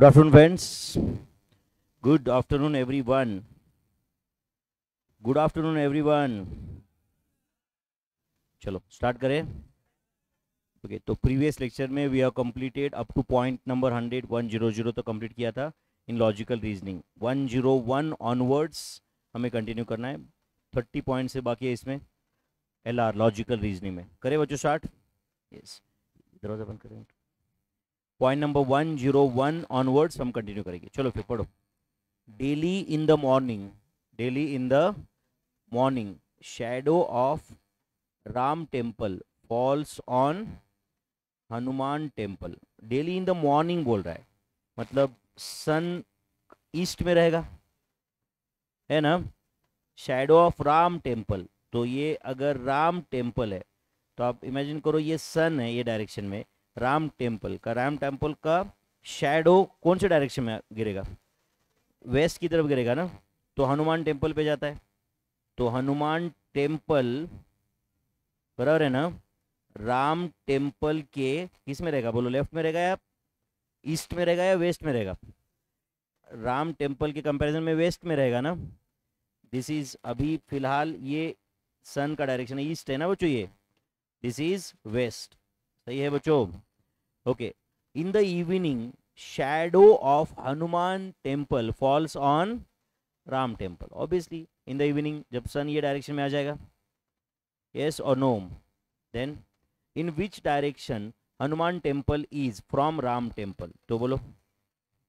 Good afternoon, friends. Good afternoon, everyone. Good afternoon, everyone. चलो start करें okay okay, तो previous lecture में we have completed up to point number hundred one zero zero तो complete किया था in logical reasoning one zero one onwards हमें continue करना है थर्टी पॉइंट से बाकी है इसमें एल आर लॉजिकल रीजनिंग में करें बच्चों स्टार्ट यस दरवाज़ा बंद करें point number one zero one onwards हम कंटिन्यू करेंगे चलो फिर पढ़ो daily in the morning daily in the morning shadow of Ram temple falls on Hanuman temple daily in the morning बोल रहा है मतलब सन ईस्ट में रहेगा है ना शेडो ऑफ राम टेम्पल तो ये अगर राम टेम्पल है तो आप इमेजिन करो ये सन है ये डायरेक्शन में राम टेम्पल का राम टेम्पल का शेडो कौन से डायरेक्शन में गिरेगा वेस्ट की तरफ गिरेगा ना तो हनुमान टेम्पल पे जाता है तो हनुमान टेम्पल बराबर है ना राम टेम्पल के किस में रहेगा बोलो लेफ्ट में रहेगा या ईस्ट में रहेगा या वेस्ट में रहेगा राम टेम्पल के कंपैरिजन में वेस्ट में रहेगा ना दिस इज अभी फिलहाल ये सन का डायरेक्शन ईस्ट है ना वो चाहिए दिस इज वेस्ट सही है बच्चों okay in the evening shadow of Hanuman temple falls on Ram temple obviously in the evening जब सन ये डायरेक्शन में आ जाएगा येस और no then in which direction Hanuman temple is from Ram temple तो बोलो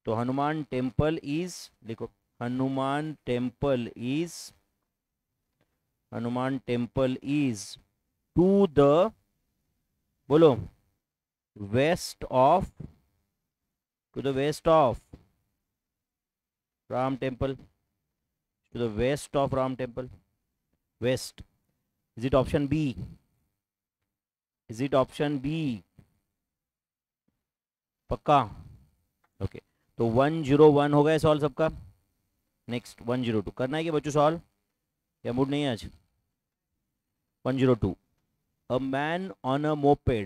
तो हनुमान टेम्पल इज लिखो Hanuman temple is Hanuman temple is to the बोलो west of to the west of Ram temple to the west of Ram temple waste is it option B is it option B पक्का okay तो one zero one हो गया solve सबका next one zero to करना है कि बच्चों सॉल्व या मूड नहीं है आज one zero two a man on a moped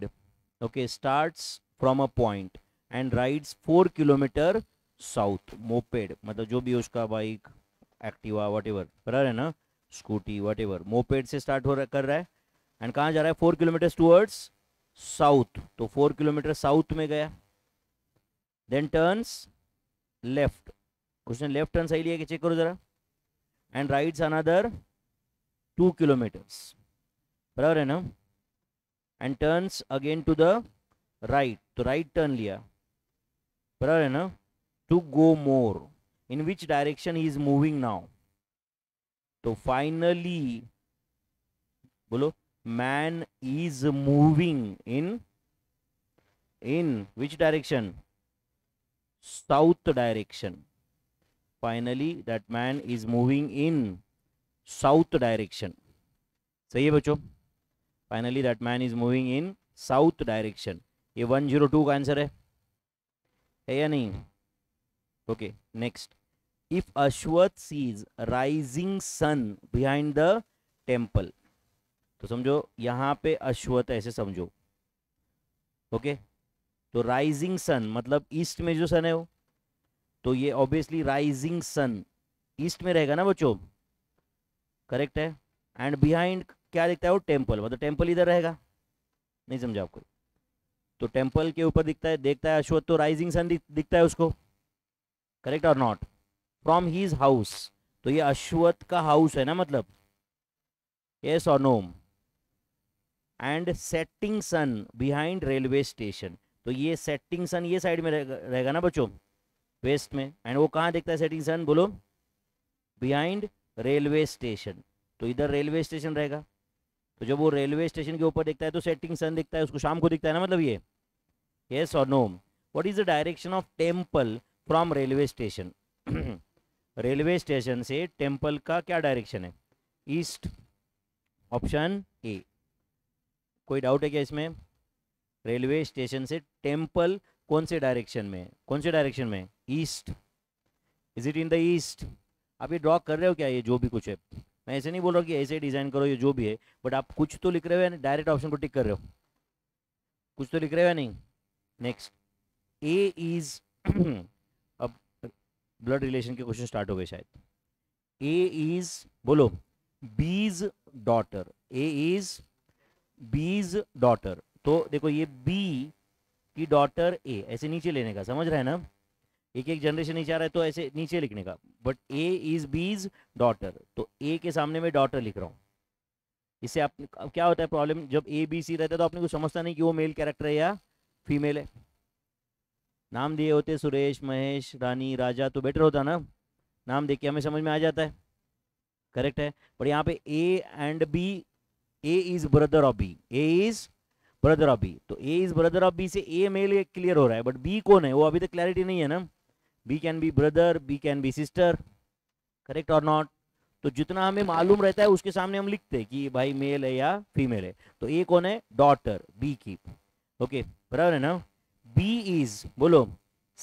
okay starts from a point and rides 4 kilometer south moped मतलब जो भी उसका बाइक एक्टिवा वट एवर बराबर है ना स्कूटी वट एवर मोपेड से स्टार्ट हो रहा कर रहा है एंड कहाँ जा रहा है फोर किलोमीटर टूअर्ड्स साउथ तो फोर किलोमीटर साउथ में गया देन टर्न्स लेफ्ट उसने लेफ्ट टर्न सही लिया कि चेक करो जरा and rides another two kilometres बराबर है ना and turns again to the right to right turn liya brother na to go more in which direction is moving now so finally bolo man is moving in in which direction south direction finally that man is moving in south direction सही है बच्चों finally that man is moving in south direction ये one zero two का answer है है या नहीं okay next if Ashwath sees rising sun behind the temple तो समझो यहां पे अश्वथ ऐसे समझो ओके तो राइजिंग सन मतलब ईस्ट में जो सन है वो तो ये ऑब्वियसली राइजिंग सन ईस्ट में रहेगा ना बच्चों करेक्ट है एंड बिहाइंड क्या दिखता है वो टेम्पल मतलब टेम्पल इधर रहेगा नहीं समझा आपको तो टेम्पल के ऊपर दिखता है देखता है अश्वत्थ तो राइजिंग सन दिखता है उसको करेक्ट और नॉट फ्रॉम हीज हाउस तो ये अश्वत्थ का हाउस है ना मतलब यस और no and setting sun behind railway station तो ये सेटिंग सन ये साइड में रहेगा रहे ना बच्चों वेस्ट में एंड वो कहाँ देखता है सेटिंग सन बोलो बिहाइंड रेलवे स्टेशन तो इधर रेलवे स्टेशन रहेगा तो जब वो रेलवे स्टेशन के ऊपर दिखता है तो सेटिंग सन दिखता है उसको शाम को दिखता है ना मतलब ये येस और no what is the direction of temple from railway station railway station से टेम्पल का क्या डायरेक्शन है ईस्ट ऑप्शन ए कोई डाउट है क्या इसमें रेलवे स्टेशन से टेम्पल कौन से डायरेक्शन में कौन से डायरेक्शन में east is it in the east आप ये ड्रॉ कर रहे हो क्या ये जो भी कुछ है मैं ऐसे नहीं बोल रहा कि ऐसे डिज़ाइन करो ये जो भी है बट आप कुछ तो लिख रहे हो या डायरेक्ट ऑप्शन को टिक कर रहे हो कुछ तो लिख रहे हो या नहीं नेक्स्ट ए इज़ अब ब्लड रिलेशन के क्वेश्चन स्टार्ट हो गए शायद ए इज बोलो B's daughter A is B's daughter तो देखो ये बी की डॉटर ए ऐसे नीचे लेने का समझ रहे हैं ना एक एक जनरेशन नीचे आ रहा है तो ऐसे नीचे लिखने का but A is B's daughter तो ए के सामने में डॉटर लिख रहा हूँ इससे आप क्या होता है प्रॉब्लम जब ए बी सी रहता है तो आपने को समझता नहीं कि वो मेल कैरेक्टर है या फीमेल है नाम दिए होते सुरेश महेश रानी राजा तो बेटर होता ना नाम देख के हमें समझ में आ जाता है करेक्ट है पर यहाँ पे A and B A is brother of B A is brother of B तो A is brother of B से ए मेल क्लियर हो रहा है बट बी कौन है वो अभी तक क्लैरिटी नहीं है ना B can be brother B can be sister correct और नॉट तो जितना हमें मालूम रहता है उसके सामने हम लिखते हैं कि भाई मेल है या फीमेल है तो ए कौन है डॉटर बी की ओके बराबर है ना बी इज बोलो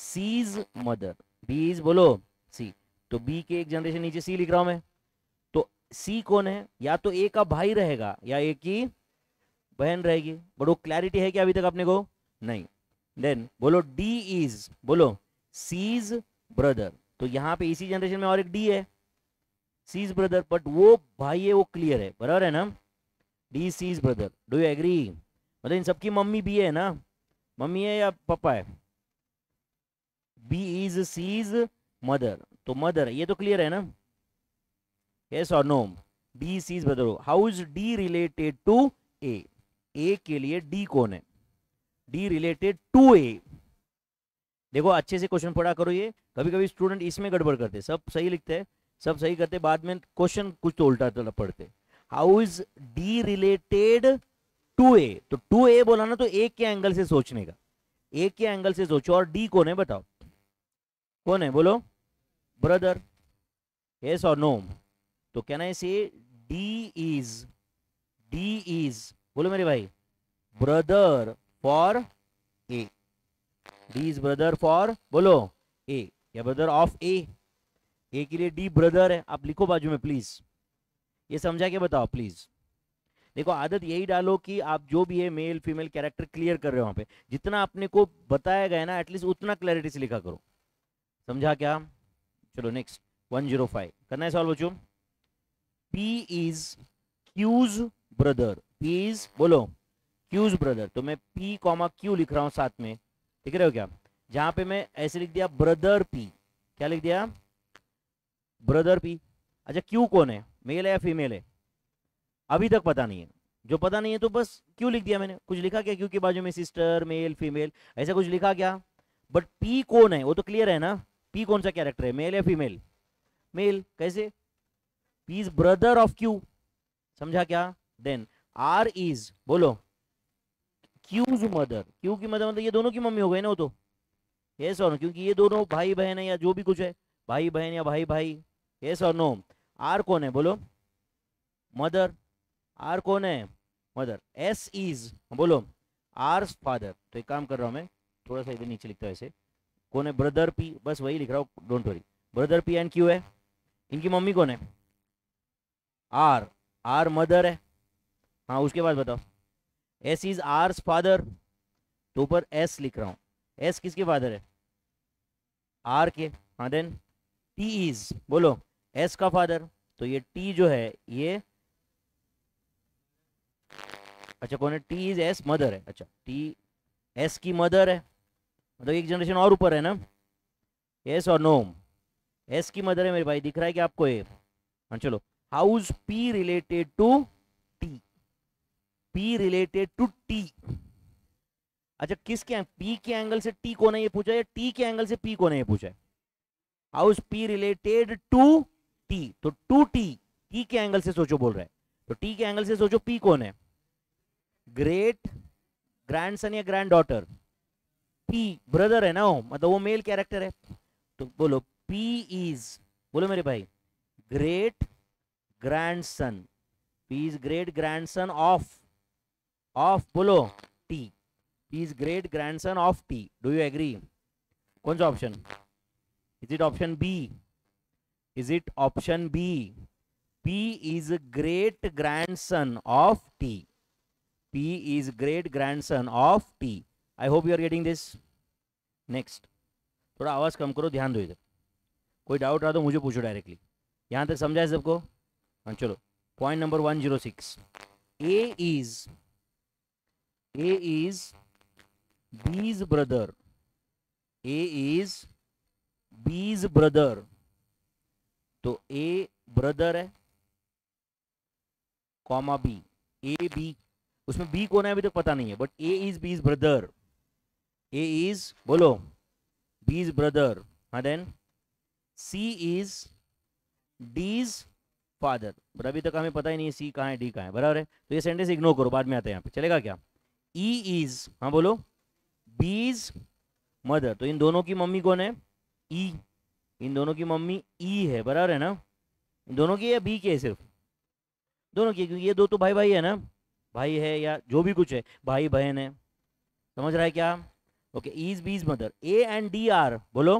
सीज मदर बी इज बोलो सी तो बी के एक जनरेशन नीचे सी लिख रहा हूं मैं तो सी कौन है या तो ए का भाई रहेगा या ए की बहन रहेगी बट वो क्लैरिटी है क्या अभी तक अपने को नहीं देन बोलो डी इज बोलो सीज ब्रदर तो यहां पे इसी जनरेशन में और एक डी है सीज ब्रदर बट वो भाई है वो क्लियर है बराबर है ना D C's brother do you agree मतलब इन सबकी मम्मी भी है ना मम्मी है या पापा है बी इज सीज मदर तो मदर ये तो क्लियर है ना यस और no D C's brother how is D related to A A के लिए डी कौन है डी रिलेटेड टू ए देखो अच्छे से क्वेश्चन पढ़ा करो ये कभी कभी स्टूडेंट इसमें गड़बड़ करते सब सही लिखते हैं सब सही करते बाद में क्वेश्चन कुछ तो उल्टा तो पढ़ते how is D related to A तो टू ए बोला ना तो ए के एंगल से सोचने का ए के एंगल से सोचो और डी कौन है बताओ कौन है बोलो ब्रदर यस और नो तो can I say D is D is बोलो मेरे भाई brother for A D is brother for बोलो ए या ब्रदर ऑफ ए ए के लिए डी ब्रदर है आप लिखो बाजू में प्लीज ये समझा के बताओ प्लीज देखो आदत यही डालो कि आप जो भी है मेल फीमेल कैरेक्टर क्लियर कर रहे हो वहां पे जितना आपने को बताया गया ना एटलीस्ट उतना क्लैरिटी से लिखा करो समझा क्या चलो नेक्स्ट वन जीरो फाइव करना है सॉल्व बच्चों P is Q's brother P is बोलो क्यूज ब्रदर तो मैं पी कॉमा क्यू लिख रहा हूं साथ में लिख रहे हो क्या जहां पे मैं ऐसे लिख दिया ब्रदर पी क्या लिख दिया ब्रदर पी अच्छा क्यू कौन है मेल है या फीमेल है अभी तक पता नहीं है जो पता नहीं है तो बस क्यों लिख दिया मैंने कुछ लिखा क्या क्योंकि बाजू में सिस्टर मेल फीमेल ऐसा कुछ लिखा क्या बट पी कौन है वो तो क्लियर है ना पी कौन सा कैरेक्टर है मेल या फीमेल मेल कैसे P is brother of Q समझा क्या देन आर इज बोलो क्यूज मदर क्यू की मदर मतलब ये दोनों की मम्मी हो गई ना वो तो ये सर नो क्योंकि ये दोनों भाई बहन है या जो भी कुछ है भाई बहन या भाई भाई ये सर नो आर कौन है बोलो मदर आर कौन है मदर एस इज बोलो आर फादर तो एक काम कर रहा हूँ मैं थोड़ा सा इधर नीचे लिखता हूँ ऐसे कौन है ब्रदर पी बस वही लिख रहा हूँ don't worry brother P and Q है इनकी मम्मी कौन है आर आर मदर है हाँ उसके बाद बताओ एस इज आर्स फादर तो ऊपर एस लिख रहा हूं एस किसके फादर है आर के हाँ देन टी इज बोलो एस का फादर तो ये टी जो है ये अच्छा कौन है टी इज एस मदर है अच्छा टी एस की मदर है मतलब एक जनरेशन और ऊपर है ना एस और नो एस की मदर है मेरे भाई दिख रहा है कि आपको ये हाँ चलो how's P related to be related to T अच्छा किसके पी के एंगल से टी को है ये पूछा या टी के एंगल से पी को है ये पूछा है how's P related to T तो टू टी टी के एंगल से सोचो बोल रहा है तो टी के एंगल से सोचो पी कौन है ग्रेट ग्रैंडसन या ग्रैंड डॉटर पी ब्रदर है ना वो मतलब वो मेल कैरेक्टर है तो बोलो पी इज बोलो मेरे भाई great son P is great son of of बोलो T T is great grandson of T do you agree कौन सा option is it option B is it option B P is great grandson of T P is great grandson of T I hope you are getting this next थोड़ा आवाज़ कम करो ध्यान दो इधर कोई doubt रहा तो मुझे पूछो डायरेक्टली यहां तक समझाए सबको हाँ चलो point number one zero six A is A is B's brother. A is B's brother. तो A brother है कॉमा B. A B. उसमें B कौन है अभी तक तो पता नहीं है but A is B's brother. A is बोलो B's brother. हाँ then C is D's father अभी तक हमें पता ही नहीं है सी कहाँ है डी कहाँ है बराबर है तो ये सेंटेंस इग्नोर करो बाद में आते हैं यहाँ पे चलेगा क्या ई e इज हाँ बोलो बीज मदर तो इन दोनों की मम्मी कौन है ई e. इन दोनों की मम्मी ई e है बराबर है ना इन दोनों की या बी के है सिर्फ दोनों की क्योंकि ये दो तो भाई भाई है ना भाई है या जो भी कुछ है भाई बहन है समझ रहा है क्या okay is B's mother A and D are बोलो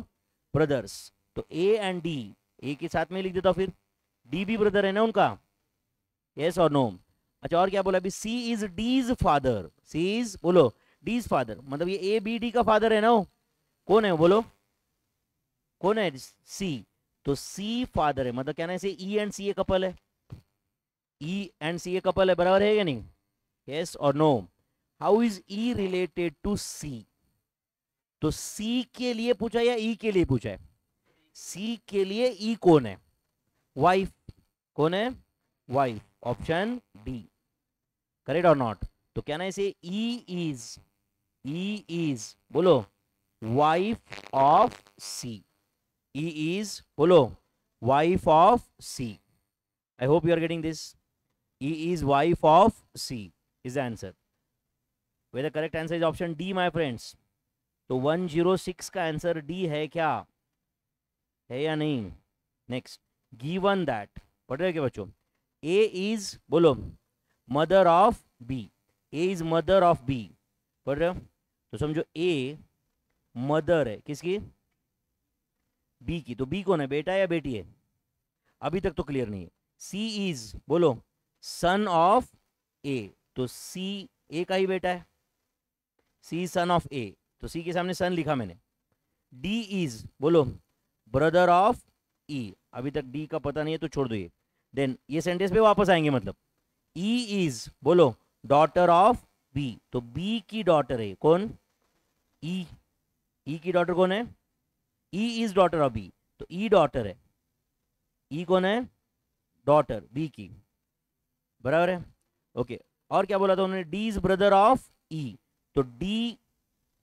ब्रदर्स तो ए एंड डी ए के साथ में लिख देता फिर डी भी ब्रदर है ना उनका यस और नो अच्छा और क्या बोला अभी C is D's father C is बोलो डीज फादर मतलब ये ए बी डी का फादर है ना वो कौन है बोलो कौन है सी तो सी फादर है मतलब कहना e है E and C a couple है E and C a couple है बराबर है या नहीं यस और no how is E related to C तो सी के लिए पूछा या ई e के लिए पूछा है सी के लिए ई e कौन है वाइफ कौन है वाइफ ऑप्शन डी करेक्ट और नॉट तो क्या ना इसे ई इज ई इज बोलो wife of C E is बोलो wife of C I hope you are getting this E is wife of C is the answer वेद correct answer is option D my friends तो 106 का answer D है क्या है या नहीं next given that पढ़ रहे क्या बच्चों ए इज बोलो mother of B A is mother of B पढ़ रहे हो तो समझो ए मदर है किसकी बी की तो बी कौन है बेटा या बेटी है अभी तक तो क्लियर नहीं है सी इज बोलो सन ऑफ ए तो सी ए का ही बेटा है सी सन ऑफ ए तो सी के सामने सन लिखा मैंने डी इज बोलो ब्रदर ऑफ ई अभी तक डी का पता नहीं है तो छोड़ दो ये देन ये सेंटेंस पे वापस आएंगे मतलब ई e इज बोलो डॉटर ऑफ बी तो बी की डॉटर है कौन ई e. ई e की डॉटर कौन है E is daughter of B तो ई डॉटर है ई कौन है डॉटर बी की बराबर है ओके और क्या बोला था उन्होंने D is brother of E तो डी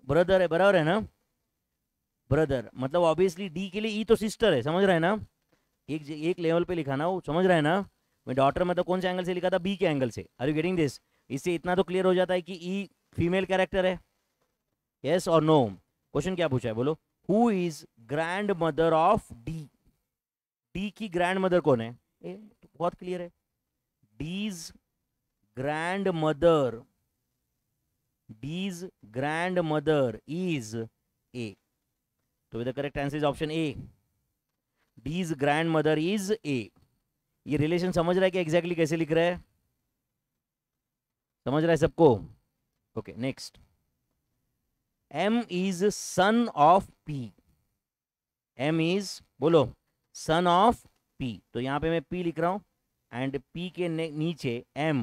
ब्रदर है बराबर है ना ब्रदर मतलब ऑब्वियसली डी के लिए ई तो सिस्टर है समझ रहे हैं ना एक एक लेवल पे लिखा ना वो समझ रहे हैं ना मैं डॉटर मतलब तो कौन से एंगल से लिखा था बी के एंगल से आर यू गेटिंग दिस इससे इतना तो क्लियर हो जाता है कि ई फीमेल कैरेक्टर है यस और नो क्वेश्चन क्या पूछा है बोलो who is grandmother of D D की ग्रैंड मदर कौन है ए, तो बहुत क्लियर है D's grandmother D's grandmother is A तो the correct answer is option A D's grandmother is A ये रिलेशन समझ रहा है कि एग्जैक्टली exactly कैसे लिख रहा है समझ रहा है सबको okay next M is son of P M is बोलो सन ऑफ पी तो यहां पे मैं पी लिख रहा हूं एंड पी के नीचे M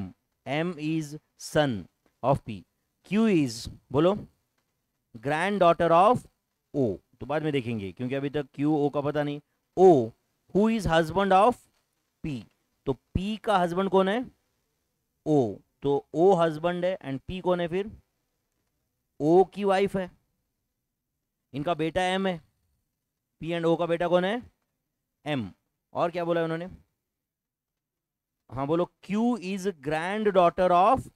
M is son of P Q is बोलो ग्रैंड डॉटर ऑफ ओ तो बाद में देखेंगे क्योंकि अभी तक क्यू ओ का पता नहीं O who is husband of P तो पी का हस्बैंड कौन है ओ तो ओ हस्बैंड है एंड पी कौन है फिर ओ की वाइफ है इनका बेटा एम है पी एंड ओ का बेटा कौन है एम और क्या बोला उन्होंने हाँ बोलो Q is granddaughter of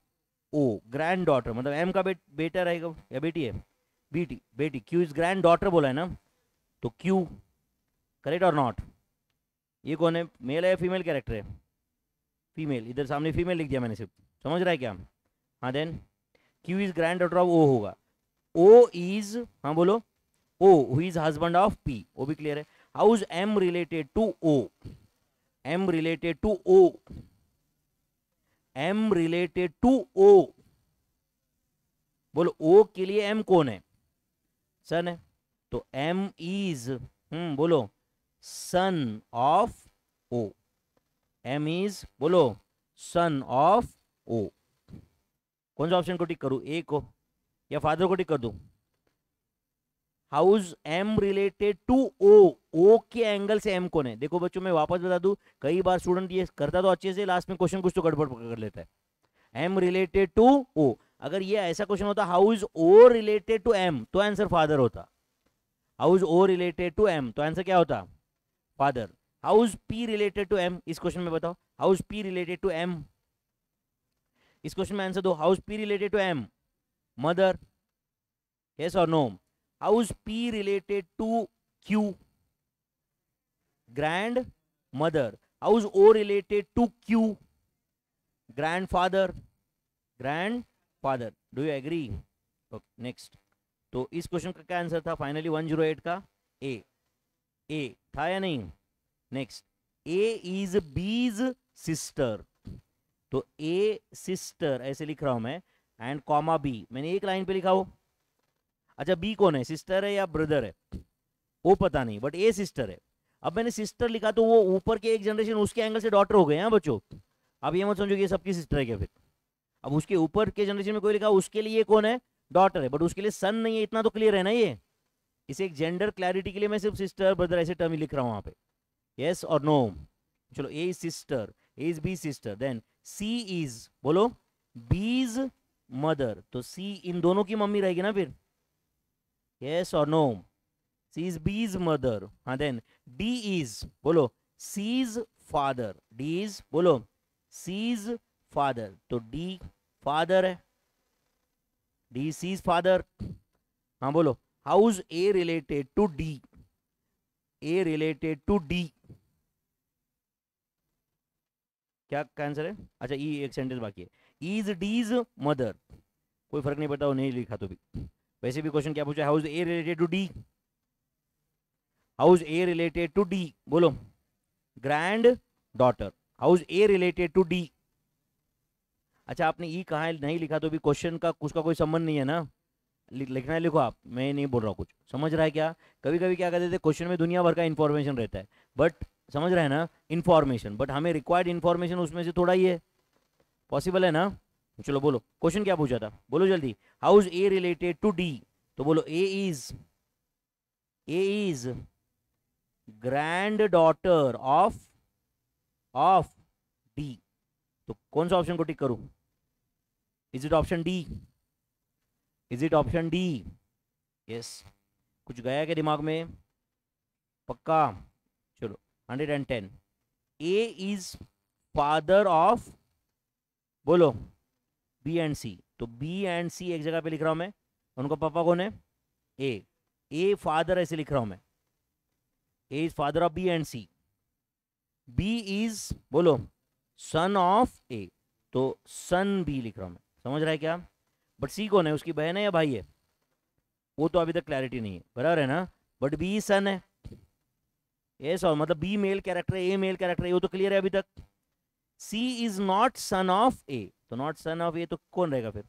O granddaughter मतलब एम का बेट, बेटा रहेगा या बेटी है बेटी बेटी क्यू इज ग्रैंड डॉटर बोला है ना तो क्यू करेक्ट और नॉट ये कौन है मेल है या फीमेल कैरेक्टर है फीमेल इधर सामने फीमेल लिख दिया मैंने सिर्फ समझ रहा है क्या हाँ then Q is granddaughter of O होगा ओ इज़ हाँ बोलो O who is of P वो भी क्लियर है how is M related to O M related to O M related to O बोलो ओ के लिए एम कौन है सन है तो एम इज हम्म बोलो son of O M is बोलो सन ऑफ ओ कौन सा ऑप्शन को टिक करूं ए को या फादर को टिक कर दू how's M related to O O के एंगल से एम कौन है देखो बच्चों मैं वापस बता दू कई बार स्टूडेंट ये करता तो अच्छे से लास्ट में क्वेश्चन कुछ तो गड़बड़ कर लेता है एम रिलेटेड टू ओ अगर ये ऐसा क्वेश्चन होता how is O related to M तो आंसर फादर होता how is O related to M तो आंसर क्या होता father how is P related to M इस क्वेश्चन में बताओ how is P related to M इस क्वेश्चन में आंसर दो how is P related to M mother yes और no how is P related to Q grandmother how is O related to Q grand grandfather grandfather do you agree next तो इस question का क्या answer था finally one zero eight का ए ए था या नहीं next A is B's sister तो ए सिस्टर ऐसे लिख रहा हूं मैं एंड कॉमा बी मैंने एक लाइन पे लिखा हो अच्छा बी कौन है सिस्टर है या ब्रदर है वो पता नहीं बट ए सिस्टर है अब मैंने सिस्टर लिखा तो वो ऊपर के एक जनरेशन उसके एंगल से डॉटर हो गए हैं हाँ बच्चों अब ये मत समझो कि सबकी सिस्टर है क्या फिर अब उसके ऊपर के जनरेशन में कोई लिखा उसके लिए कौन है डॉटर है बट उसके लिए सन नहीं है इतना तो क्लियर है ना ये इसे एक जेंडर क्लैरिटी के लिए मैं सिर्फ सिस्टर ब्रदर ऐसे टर्म ही लिख रहा हूँ वहाँ पे यस और नो चलो A is sister A is B sister then C is बोलो बीज मदर तो सी इन दोनों की मम्मी रहेगी ना फिर यस और no C is B's mother हाँ देन डी इज बोलो C is father D is बोलो सी इज फादर तो डी फादर है डी सी इज फादर हाँ बोलो how is A related to D A related to D क्या answer है अच्छा ई e एक सेंटेंस बाकी है इज डीज मदर कोई फर्क नहीं पड़ता वो नहीं लिखा तो भी वैसे भी क्वेश्चन क्या पूछा how is A related to D how is A related to D बोलो granddaughter how is A related to D अच्छा आपने ई e कहा नहीं लिखा तो भी क्वेश्चन का उसका कोई संबंध नहीं है ना लिखना है लिखो आप मैं नहीं बोल रहा कुछ समझ रहा है क्या कभी कभी क्या कहते थे क्वेश्चन में दुनिया भर का इन्फॉर्मेशन रहता है बट समझ रहे हैं ना इन्फॉर्मेशन बट हमें रिक्वायर्ड इन्फॉर्मेशन उसमें से थोड़ा ही है पॉसिबल है ना चलो बोलो क्वेश्चन क्या पूछा था बोलो जल्दी how is A related to D तो बोलो A is A is granddaughter of of D तो कौन सा ऑप्शन को टिक करूं is it option D is it option D yes कुछ गया क्या दिमाग में पक्का चलो hundred and ten A is father of बोलो बी एंड सी तो बी एंड सी एक जगह पे लिख रहा हूं मैं उनका पापा कौन है ए ए फादर ऐसे लिख रहा हूं मैं A is father of B and C B is बोलो सन ऑफ ए तो सन बी लिख रहा हूं मैं समझ रहा है क्या बट सी कौन है उसकी बहन है या भाई है वो तो अभी तक क्लैरिटी नहीं है बराबर है ना बट बी सन है ये सॉ मतलब बी मेल कैरेक्टर है ए मेल कैरेक्टर है वो तो क्लियर है अभी तक C is not son of A तो नॉट सन ऑफ ए तो कौन रहेगा फिर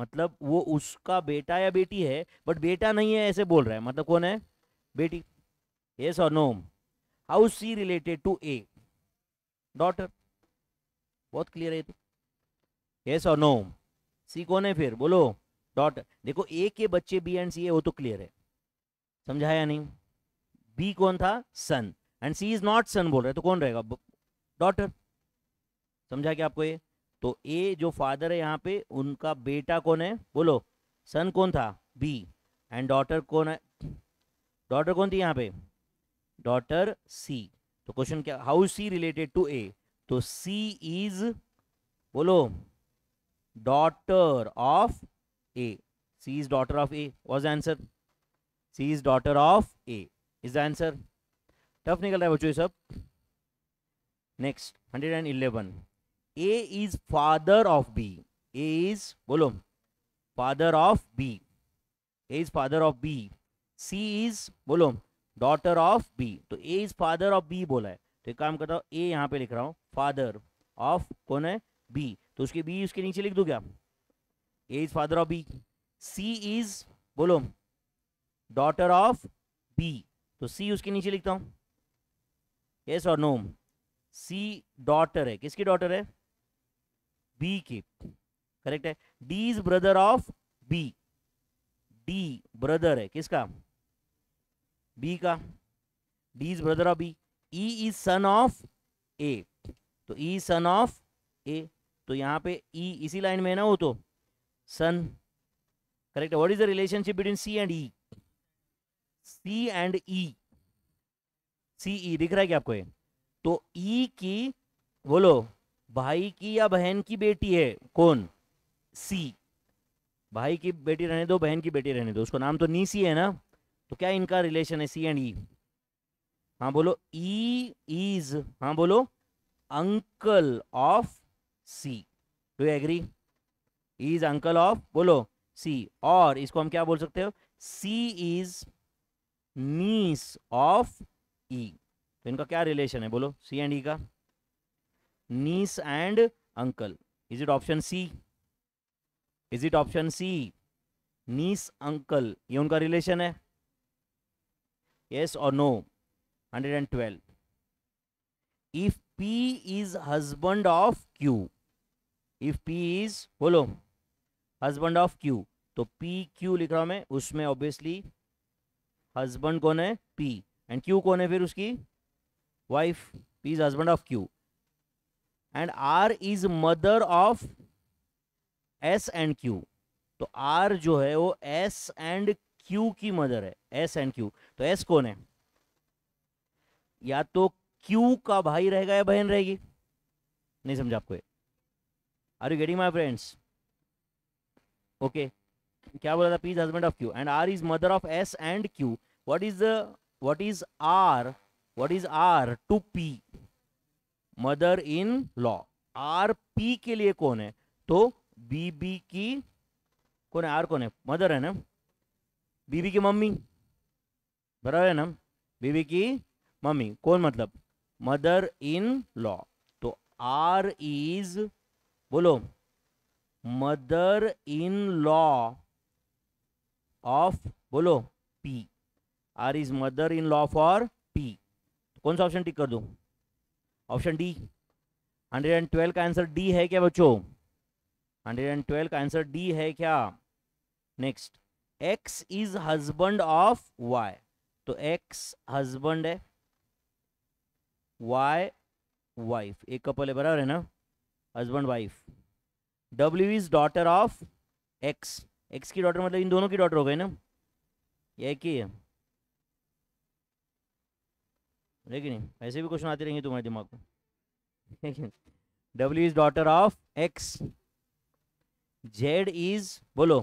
मतलब वो उसका बेटा या बेटी है बट बेटा नहीं है ऐसे बोल रहा है मतलब कौन है बेटी ये so no how C related to A daughter बहुत क्लियर है ये तो यस और नो सी कौन है फिर बोलो डॉट देखो ए के बच्चे बी एंड सी है वो तो क्लियर है समझाया नहीं बी कौन था son and C is not son बोल रहे तो कौन रहेगा डॉटर समझा क्या आपको ये तो ए जो फादर है यहाँ पे उनका बेटा कौन है बोलो सन कौन था बी एंड डॉटर कौन है डॉटर कौन थी यहाँ पे डॉटर सी तो क्वेश्चन क्या how C related to A तो सी इज बोलो daughter of A. She is daughter of A. What's the answer? She is daughter of A. Is the answer? Tough निकल रहा है बच्चों सब. Next, 111. A is father of B. A is बोलो father of B. A is father of B. C is बोलो daughter of B. तो A is father of B बोला है. तो एक काम करता हूँ A यहाँ पे लिख रहा हूँ father of कौन है B. तो उसके बी उसके नीचे लिख दो क्या A is father of B C is बोलो डॉटर ऑफ बी तो सी उसके नीचे लिखता हूं यस और नो सी डॉटर है किसकी डॉटर है बी के करेक्ट है D is brother of B D brother है किसका बी का D is brother of B E is son of A तो ई सन ऑफ ए तो यहाँ पे ई e, इसी लाइन में है ना वो तो son correct what is the relationship between C and E C and E C E दिख रहा है क्या आपको ये तो ई e की बोलो भाई की या बहन की बेटी है कौन सी भाई की बेटी रहने दो बहन की बेटी रहने दो उसको नाम तो नी सी है ना तो क्या इनका रिलेशन है सी एंड ई हाँ बोलो ई e इज हाँ बोलो uncle of C do agree is uncle of बोलो सी और इसको हम क्या बोल सकते हो सी इज नीस ऑफ ई तो इनका क्या रिलेशन है बोलो सी एंड ई का niece and uncle is it option C is it option C niece uncle ये उनका रिलेशन है और no hundred and twelve if P is husband of Q if P is बोलो हस्बैंड ऑफ क्यू तो P Q लिख रहा हूं मैं उसमें ऑब्वियसली हस्बैंड कौन है पी एंड क्यू कौन है फिर उसकी wife P is husband of Q and R is mother of S and Q तो आर जो है वो एस एंड क्यू की मदर है एस एंड क्यू तो एस कौन है या तो क्यू का भाई रहेगा या बहन रहेगी नहीं समझा आपको ये are you getting my friends okay क्या बोला था P is husband of Q and R is mother of S and Q what is the what is R what is R to P mother in law R P के लिए कौन है तो बीबी की कौन है आर कौन है मदर है ना बीबी की मम्मी बराबर है ना बीबी की मम्मी कौन मतलब मदर इन लॉ तो आर इज बोलो मदर इन लॉ ऑफ बोलो P R is mother in law for P कौन सा ऑप्शन टिक कर दो option D hundred and twelve का आंसर डी है क्या बच्चों हंड्रेड एंड ट्वेल्व का आंसर डी है क्या next X is husband of Y तो एक्स हजबेंड है वाई वाइफ एक कपल है बराबर है ना husband wife W is daughter of X X की डॉटर मतलब इन दोनों की डॉटर हो गए ना ये एक ही है लेकिन नहीं ऐसे भी क्वेश्चन आते रहेंगे तुम्हारे दिमाग में लेकिन W is daughter of X Z is बोलो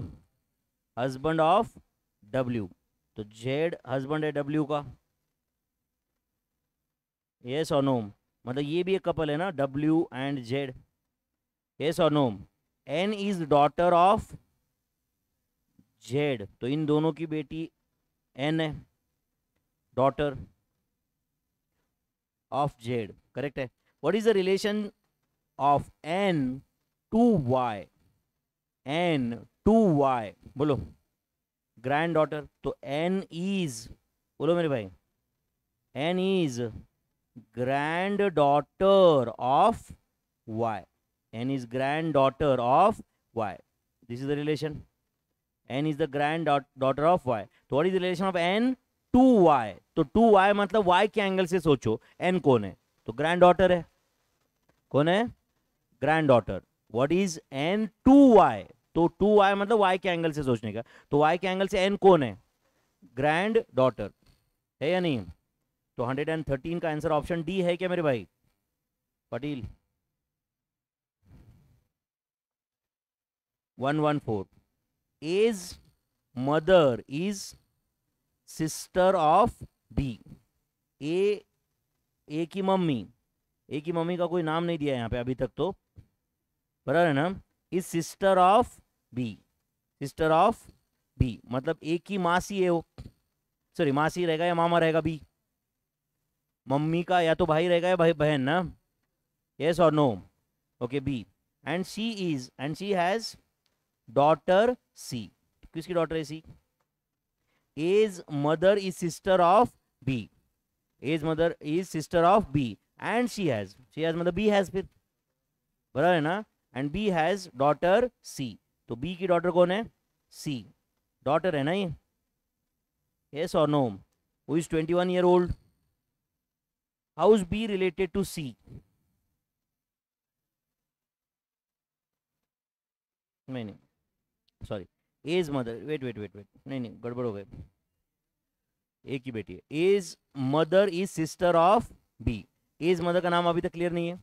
हजबेंड ऑफ डब्ल्यू तो जेड हजबेंड है डब्ल्यू का यस और नो मतलब ये भी एक कपल है ना W and Z yes or no n is daughter of Z तो इन दोनों की बेटी एन है डॉटर ऑफ जेड करेक्ट है what is the relation of N to Y N to Y बोलो ग्रैंड डॉटर तो एन इज बोलो मेरे भाई N is granddaughter of Y n is granddaughter of y this is the relation n is the granddaughter of y तो what is the relation of n to y तो 2y मतलब y के angle से सोचो n कौन है तो grand daughter है कौन है granddaughter what is n to y तो 2y मतलब y के एंगल से सोचने का तो y के एंगल से n कौन है ग्रैंड डॉटर है या नहीं तो 113 का आंसर ऑप्शन डी है क्या मेरे भाई Patil 114 A's mother is sister of B A A की मम्मी ए की मम्मी का कोई नाम नहीं दिया यहाँ पे अभी तक तो बराबर है ना is sister of B sister of B मतलब ए की मासी है वो सॉरी मासी रहेगा या मामा रहेगा बी मम्मी का या तो भाई रहेगा या भाई बहन ना यस और no okay B and C is and C has daughter C किसकी डॉटर है C A's mother is sister of B A's mother is sister of B and she has she has मतलब B has फिर बराबर है ना and B has daughter C तो B की daughter कौन है सी डॉटर है ना ये और or no is twenty one year old how is B related to C नहीं नहीं sorry A's mother wait wait wait wait नहीं नहीं गड़बड़ हो गए ए की बेटी है A's mother is sister of B A's mother का नाम अभी तक क्लियर नहीं है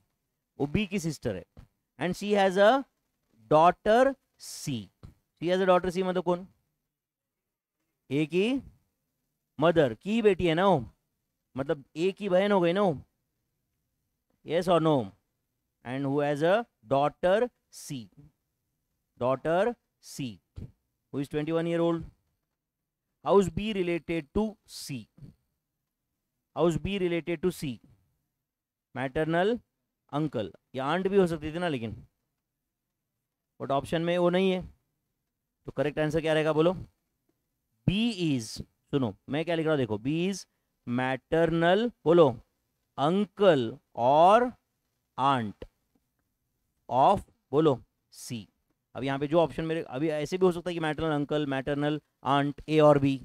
वो बी की सिस्टर है and C has a daughter C C has a daughter C मतलब कौन ए की मदर की बेटी है ना वो मतलब ए की बहन हो गई ना वो यस और no and who has a daughter C daughter C. Who is 21 year old? House B related to C. House B related to C. Maternal uncle या आंट भी हो सकती थी ना लेकिन बट ऑप्शन में वो नहीं है तो करेक्ट आंसर क्या रहेगा बोलो बी इज सुनो मैं क्या लिख रहा हूं देखो बी इज maternal, बोलो अंकल और आंट ऑफ बोलो सी अब यहाँ पे जो ऑप्शन मेरे अभी ऐसे भी हो सकता है कि maternal uncle maternal aunt A और बी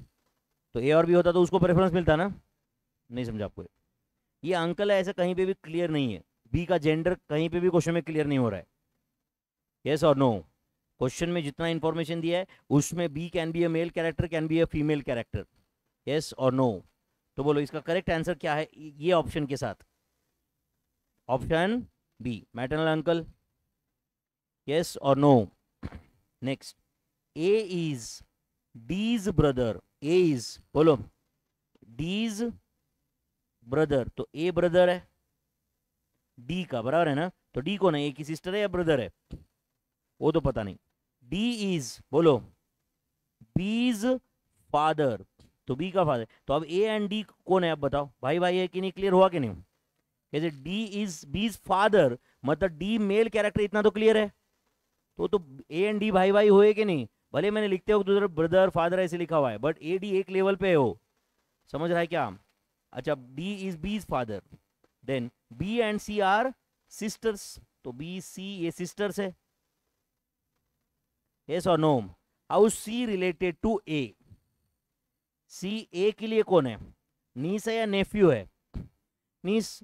तो ए और बी होता तो उसको प्रेफरेंस मिलता ना नहीं समझा आपको ये अंकल है ऐसा कहीं पे भी क्लियर नहीं है बी का जेंडर कहीं पे भी क्वेश्चन में क्लियर नहीं हो रहा है येस और नो क्वेश्चन में जितना इन्फॉर्मेशन दिया है उसमें B can be a male character can be a female character yes और नो तो बोलो इसका करेक्ट आंसर क्या है ये ऑप्शन के साथ option B maternal uncle yes और no next A is D's brother A is बोलो डीज ब्रदर तो ए ब्रदर है डी का बराबर है ना तो डी कौन है ए की सिस्टर है या ब्रदर है वो तो पता नहीं डी इज बोलो बीज फादर तो बी का फादर तो अब ए एंड डी कौन है आप बताओ भाई भाई है कि नहीं क्लियर हुआ कि नहीं कैसे डी इज बीज फादर मतलब डी मेल कैरेक्टर इतना तो क्लियर है तो तो ए एंड डी भाई भाई हुए कि नहीं भले मैंने लिखते हो तो ब्रदर फादर ऐसे लिखा हुआ है बट ए डी एक लेवल पे हो समझ रहा है क्या अच्छा D is B is father then B and C are sisters तो बी सी ये सिस्टर्स है यस और no how C related to A C A के लिए कौन है नीस है या नेफ्यू है नीस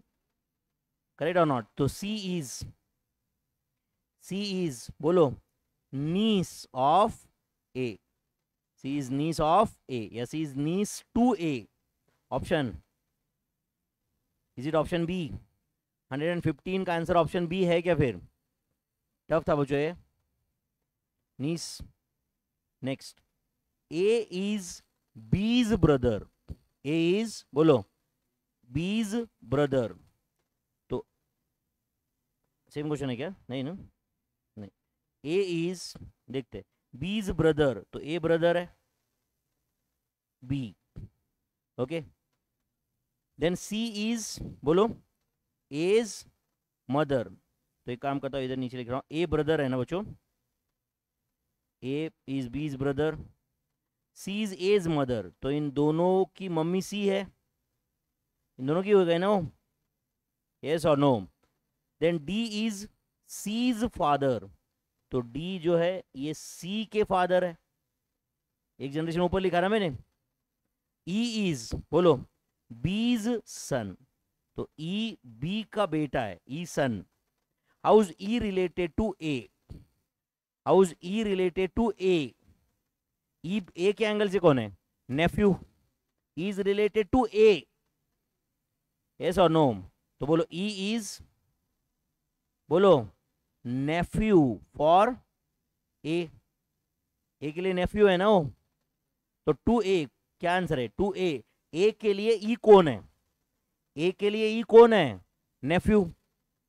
करेक्ट और नॉट तो सी इज सी इज बोलो niece of A C is niece of A या C is niece to A option is it option B 115 का आंसर ऑप्शन बी है क्या फिर टफ था बच्चों ये नीस नेक्स्ट ए इज बीज ब्रदर ए इज बोलो बीज ब्रदर तो सेम क्वेश्चन है क्या नहीं ना ए इज देखते बी इज ब्रदर तो ए ब्रदर है B okay then C is बोलो एज मदर तो एक काम करता हूं इधर नीचे लिख रहा हूं ए ब्रदर है ना बच्चों A is B is brother C is A's mother तो इन दोनों की मम्मी सी है इन दोनों की हो गए ना वो यस और no then D is C is father तो डी जो है ये सी के फादर है एक जनरेशन ऊपर लिखा ना मैंने ई e इज बोलो बीज सन तो ई e, बी का बेटा है E son how's E related to A how is E related to A E A के एंगल से कौन है nephew is related to A yes और नो तो बोलो ई e इज बोलो नेफ्यू फॉर ए ए के लिए नेफ्यू है ना वो तो टू ए क्या आंसर है टू ए ए के लिए ई e कौन है ए के लिए ई e कौन है नेफ्यू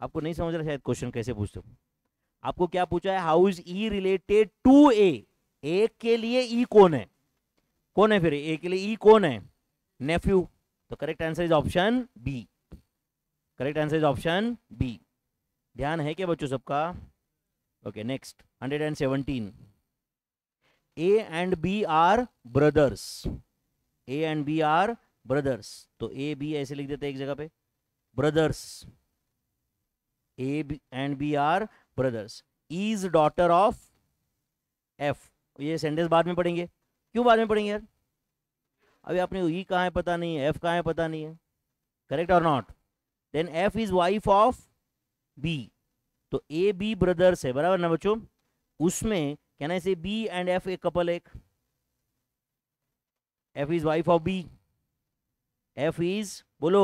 आपको नहीं समझ रहा शायद क्वेश्चन कैसे पूछते हो आपको क्या पूछा है how is E related to A A के लिए ई e कौन है कौन है फिर ए के लिए ई कौन है नेफ्यू तो correct answer is option B correct answer is option B ध्यान है क्या बच्चों सबका okay next hundred and seventeen A and B are brothers A and B are brothers तो ए बी ऐसे लिख देते एक जगह पे brothers A and B are brothers is daughter of F ये सेंटेंस बाद में पढ़ेंगे क्यों बाद में पढ़ेंगे यार अभी आपने ई e कहा है पता नहीं है एफ कहा है पता नहीं है करेक्ट और not then F is wife of B तो ए बी ब्रदर्स है बराबर ना बच्चों उसमें क्या ना बी एंड एफ एक कपल एक F is wife of B F is बोलो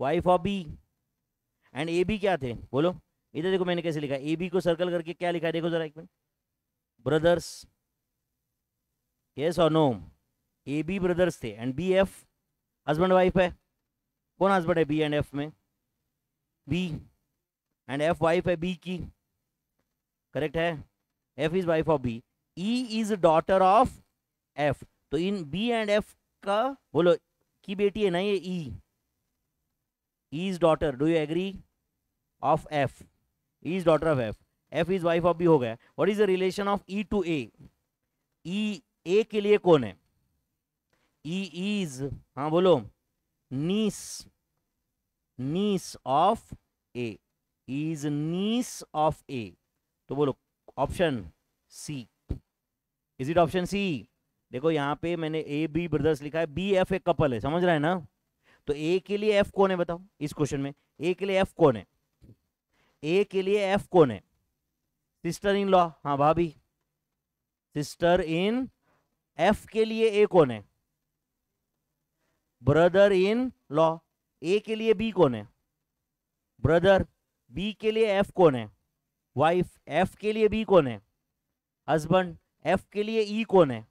wife of B and A B क्या थे बोलो इधर देखो मैंने कैसे लिखा ए बी को सर्कल करके क्या लिखा है देखो जरा एक मिनट ब्रदर्स यस और नो ए बी ब्रदर्स थे and B F husband wife है कौन हजबेंड है बी एंड एफ में बी एंड एफ वाइफ है बी की करेक्ट है F is wife of B E is daughter of F तो इन बी एंड एफ का बोलो की बेटी है ना ये E is daughter do you agree of F is daughter of F F is wife of B हो गया what is the relation of E to A E A के लिए कौन है ई e इज हाँ बोलो niece niece of A is niece of A तो बोलो option C is it option C देखो यहां पे मैंने ए बी ब्रदर्स लिखा है बी एफ एक कपल है समझ रहा है ना तो ए के लिए एफ कौन है बताओ इस क्वेश्चन में ए के लिए एफ कौन है ए के लिए एफ कौन है सिस्टर इन लॉ हाँ भाभी सिस्टर इन एफ के लिए ए कौन है ब्रदर इन लॉ ए के लिए बी कौन है ब्रदर बी के लिए एफ कौन है वाइफ एफ के लिए बी कौन है हस्बैंड एफ के लिए ई e कौन है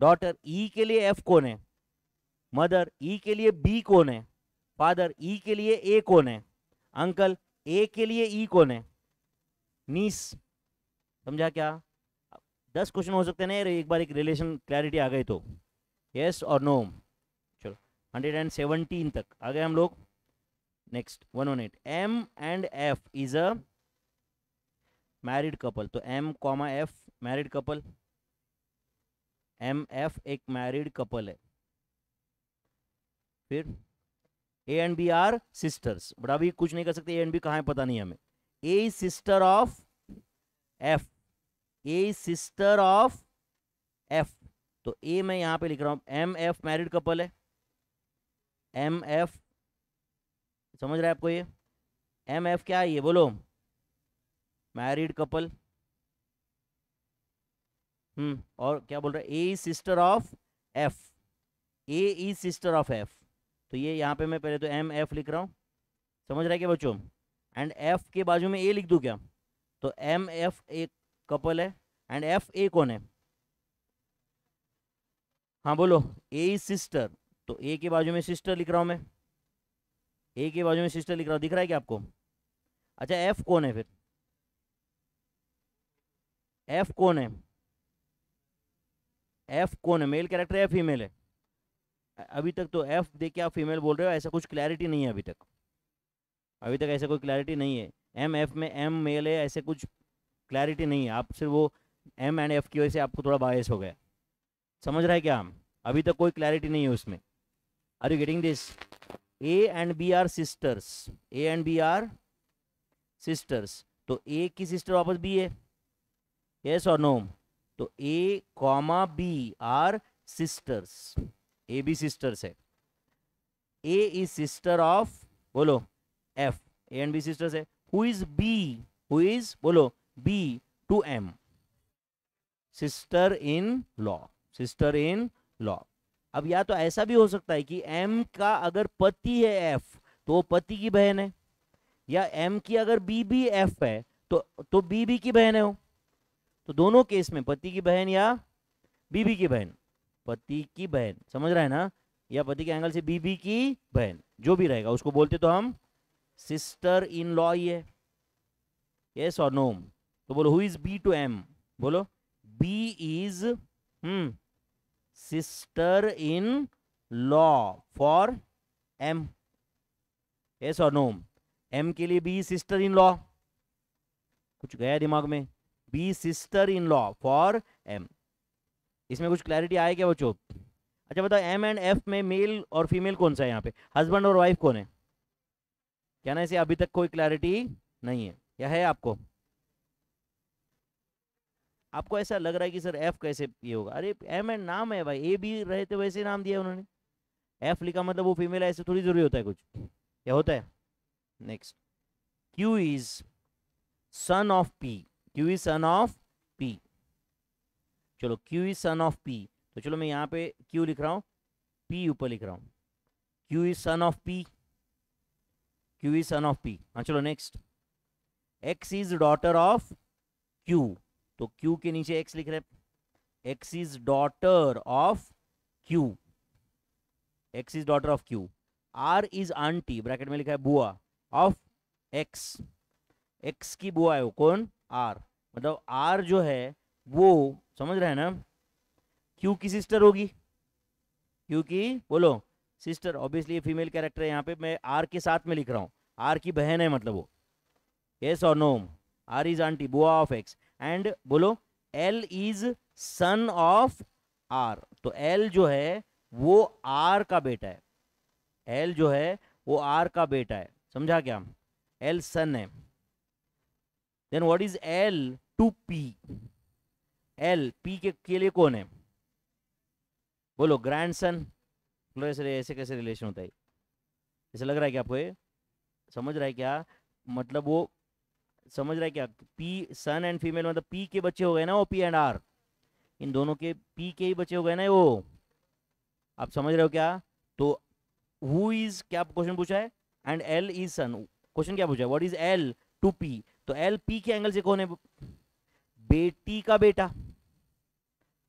डॉटर ई e के लिए एफ कौन है मदर ई e के लिए बी कौन है फादर ई e के लिए ए कौन है अंकल ए के लिए ई e कौन है नीस समझा क्या दस क्वेश्चन हो सकते हैं ना एक बार एक रिलेशन क्लैरिटी आ गई तो यस और नो चलो हंड्रेड एंड सेवनटीन तक आ गए हम लोग next one on eight M and F is a married couple तो M comma F married couple M F एक मैरिड कपल है फिर A and B are sisters but अभी कुछ नहीं कर सकते ए एंड बी कहा है पता नहीं हमें A sister of F A sister of F तो ए मैं यहां पे लिख रहा हूं एम एफ मैरिड कपल है एम एफ समझ रहा है आपको ये एम एफ क्या है ये बोलो मैरिड कपल हम्म और क्या बोल रहा है A sister of F A is sister of F तो ये यहाँ पे मैं पहले तो एम एफ लिख रहा हूँ समझ रहा है क्या बच्चों एंड एफ के बाजू में ए लिख दूँ क्या तो एम एफ एक कपल है एंड एफ ए कौन है हाँ बोलो ए इज सिस्टर तो ए के बाजू में सिस्टर लिख रहा हूँ मैं ए के बाजू में सिस्टर लिख रहा हूँ दिख रहा है क्या आपको अच्छा एफ कौन है फिर एफ कौन है एफ कौन है मेल कैरेक्टर है फीमेल है अभी तक तो एफ देख के आप फीमेल बोल रहे हो ऐसा कुछ क्लैरिटी नहीं है अभी तक अभी तक ऐसा कोई क्लैरिटी नहीं है एम एफ में एम मेल है ऐसे कुछ क्लैरिटी नहीं है आप सिर्फ वो एम एंड एफ की वजह से आपको थोड़ा बायस हो गया समझ रहा है क्या हम अभी तक कोई क्लैरिटी नहीं है उसमें are you getting this A and B are sisters A and B are sisters तो ए की सिस्टर वापस बी है यस और नो तो A comma B are sisters A B sisters है ए इज सिस्टर ऑफ बोलो F A and B sisters है who is B who is बोलो B to M sister in law sister in law अब या तो ऐसा भी हो सकता है कि एम का अगर पति है एफ तो वो पति की बहन है या एम की अगर बी भी एफ है तो तो बी बी की बहन है वो तो दोनों केस में पति की बहन या बीबी की बहन पति की बहन समझ रहा है ना या पति के एंगल से बीबी की बहन जो भी रहेगा उसको बोलते तो हम सिस्टर इन लॉ ही है यस और नो तो बोलो who is B to M बोलो B is hmm sister in law for M Yes or no? M के लिए बी सिस्टर इन लॉ कुछ गया दिमाग में B sister in law for M इसमें कुछ क्लैरिटी आए क्या बच्चों अच्छा बताओ एम एंड एफ में मेल और फीमेल कौन सा है यहाँ पे हस्बैंड और वाइफ कौन है क्या ना इसे अभी तक कोई क्लैरिटी नहीं है या है आपको आपको ऐसा लग रहा है कि सर एफ कैसे ये होगा अरे एम एंड नाम है भाई ए बी रहते तो वैसे नाम दिया उन्होंने एफ लिखा मतलब वो फीमेल ऐसे थोड़ी जरूरी होता है कुछ क्या होता है next Q is son of P Q is son of P चलो Q is son of P तो चलो मैं यहाँ पे क्यू लिख रहा हूँ पी ऊपर लिख रहा हूँ Q is son of P Q is son of P हाँ चलो next X is daughter of Q तो क्यू के नीचे एक्स लिख रहे X is daughter of Q X is daughter of Q R is aunty bracket में लिखा है बुआ ऑफ एक्स एक्स की बुआ है वो कौन आर मतलब आर जो है वो समझ रहे हैं ना क्यू की सिस्टर होगी Q की बोलो सिस्टर ऑब्वियसली फीमेल कैरेक्टर है यहाँ पे मैं आर के साथ में लिख रहा हूँ आर की बहन है मतलब वो येस और नो आर इज आंटी बुआ ऑफ एक्स एंड बोलो L is son of R तो एल जो है वो आर का बेटा है एल जो है वो आर का बेटा है समझा क्या एल सन है then what is L to P L P के, के लिए कौन है बोलो ग्रैंड सन बोलो ऐसे ऐसे कैसे रिलेशन होता है ऐसा लग रहा है क्या आपको ये समझ रहा है क्या मतलब वो समझ रहा है क्या पी सन एंड फीमेल मतलब पी के बच्चे हो गए ना वो पी एंड आर इन दोनों के पी के ही बच्चे हो गए ना वो आप समझ रहे हो क्या तो हु इज क्या क्वेश्चन पूछा है and L is son question क्या पूछा है what is L to P तो एल पी के एंगल से कौन है बेटी का बेटा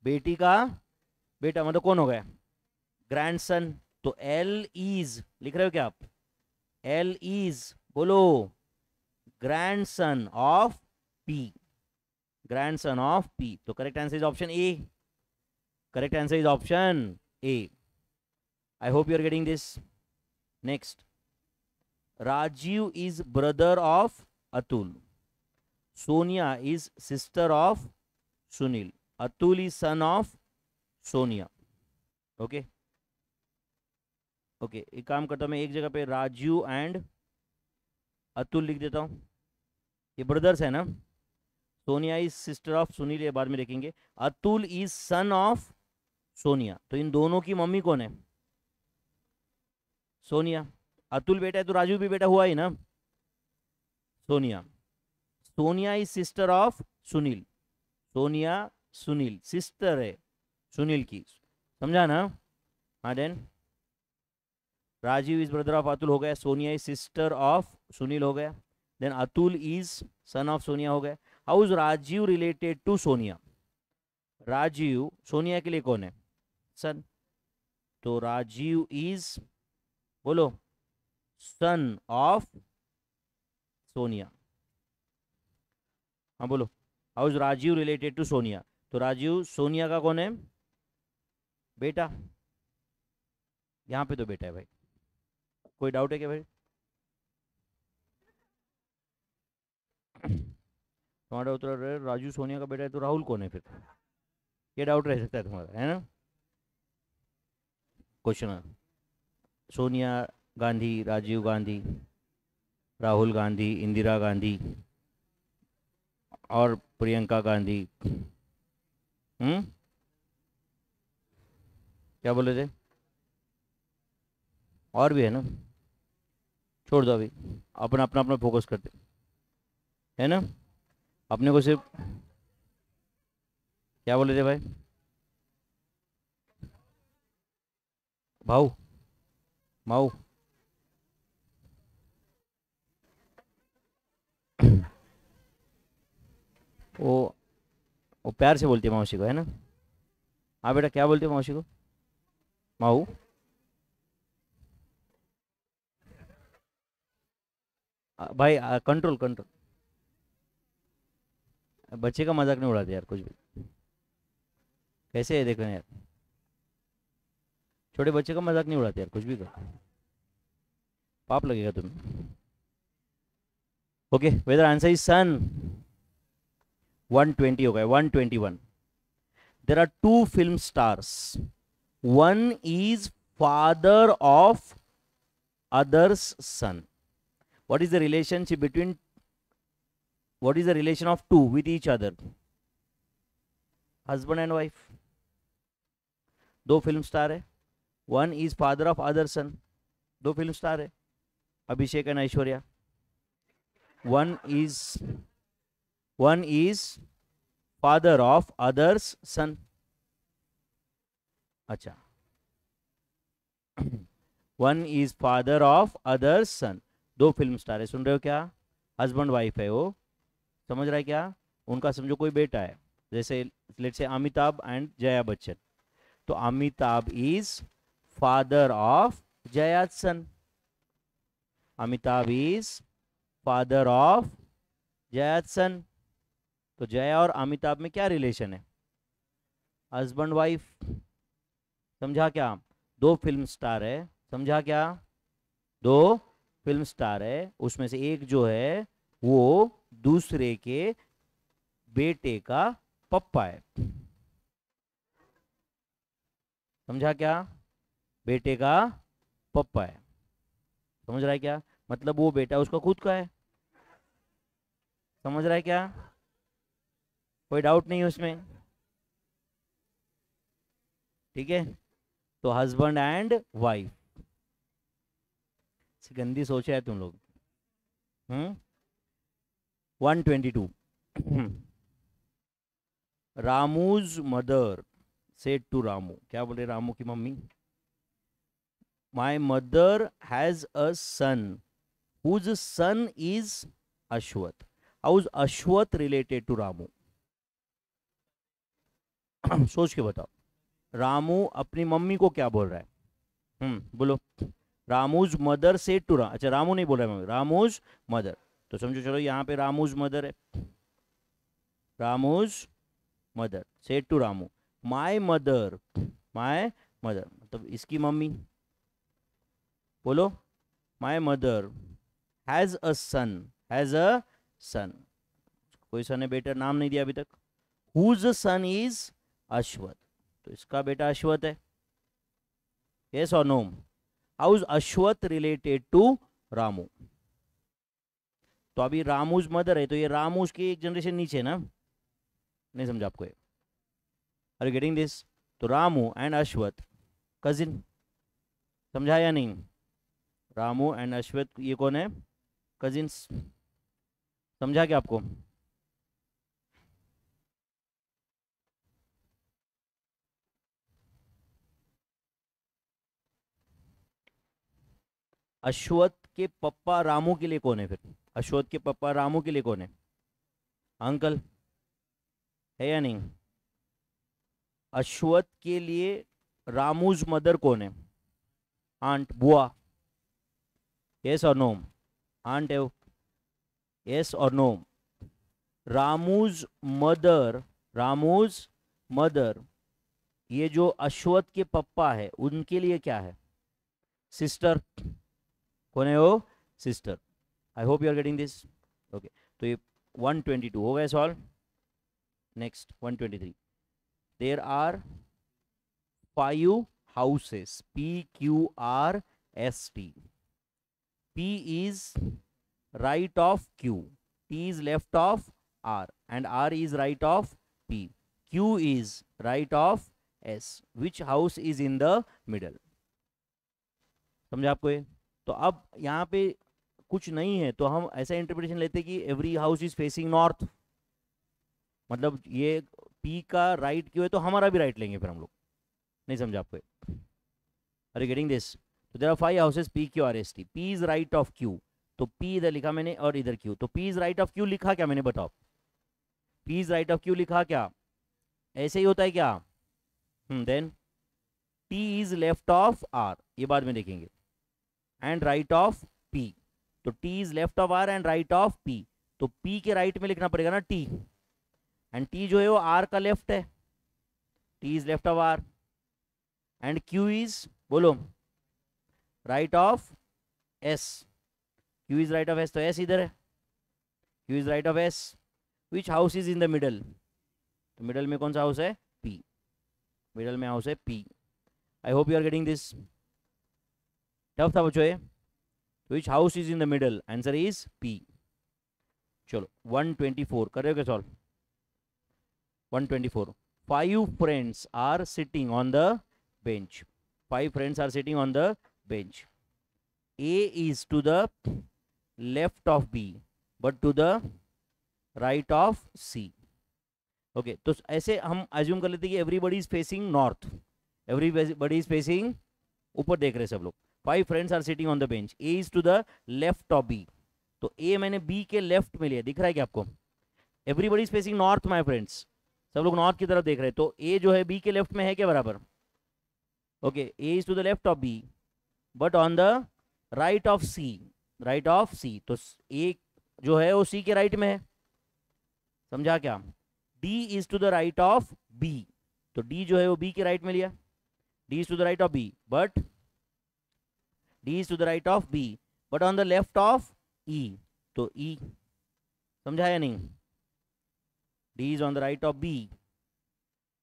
बेटी का बेटा मतलब कौन हो गया ग्रैंड तो एल इज लिख रहे हो क्या आप एल इज बोलो grandson of P. Grandson of P. So correct answer is option A. Correct answer is option A. I hope you are getting this. Next. Rajiv is brother of Atul. Sonia is sister of Sunil. Atul is son of Sonia. Okay okay. Okay okay, एक काम करता हूँ मैं एक जगह पे Raju and Atul लिख देता हूँ ये ब्रदर्स है ना Sonia is sister of Sunil ये बाद में देखेंगे Atul is son of Sonia तो इन दोनों की मम्मी कौन है सोनिया अतुल बेटा है तो राजू भी बेटा हुआ ही ना Sonia Sonia is sister of Sunil Sonia Sunil sister है सुनील की समझा ना हाँ then Rajiv is brother of Atul हो गया Sonia is sister of Sunil हो गया then Atul is son of Sonia हो गया how is Rajiv related to Sonia Rajiv Sonia के लिए कौन है सन तो राजीव इज बोलो सन ऑफ सोनिया हाँ बोलो how is Rajiv related to Sonia तो राजीव सोनिया का कौन है बेटा यहाँ पे तो बेटा है भाई कोई डाउट है क्या भाई तुम्हारा उत्तर राजू सोनिया का बेटा है तो राहुल कौन है फिर ये डाउट रह सकता है तुम्हारा है ना क्वेश्चन सोनिया गांधी राजीव गांधी राहुल गांधी इंदिरा गांधी और प्रियंका गांधी हम्म क्या बोले थे और भी है ना छोड़ दो अभी अपना अपना अपना फोकस करते है ना अपने को सिर्फ क्या बोले थे भाई भाऊ माऊ वो वो प्यार से बोलती है मौसी को है ना हाँ बेटा क्या बोलती है मौसी को माऊ भाई कंट्रोल कंट्रोल बच्चे का मजाक नहीं उड़ाते यार कुछ भी कैसे है देखो यार छोटे बच्चे का मजाक नहीं उड़ाते यार कुछ भी कर पाप लगेगा तुम्हें okay whether answer is son 120 हो गए 121 there are two film stars one is father of others son what is the relationship between what is the relation of two with each other husband and wife दो film star है one is father of other son दो film star है Abhishek and Aishwarya one is one is father of others son अच्छा one is father of others son दो film star है सुन रहे हो क्या हस्बैंड वाइफ है वो समझ रहा है क्या उनका समझो कोई बेटा है जैसे लेट से अमिताभ एंड जया बच्चन तो Amitabh is father of Jaya son Amitabh is father of Jaya's son तो जया और अमिताभ में क्या रिलेशन है हस्बैंड वाइफ समझा क्या दो फिल्म स्टार है समझा क्या दो फिल्म स्टार है उसमें से एक जो है वो दूसरे के बेटे का पप्पा है समझा क्या बेटे का पप्पा है समझ रहा है क्या मतलब वो बेटा उसका खुद का है समझ रहा है क्या कोई डाउट नहीं उसमें ठीक है तो हस्बैंड एंड वाइफ गंदी सोच है तुम लोग hmm to Ramu's mother said to Ramu क्या बोले रामू की mummy my mother has a son whose son is Ashwat how is Ashwat related to Ramu सोच के बताओ रामू अपनी मम्मी को क्या बोल रहा है हम्म बोलो रामूज मदर से टू रा अच्छा रामू नहीं बोल रहा है मम्मी रामूज मदर तो समझो चलो यहाँ पे रामूज मदर है Ramu's mother said to Ramu my mother my mother मतलब इसकी मम्मी बोलो my mother has a son has a son कोई सन है बेटा नाम नहीं दिया अभी तक हुज सन इज अश्वत तो इसका बेटा अश्वत है यस और no how is Ashwat related to Ramu तो अभी रामूज मदर है तो ये रामूज की एक जनरेशन नीचे ना नहीं समझा आपको अरे गेटिंग दिस तो रामू एंड अश्वत कजिन समझा या नहीं रामू एंड अश्वत ये कौन है कजिन्स समझा क्या आपको अश्वत के पप्पा रामू के लिए कौन है फिर अशोक के पापा रामू के लिए कौन है अंकल है या नहीं अश्वत के लिए रामूज मदर कौन है आंट बुआ यस और नोम आंट है यस और नोम रामूज मदर रामूज मदर ये जो अश्वत के पप्पा है उनके लिए क्या है सिस्टर कौन है वो sister I hope you are getting this okay तो ये 122 हो गए solve next 123 there are five houses P Q R S T P is right of Q T is left of R and R is right of P Q is right of S which house is in the middle समझा आपको ये तो अब यहाँ पे कुछ नहीं है तो हम ऐसा इंटरप्रिटेशन लेते कि every house is facing north मतलब ये पी का राइट क्यों है तो हमारा भी राइट लेंगे फिर हम लोग नहीं समझा आपको अरे गेटिंग दिस तो there are five houses P Q R S T P is right of Q तो पी इधर लिखा मैंने और इधर क्यू तो P is right of Q लिखा क्या मैंने बताओ P is right of Q लिखा क्या ऐसे ही होता है क्या then P is left of R ये बाद में देखेंगे एंड राइट ऑफ पी तो T is left of R and right of P तो पी के राइट में लिखना पड़ेगा ना टी एंड टी जो है वो R का लेफ्ट है T is left of R and Q is बोलो right of S Q is right of S तो एस इधर है Q is right of S which house is in the middle तो मिडल में कौन सा हाउस है पी मिडल में हाउस है P I hope you are getting this tough था बच्चों ये which house is in the middle answer is P चलो 124 कर रहे हो क्या solve 124 five friends are sitting on the bench five friends are sitting on the bench a is to the left of b but to the right of c okay okay, तो ऐसे हम assume कर लेते हैं कि everybody is facing north everybody is facing ऊपर देख रहे सब लोग five friends are sitting on the bench A is to the left of B तो ए मैंने बी के लेफ्ट में लिया दिख रहा है क्या आपको everybody facing north my friends सब लोग नॉर्थ की तरफ देख रहे हैं तो ए जो है बी के लेफ्ट में है क्या बराबर okay A is to the left of B but on the right of C right of C तो ए जो है वो सी के राइट right में है समझा क्या D is to the right of B तो डी जो है वो बी के राइट right में लिया D is to the right of B but D is to the right of B but on the left of E. तो E e, समझा या नहीं D is on the right of B,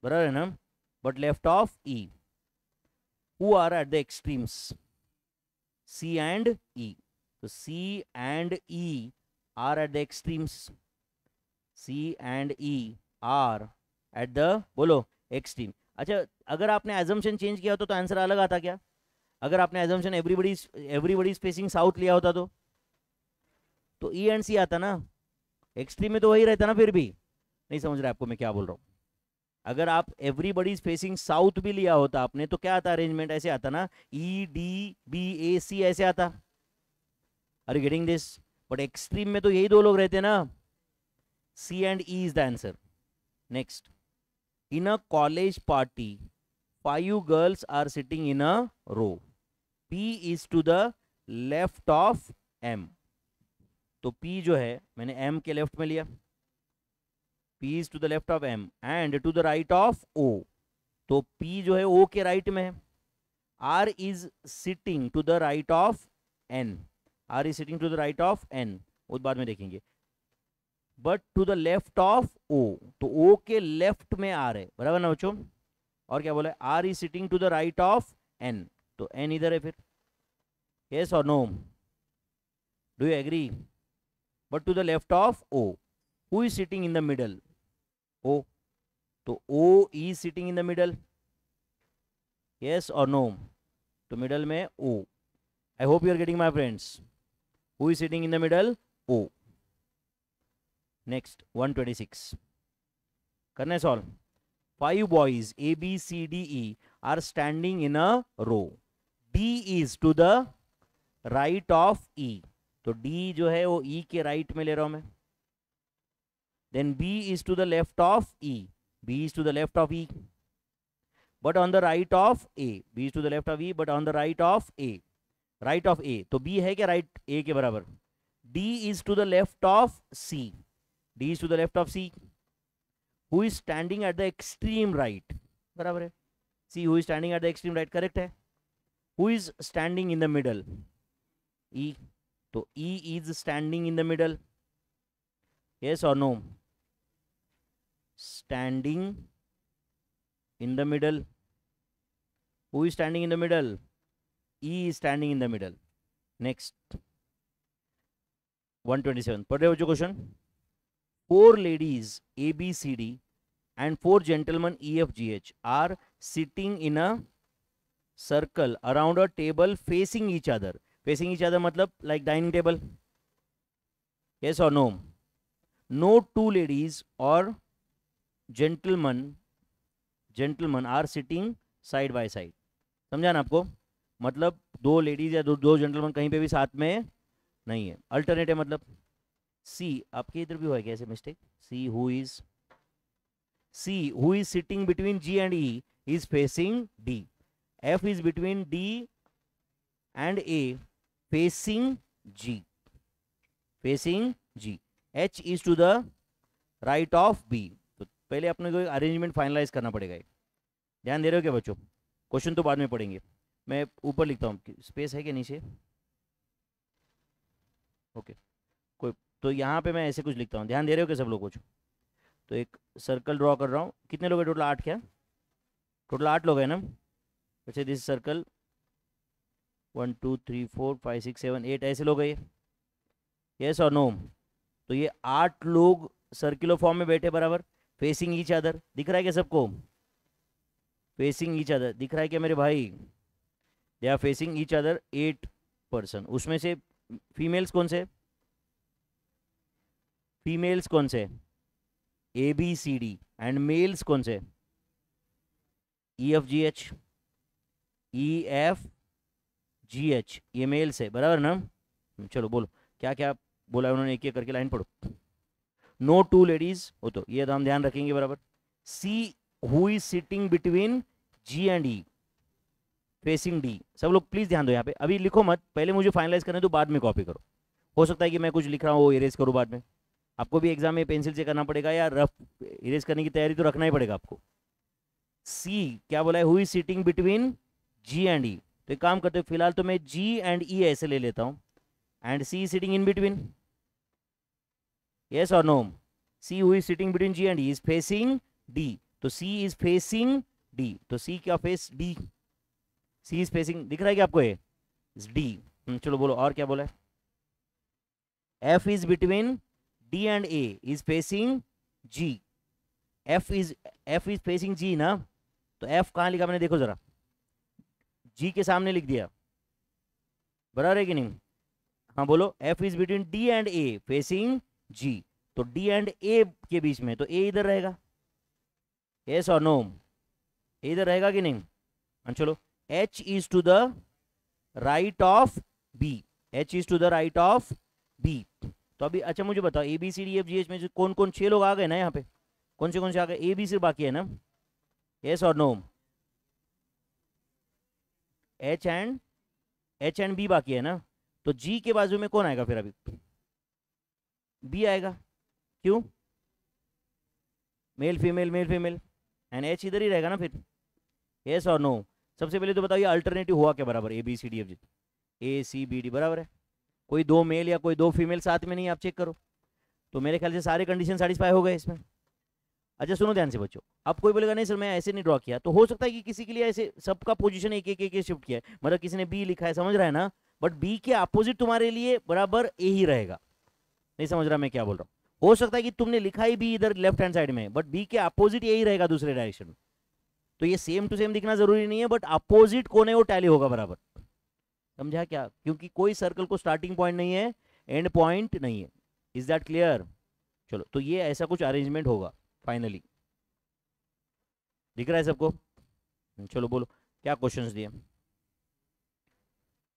बराबर है ना but left of E Who are at the extremes C and E तो C and E are at the extremes C and E are at the बोलो extreme अच्छा अगर आपने assumption change किया तो, तो आंसर अलग आता क्या अगर आपने assumption everybody everybody facing south लिया होता तो तो ई एंड सी आता ना एक्सट्रीम में तो वही रहता ना फिर भी नहीं समझ रहा आपको मैं क्या बोल रहा हूँ अगर आप एवरीबडी स्पेसिंग साउथ भी लिया होता आपने तो क्या आता अरेंजमेंट ऐसे आता ना ई डी बी ए सी ऐसे आता are you getting this but extreme में तो यही दो लोग रहते ना C and E is the answer next in a college party five girls are sitting in a row P is to the left of M तो P जो है मैंने एम के लेफ्ट में लिया P is to the left of M and to the right of O तो P जो है ओ के राइट में है R is sitting to the right of N R is sitting to the right of N उस बाद में देखेंगे but to the left of O तो ओ के लेफ्ट में आर है बराबर ना बच्चों और क्या बोला R is sitting to the right of N तो एन इधर है फिर येस और no do you agree but to the left of O who is sitting in the middle O तो O is sitting in the middle yes और no तो middle में O I hope you are getting my friends who is sitting in the middle O next one twenty six करना है solve five boys A B C D E are standing in a row D is to the right of E तो D जो है वो E e के right right में ले रहा हूं मैं then B is to the left of E B is to the left of E but on the right of A B is to the left of E but on the right of A right of A तो B है क्या right right A के बराबर D is to the left of C D is to the left of C who is standing at the extreme right बराबर है C who is standing at the extreme right correct है who is standing in the middle e so e is standing in the middle yes or no standing in the middle who is standing in the middle e is standing in the middle next 127 पढ़ रहे हो जो question four ladies a b c d and four gentlemen e f g h are sitting in a circle around a table facing each other facing each other matlab like dining table yes or no no two ladies or gentlemen gentlemen are sitting side by side समझा ना आपको मतलब दो ladies या दो दो gentleman कहीं पे भी साथ में नहीं है अल्टरनेट है मतलब सी आपके इधर भी हुआ है कैसे mistake C who is C who is sitting between G and E is facing D f is between d and a facing g facing g h is to the right of b तो पहले अपने को arrangement finalise करना पड़ेगा ध्यान दे रहे हो क्या बच्चों क्वेश्चन तो बाद में पढ़ेंगे मैं ऊपर लिखता हूँ स्पेस है क्या नीचे ओके कोई तो यहाँ पे मैं ऐसे कुछ लिखता हूँ ध्यान दे रहे हो क्या सब लोग कुछ तो एक सर्कल ड्रॉ कर रहा हूँ कितने लोग हैं टोटल आठ क्या टोटल आठ लोग हैं ना अच्छा this circle one two three four five six seven eight ऐसे लोग है ये यस और नो तो ये आठ लोग सर्कुलर फॉर्म में बैठे बराबर फेसिंग ईच अदर दिख रहा है क्या सबको फेसिंग ईच अदर दिख रहा है क्या मेरे भाई they are facing each other eight person उसमें से फीमेल्स कौन से फीमेल्स कौन से A B C D and males कौन से E F G H E F G H ये मेल से बराबर ना हम्म, चलो बोलो क्या क्या बोला उन्होंने एक एक करके लाइन पढ़ो नो टू लेडीज हो तो ये तो हम ध्यान रखेंगे बराबर C who sitting between G and E facing D सब लोग प्लीज ध्यान दो यहाँ पे अभी लिखो मत पहले मुझे फाइनलाइज करने दो बाद में कॉपी करो हो सकता है कि मैं कुछ लिख रहा हूँ वो इरेज करूँ बाद में आपको भी एग्जाम में पेंसिल से करना पड़ेगा या रफ इरेज करने की तैयारी तो रखना ही पड़ेगा आपको सी क्या बोला है who sitting between G and E तो एक काम करते हो फिलहाल तो मैं जी एंड ई ऐसे ले लेता हूँ and C sitting in between yes और no C is sitting between G and E is facing D तो सी इज फेसिंग डी तो सी क्या face D C is facing दिख रहा है क्या आपको ये डी हम्म, चलो बोलो और क्या बोला है F is between D and A is facing G F is F is facing G ना तो एफ कहाँ लिखा मैंने देखो जरा जी के सामने लिख दिया बराबर है कि नहीं हाँ बोलो F is between D and A facing G तो डी एंड ए के बीच में तो ए इधर रहेगा एस और नो ए इधर रहेगा कि नहीं हाँ, चलो H is to the right of B H is to the right of B तो अभी अच्छा मुझे बताओ A B C D F G H में कौन कौन छह लोग आ गए ना यहाँ पे कौन से कौन से आ गए ए बी सिर्फ बाकी है ना एस और no H and H and B बाकी है ना तो जी के बाजू में कौन आएगा फिर अभी बी आएगा क्यों male female male female and H इधर ही रहेगा ना फिर यस और नो सबसे पहले तो बताओ ये अल्टरनेटिव हुआ क्या बराबर A B C D F G A C B D बराबर है कोई दो मेल या कोई दो फीमेल साथ में नहीं आप चेक करो तो मेरे ख्याल से सारे कंडीशन सेटिस्फाई हो गए इसमें अच्छा सुनो ध्यान से बच्चों अब कोई बोलेगा नहीं सर मैं ऐसे नहीं ड्रॉ किया तो हो सकता है कि किसी के लिए ऐसे सबका पोजीशन एक एक एक शिफ्ट किया है मतलब किसी ने बी लिखा है समझ रहा है ना बट बी के अपोजिट तुम्हारे लिए बराबर ए ही रहेगा नहीं समझ रहा मैं क्या बोल रहा हूँ हो सकता है कि तुमने लिखा ही बी इधर लेफ्ट हैंड साइड में बट बी के अपोजिट ए ही रहेगा दूसरे डायरेक्शन में तो ये सेम टू सेम दिखना जरूरी नहीं है बट अपोजिट कौन है वो टैली होगा बराबर समझा क्या क्योंकि कोई सर्कल को स्टार्टिंग पॉइंट नहीं है एंड पॉइंट नहीं है इज दैट क्लियर चलो तो ये ऐसा कुछ अरेंजमेंट होगा फाइनली दिख रहा है सबको चलो बोलो क्या क्वेश्चंस दिए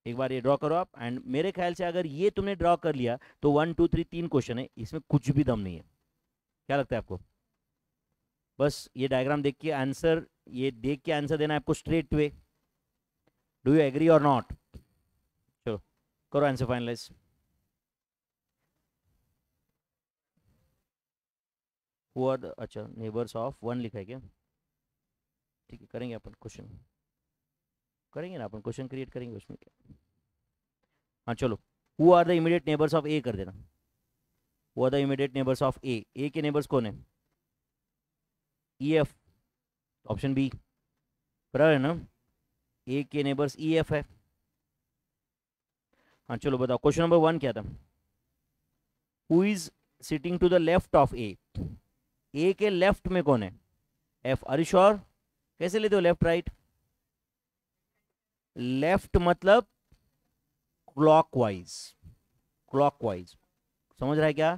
एक बार ये ड्रॉ करो आप एंड मेरे ख्याल से अगर ये तुमने ड्रॉ कर लिया तो वन टू थ्री तीन क्वेश्चन है इसमें कुछ भी दम नहीं है क्या लगता है आपको बस ये डायग्राम देख के आंसर ये देख के आंसर देना है आपको straight way do you agree और नॉट चलो करो आंसर फाइनलाइज हु आर अच्छा नेबर्स ऑफ वन लिखा है क्या ठीक है करेंगे अपन क्वेश्चन करेंगे ना अपन क्वेश्चन क्रिएट करेंगे उसमें क्या हाँ चलो who are the immediate neighbours of A कर देना who are the immediate neighbours of A A के नेबर्स कौन है ई एफ ऑप्शन बी बराबर है ना ए के नेबर्स ई एफ है हाँ चलो बताओ क्वेश्चन नंबर वन क्या था who is sitting to the left of A A के लेफ्ट में कौन है एफ अरिशोर कैसे लेते हो लेफ्ट राइट लेफ्ट मतलब क्लॉकवाइज क्लॉकवाइज समझ रहा है क्या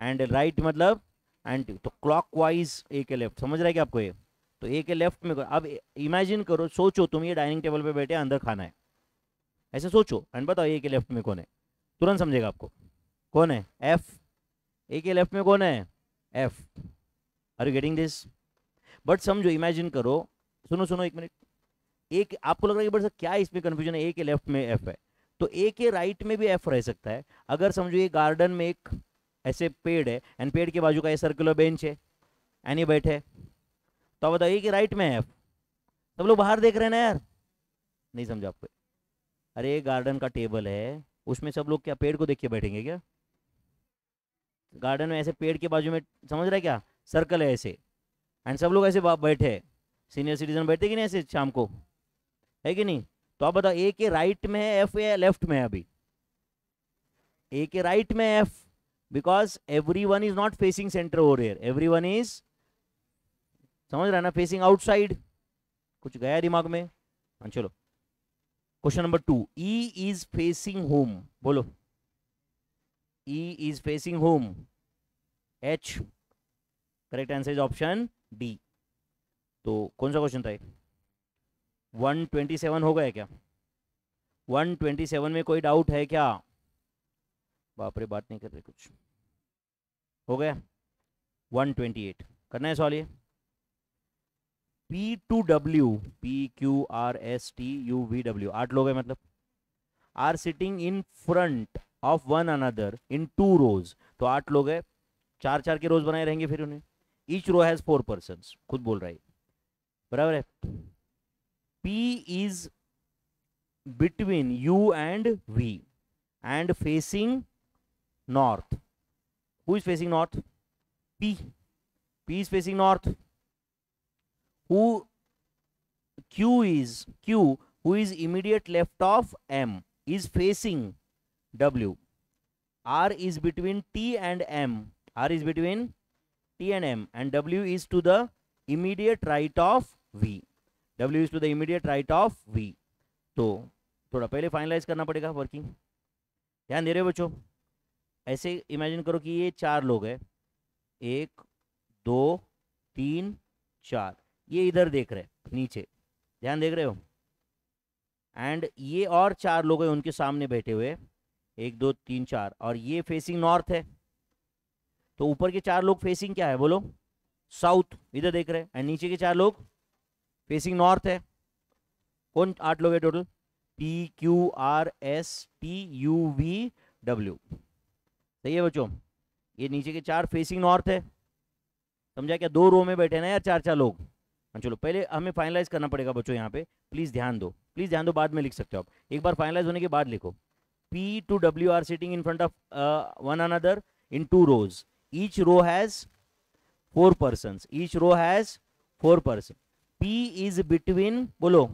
एंड राइट right मतलब एंटी तो क्लॉकवाइज ए के लेफ्ट समझ रहा है क्या आपको ये तो ए के लेफ्ट में अब इमेजिन करो सोचो तुम ये डाइनिंग टेबल पे बैठे अंदर खाना है ऐसे सोचो एंड बताओ ए के लेफ्ट में कौन है तुरंत समझेगा आपको कौन है एफ ए के लेफ्ट में कौन है F are you getting this but समझो इमेजिन करो सुनो सुनो एक मिनट ए के आपको लग रहा है कि बट सर क्या इसमें कन्फ्यूजन है ए के लेफ्ट में एफ है तो ए के राइट में भी एफ रह सकता है अगर समझो ये गार्डन में एक ऐसे पेड़ है एंड पेड़ के बाजू का ये सर्कुलर बेंच है एनी बैठे तो तो बताओ ए के राइट में एफ सब लोग बाहर देख रहे हैं ना यार नहीं समझो आपको अरे गार्डन का टेबल है उसमें सब लोग क्या पेड़ को देख के बैठेंगे क्या गार्डन में ऐसे पेड़ के बाजू में समझ रहे क्या सर्कल है ऐसे एंड सब लोग ऐसे बैठे हैं सीनियर सिटीजन बैठे कि नहीं ऐसे शाम को है कि नहीं तो आप बताओ ए के राइट में है एफ या लेफ्ट में है अभी ए के राइट में F because everyone is not facing centre over here everyone is समझ रहे ना फेसिंग आउटसाइड कुछ गया दिमाग में हाँ चलो question number two E is facing home बोलो E is facing home H correct answer is option D तो कौन सा क्वेश्चन था ये वन ट्वेंटी सेवन हो गया क्या वन ट्वेंटी सेवन में कोई डाउट है क्या बाप रे बात नहीं कर रहे कुछ हो गया वन ट्वेंटी एट करना है सॉल्व ये P to W P Q R S T U V W आठ लोग हैं मतलब are sitting in front of one another in two rows तो आठ लोग हैं चार चार के रोज बनाए रहेंगे फिर उन्हें each row has four person खुद बोल रहा है बराबर है P is between U and V and facing north who is facing north P P is facing north who q is q who is immediate left of m is facing w r is between t and m r is between T and W is to the immediate right of V. W is to the immediate right of V. तो थोड़ा पहले finalise करना पड़ेगा working ध्यान दे रहे हो बच्चों ऐसे इमेजिन करो कि ये चार लोग हैं एक दो तीन चार ये इधर देख रहे नीचे ध्यान देख रहे हो एंड ये और चार लोग हैं उनके सामने बैठे हुए एक दो तीन चार और ये फेसिंग नॉर्थ है तो ऊपर के चार लोग फेसिंग क्या है बोलो साउथ इधर देख रहे हैं एंड नीचे के चार लोग फेसिंग नॉर्थ है कौन आठ लोग है total P Q R S T U V W सही है बच्चों ये नीचे के चार फेसिंग नॉर्थ है समझा क्या दो रो में बैठे ना यार चार चार लोग हाँ, चलो पहले हमें फाइनलाइज करना पड़ेगा बच्चों यहाँ पे प्लीज़ ध्यान दो प्लीज़ ध्यान दो बाद में लिख सकते हो आप एक बार फाइनलाइज होने के बाद लिखो P to W are sitting in front of one another in two rows each row has four person each row has four person P is between बोलो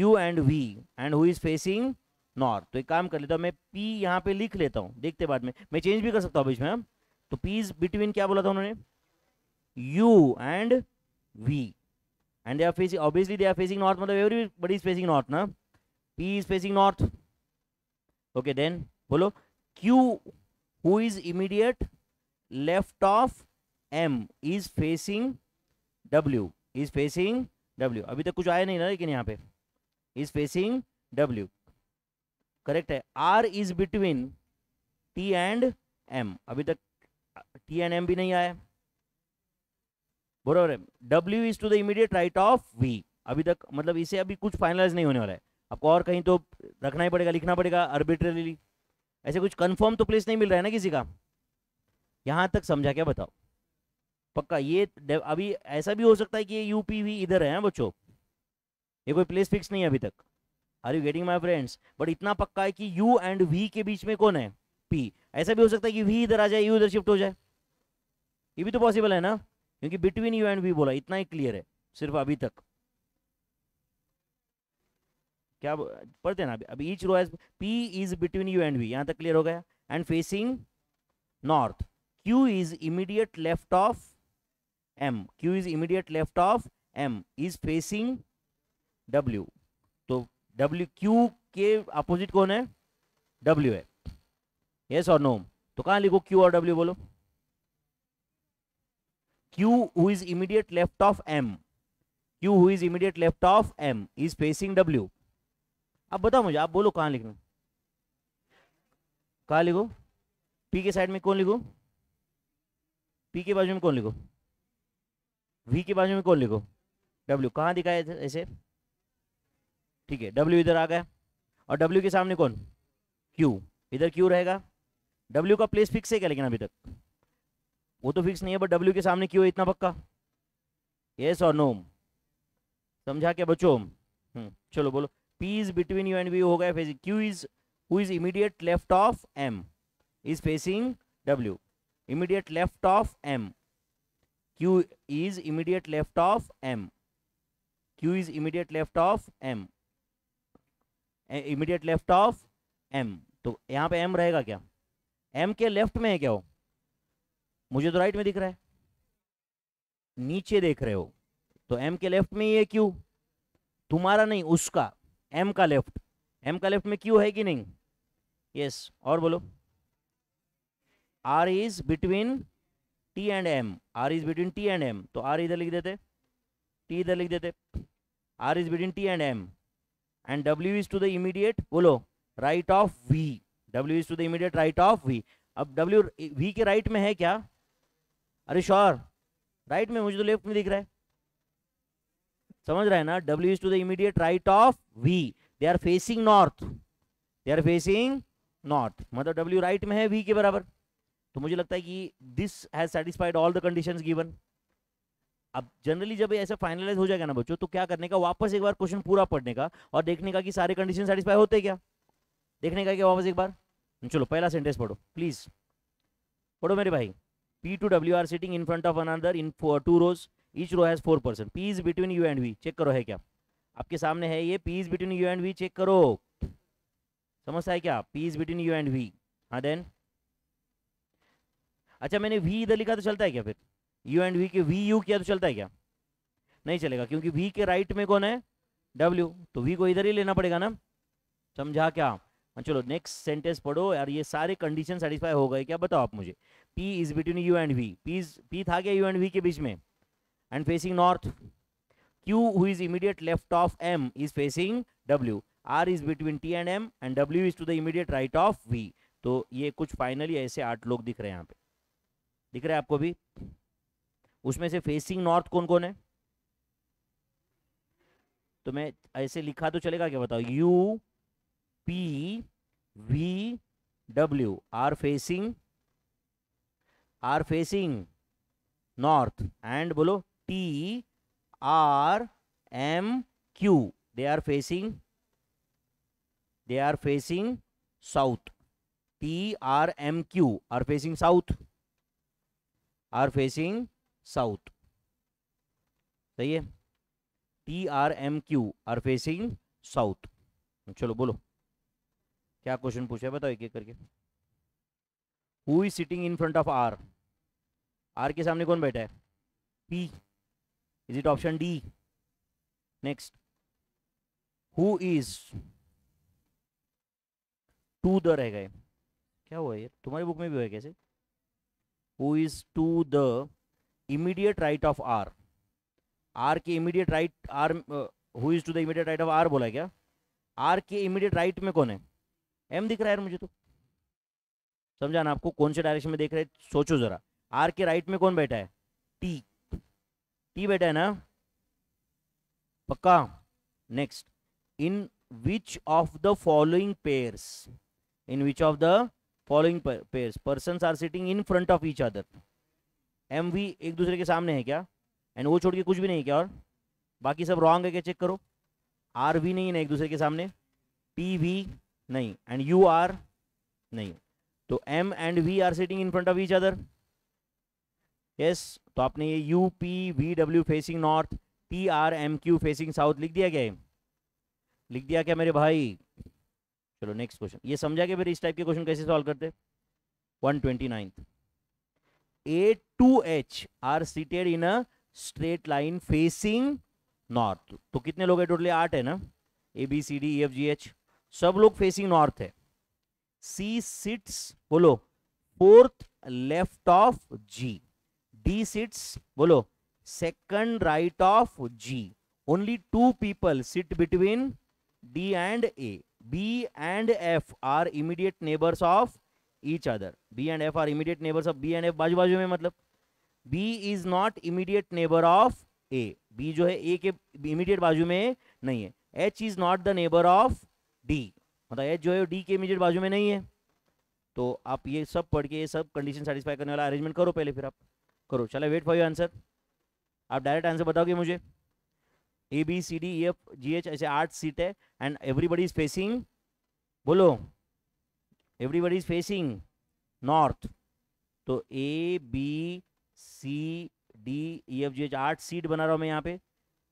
U and V and who is facing north तो एक काम कर लेता हूं मैं P यहां पे लिख लेता हूं देखते बाद में मैं चेंज भी कर सकता हूं बीच में हाँ? तो पी इज बिटवीन क्या बोला था उन्होंने U and V and they are facing obviously they are facing north मतलब everybody is facing north ना P is facing north okay then बोलो Q who is immediate left of M is facing W is facing W अभी तक कुछ आया नहीं ना लेकिन यहाँ पे इज फेसिंग डब्ल्यू करेक्ट है R is between T and M अभी तक टी एंड एम भी नहीं आया बरोबर है W is to the immediate right of V अभी तक मतलब इसे अभी कुछ फाइनलाइज नहीं होने वाला है आपको और कहीं तो रखना ही पड़ेगा लिखना पड़ेगा अर्बिट्रेली ऐसे कुछ कंफर्म तो प्लेस नहीं मिल रहा है ना किसी का यहां तक समझा क्या बताओ पक्का ये अभी ऐसा भी हो सकता है कि ये यूपी भी इधर है बच्चों ये कोई प्लेस फिक्स नहीं है अभी तक are you getting my friends but इतना पक्का है कि यू एंड वी के बीच में कौन है पी ऐसा भी हो सकता है कि वी इधर आ जाए यू इधर शिफ्ट हो जाए ये भी तो पॉसिबल है ना क्योंकि बिटवीन यू एंड वी बोला इतना ही क्लियर है सिर्फ अभी तक क्या पढ़ते ना अभी each row as P is between U and V यहाँ तक क्लियर हो गया and facing north q is immediate left of m q is immediate left of m is facing w तो w q के अपोजिट कौन है w है yes और नो तो कहाँ लिखो q और w बोलो q who is immediate left of m q who is immediate left of m is facing w अब बताओ मुझे आप बोलो कहाँ लिखना कहाँ लिखो p के साइड में कौन लिखो पी के बाजू में कौन लिखो वी के बाजू में कौन लिखो डब्ल्यू कहाँ दिखाया था ऐसे ठीक है डब्ल्यू इधर आ गया और डब्ल्यू के सामने कौन क्यू इधर क्यू रहेगा डब्ल्यू का प्लेस फिक्स है क्या लेकिन अभी तक वो तो फिक्स नहीं है बट डब्ल्यू के सामने क्यू है इतना पक्का येस और नो समझा के बच्चो हम्म, चलो बोलो P is between U and V हो गया facing Q is who is immediate left of M is facing W immediate left of m q is immediate left of m q is immediate left of m immediate left of m तो यहां पे m रहेगा क्या m के left में है क्या वो मुझे तो राइट में दिख रहा है नीचे देख रहे हो तो m के लेफ्ट में ही है क्यू तुम्हारा नहीं उसका m का लेफ्ट m का लेफ्ट में क्यू है कि नहीं यस yes, और बोलो R is between T and M R is between T and M तो आर इधर लिख देते टी इधर लिख देते R is between T and M and W is to the immediate बोलो right of V W is to the immediate right of V अब W V के राइट में है क्या अरे श्योर राइट में मुझे तो लेफ्ट में दिख रहा है समझ रहा है ना W is to the immediate right of V they are facing north they are facing north मतलब डब्ल्यू राइट में है वी के बराबर तो मुझे लगता है कि this has satisfied all the condition given अब जनरली जब ऐसा फाइनलाइज हो जाएगा ना बच्चों तो क्या करने का वापस एक बार क्वेश्चन पूरा पढ़ने का और देखने का कि सारे कंडीशन सेटिस्फाई होते क्या देखने का क्या वापस एक बार हम्म, चलो पहला सेंटेंस पढ़ो प्लीज पढ़ो मेरे भाई P to W are sitting in front of another in two rows each row has four person P is between U and V check करो है क्या आपके सामने है ये P is between U and V check करो समझता है क्या P is between U and V हाँ देन अच्छा मैंने वी इधर लिखा तो चलता है क्या फिर यू एंड वी के वी यू किया तो चलता है क्या नहीं चलेगा क्योंकि वी के राइट में कौन है डब्ल्यू तो वी को इधर ही लेना पड़ेगा ना समझा क्या हाँ, चलो नेक्स्ट सेंटेंस पढ़ो यार ये सारे कंडीशन सेटिस्फाई हो गए क्या बताओ आप मुझे P is between U and V P is P था क्या यू एंड वी के बीच में and facing north Q who is immediate left of M is facing W R is between T and M and W is to the immediate right of V तो ये कुछ finally ऐसे आठ लोग दिख रहे हैं यहाँ पे दिख रहा है आपको भी उसमें से फेसिंग नॉर्थ कौन कौन है तो मैं ऐसे लिखा तो चलेगा क्या बताओ U P V W are facing are facing north and बोलो T R M Q they are facing they are facing south T R M Q are facing south are facing south सही है T R M Q are facing south चलो बोलो क्या question पूछा है बताओ एक एक करके who is sitting in front of R R के सामने कौन बैठा है P is it option D next who is to the रह गए क्या हुआ यार तुम्हारी बुक में भी हुआ कैसे who is to the immediate right of R R के immediate right R who is to the immediate right of R बोला क्या आर के इमीडिएट राइट में कौन है एम दिख रहा है यार मुझे तो समझा ना आपको कौन से डायरेक्शन में देख रहे हैं सोचो जरा आर के राइट में कौन बैठा है टी टी बैठा है ना पक्का next in which of the following pairs in which of the following pairs person are sitting in front of each other M V एक दूसरे के सामने है क्या एंड वो छोड़ के कुछ भी नहीं क्या और बाकी सब रॉन्ग है क्या चेक करो आर वी नहीं है एक दूसरे के सामने पी वी नहीं एंड यू आर नहीं तो M and V are sitting in front of each other yes तो आपने ये U P V W facing north T R M Q facing south लिख दिया क्या है लिख दिया क्या मेरे भाई चलो नेक्स्ट क्वेश्चन ये समझा के फिर इस टाइप के क्वेश्चन कैसे सॉल्व करते one twenty ninth A to H are seated in a straight line facing north तो कितने लोग है टोटली आठ है ना A B C D F G H सब लोग फेसिंग नॉर्थ है सी सिट्स बोलो fourth left of G D sits बोलो second right of G only two people sit between D and A B and F are immediate neighbors of each other. B and F are immediate neighbors of B and F बाजू बाजू में मतलब B is not immediate neighbor of A. B जो है A के immediate बाजू में नहीं है H is not the neighbor of D. मतलब H जो है D के immediate बाजू में नहीं है तो आप ये सब पढ़ के ये सब कंडीशन सेटिस्फाई करने वाला अरेंजमेंट करो पहले फिर आप करो चलो वेट फॉर योर आंसर आप डायरेक्ट आंसर बताओगे मुझे A B C D E F G H ऐसे आठ सीट है एंड एवरीबडी इज फेसिंग बोलो एवरीबडी इज फेसिंग नॉर्थ तो A B C D E F G H आठ seat बना रहा हूँ मैं यहाँ पे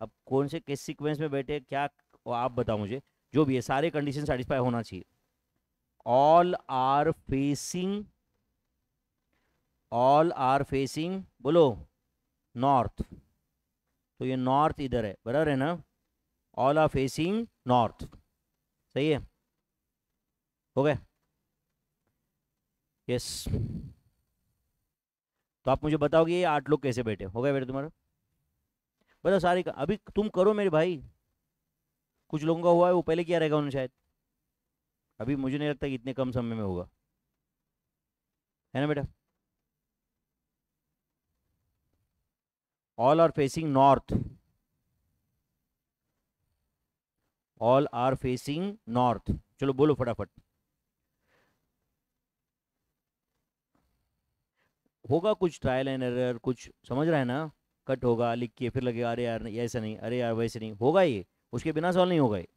अब कौन से किस सीक्वेंस में बैठे क्या वो आप बताओ मुझे जो भी है सारे कंडीशन सेटिस्फाई होना चाहिए all are facing all are facing बोलो नॉर्थ तो ये नॉर्थ इधर है बराबर है ना ऑल आर फेसिंग नॉर्थ सही है हो गए यस तो आप मुझे बताओगे ये आठ लोग कैसे बैठे हो गए बेटे तुम्हारा बताओ सारी का अभी तुम करो मेरे भाई कुछ लोगों का हुआ है वो पहले क्या रहेगा उन्होंने शायद अभी मुझे नहीं लगता कि इतने कम समय में होगा है ना बेटा all are facing north all are facing north चलो बोलो फटाफट होगा कुछ ट्रायल एंड एरर कुछ समझ रहा है ना कट होगा लिख के फिर लगेगा अरे यार ऐसा नहीं अरे यार वैसे नहीं होगा ये उसके बिना सॉल्व नहीं होगा ये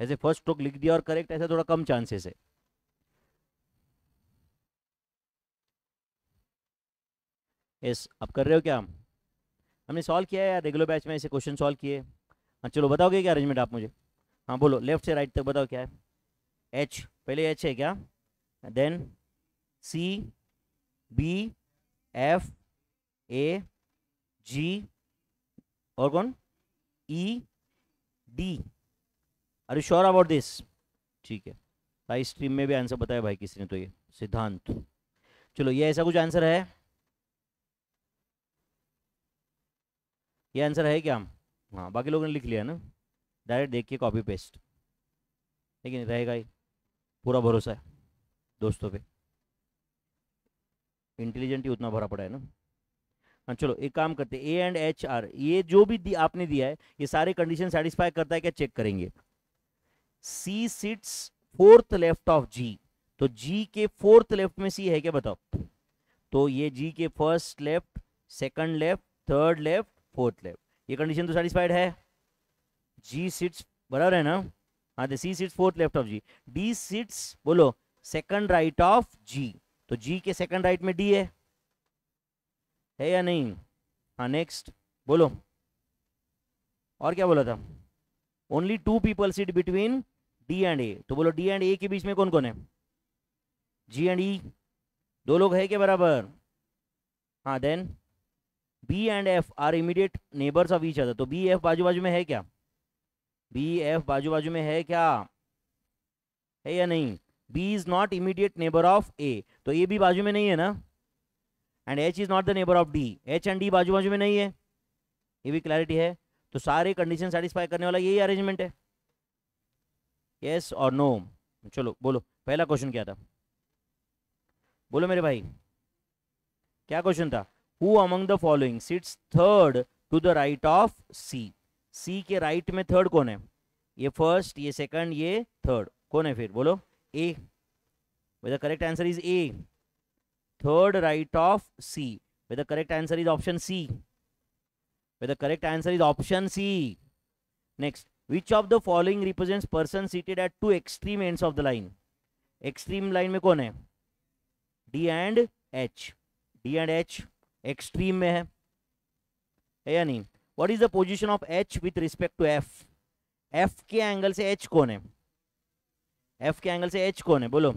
ऐसे फर्स्ट स्ट्रोक लिख दिया और करेक्ट ऐसा थोड़ा कम चांसेस है यस आप कर रहे हो क्या हमने सॉल्व किया है या रेगुलर बैच में ऐसे क्वेश्चन सॉल्व किए हाँ चलो बताओगे क्या अरेंजमेंट आप मुझे हाँ बोलो लेफ्ट से राइट तक बताओ क्या है एच पहले एच है क्या then C B F A G और कौन E D are you sure about this ठीक है भाई स्ट्रीम में भी आंसर बताया भाई किसी ने तो ये सिद्धांत चलो ये ऐसा कुछ आंसर है ये आंसर है क्या हाँ बाकी लोगों ने लिख लिया ना डायरेक्ट देख के कॉपी पेस्ट ठीक है रहेगा ही पूरा भरोसा है दोस्तों पे इंटेलिजेंट ही उतना भरा पड़ा है ना हाँ चलो एक काम करते ए एंड एच आर ये जो भी दि, आपने दिया है ये सारे कंडीशन सेटिस्फाई करता है क्या चेक करेंगे C sits fourth left of G तो जी के फोर्थ लेफ्ट में सी है क्या बताओ तो ये जी के first left second left third left fourth left ये कंडीशन तो सेटिस्फाइड है जी सिट्स बराबर है ना हाँ तो C sits fourth left of G D sits बोलो सेकंड राइट ऑफ जी तो जी के सेकंड राइट में डी है है या नहीं हाँ नेक्स्ट बोलो और क्या बोला था only two people sit between D and A तो बोलो डी एंड ए के बीच में कौन कौन है जी एंड ई दो लोग है के बराबर हाँ then B and F are immediate neighbours of each other तो बी एफ बाजू बाजू में है क्या बी एफ बाजू बाजू में है क्या है या नहीं B is not immediate neighbour of A तो ए बी बाजू में नहीं है ना and H is not the neighbour of D H and D बाजू बाजू में नहीं है ये भी क्लैरिटी है तो सारे कंडीशन सेटिस्फाई करने वाला यही अरेंजमेंट है यस और नो चलो बोलो पहला क्वेश्चन क्या था बोलो मेरे भाई क्या क्वेश्चन था who among the following sits third to the right of C C के राइट में थर्ड कौन है ये फर्स्ट ये सेकंड ये थर्ड कौन है फिर बोलो A the correct answer is A third right of C the correct answer is option C the correct answer is option C next which of the following represents person seated at two extreme ends of the line extreme line में कौन है D and H D and H extreme में है है या नहीं what is the position of H with respect to F F के angle से एच कौन है एफ के एंगल से एच कौन है बोलो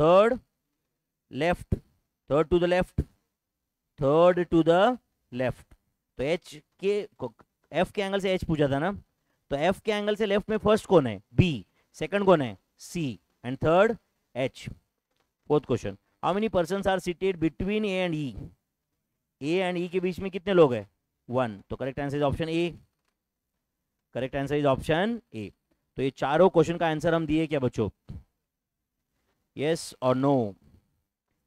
third left third to the left third to the left तो एच के एफ के एंगल से एच पूछा था ना तो एफ के एंगल से लेफ्ट में फर्स्ट कौन है बी सेकंड कौन है C and third H fourth question how many person are seated between A and E A and E के बीच में कितने लोग हैं वन तो correct answer is option A correct answer is option A तो ये चारों क्वेश्चन का आंसर हम दिए क्या बच्चों यस और नो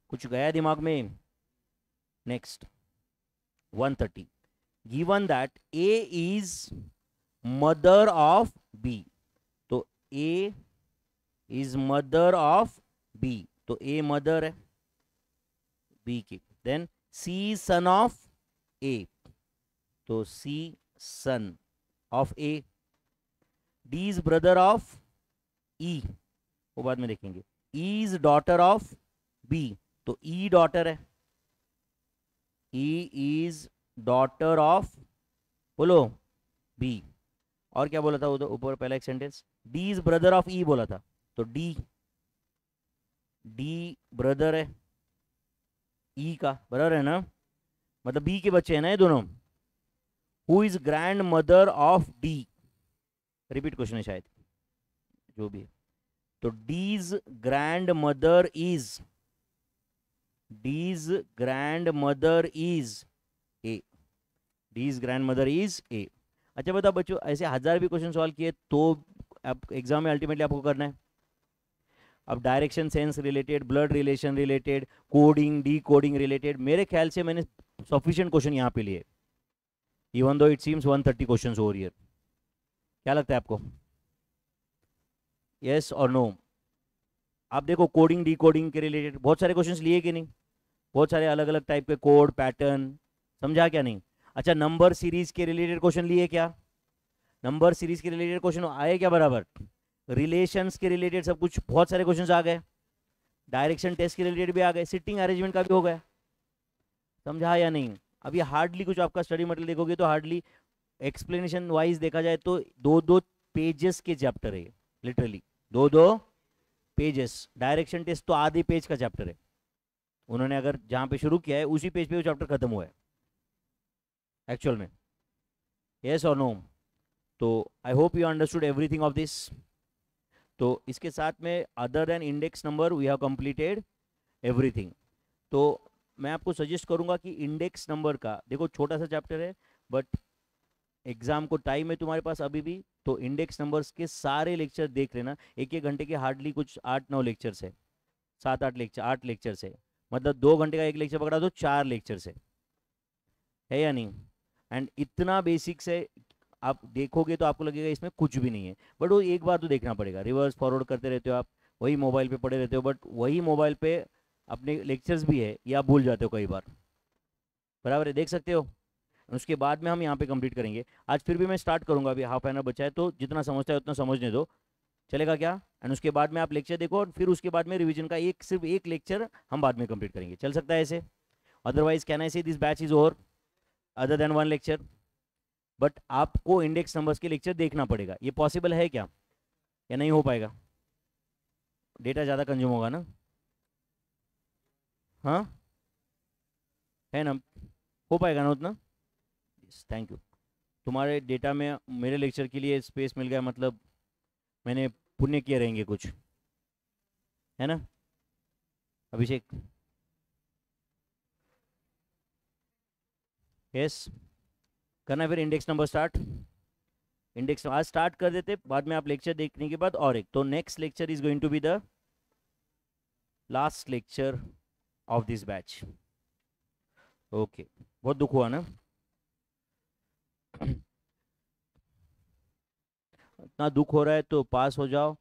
कुछ गया दिमाग में next one thirty given that A is mother of B तो A is mother of B तो ए मदर है बी की then C son of A तो C son of A D is brother of E वो बाद में देखेंगे E is daughter of B तो ई e डॉटर है ई इज डॉटर ऑफ बोलो बी और क्या बोला था उधर तो ऊपर पहला एक sentence D is brother of E बोला था तो डी डी ब्रदर है ई e का बराबर है ना मतलब बी के बच्चे हैं ना ये दोनों who is grandmother of D repeat question है शायद जो भी तो D's grandmother is D's grandmother is A D's grandmother is A अच्छा बताओ बच्चों ऐसे हजार भी क्वेश्चन सॉल्व किए तो आप एग्जाम में अल्टीमेटली आपको करना है अब direction sense related blood relation related coding decoding related मेरे ख्याल से मैंने सफिशियंट क्वेश्चन यहाँ पे लिए even though it seems 130 thirty question over year क्या लगता है आपको येस और नो आप देखो कोडिंग डी कोडिंग के रिलेटेड बहुत सारे क्वेश्चन लिए कि नहीं बहुत सारे अलग अलग टाइप के कोड पैटर्न समझा क्या नहीं अच्छा नंबर सीरीज के रिलेटेड क्वेश्चन लिए क्या नंबर सीरीज के रिलेटेड क्वेश्चन आए क्या बराबर रिलेशन के रिलेटेड सब कुछ बहुत सारे क्वेश्चन आ गए डायरेक्शन टेस्ट के रिलेटेड भी आ गए सिटिंग अरेंजमेंट का भी हो गया समझा या नहीं अभी हार्डली कुछ आपका स्टडी मटेरियल देखोगे तो हार्डली एक्सप्लेनेशन वाइज देखा जाए तो दो दो पेजेस के चैप्टर है लिटरली दो दो पेजेस डायरेक्शन टेस्ट तो आधे पेज का चैप्टर है उन्होंने अगर जहाँ पे शुरू किया है उसी पेज पे वो चैप्टर खत्म हुआ है एक्चुअल में येस और नो तो I hope you understood everything of this तो इसके साथ में other than index number we have completed everything तो मैं आपको सजेस्ट करूंगा कि इंडेक्स नंबर का देखो छोटा सा चैप्टर है बट एग्जाम को टाइम है तुम्हारे पास अभी भी तो इंडेक्स नंबर्स के सारे लेक्चर देख लेना एक एक घंटे के हार्डली कुछ आठ नौ लेक्चर्स है सात आठ लेक्चर आठ लेक्चर्स है मतलब दो घंटे का एक लेक्चर पकड़ा दो तो चार लेक्चर्स है है या नहीं एंड इतना बेसिक्स है आप देखोगे तो आपको लगेगा इसमें कुछ भी नहीं है बट वो एक बार तो देखना पड़ेगा रिवर्स फॉरवर्ड करते रहते हो आप वही मोबाइल पे पड़े रहते हो बट वही मोबाइल पे अपने लेक्चर्स भी है या आप भूल जाते हो कई बार बराबर है देख सकते हो उसके बाद में हम यहाँ पे कंप्लीट करेंगे आज फिर भी मैं स्टार्ट करूँगा अभी हाफ एन आवर बचा है तो जितना समझता है उतना समझने दो चलेगा क्या एंड उसके बाद में आप लेक्चर देखो और फिर उसके बाद में रिविजन का एक सिर्फ एक लेक्चर हम बाद में कंप्लीट करेंगे चल सकता है ऐसे otherwise can I say this batch is over other than one lecture but आपको इंडेक्स नंबर्स के लेक्चर देखना पड़ेगा ये पॉसिबल है क्या या नहीं हो पाएगा डेटा ज़्यादा कंज्यूम होगा ना हाँ है ना हो पाएगा ना उतना थैंक यू तुम्हारे डेटा में मेरे लेक्चर के लिए स्पेस मिल गया मतलब मैंने पुण्य किए रहेंगे कुछ है ना अभिषेक यस yes. करना फिर इंडेक्स नंबर स्टार्ट इंडेक्स आज स्टार्ट कर देते बाद में आप लेक्चर देखने के बाद और एक तो next lecture is going to be the last lecture of this batch okay बहुत दुख हुआ ना इतना दुख हो रहा है तो पास हो जाओ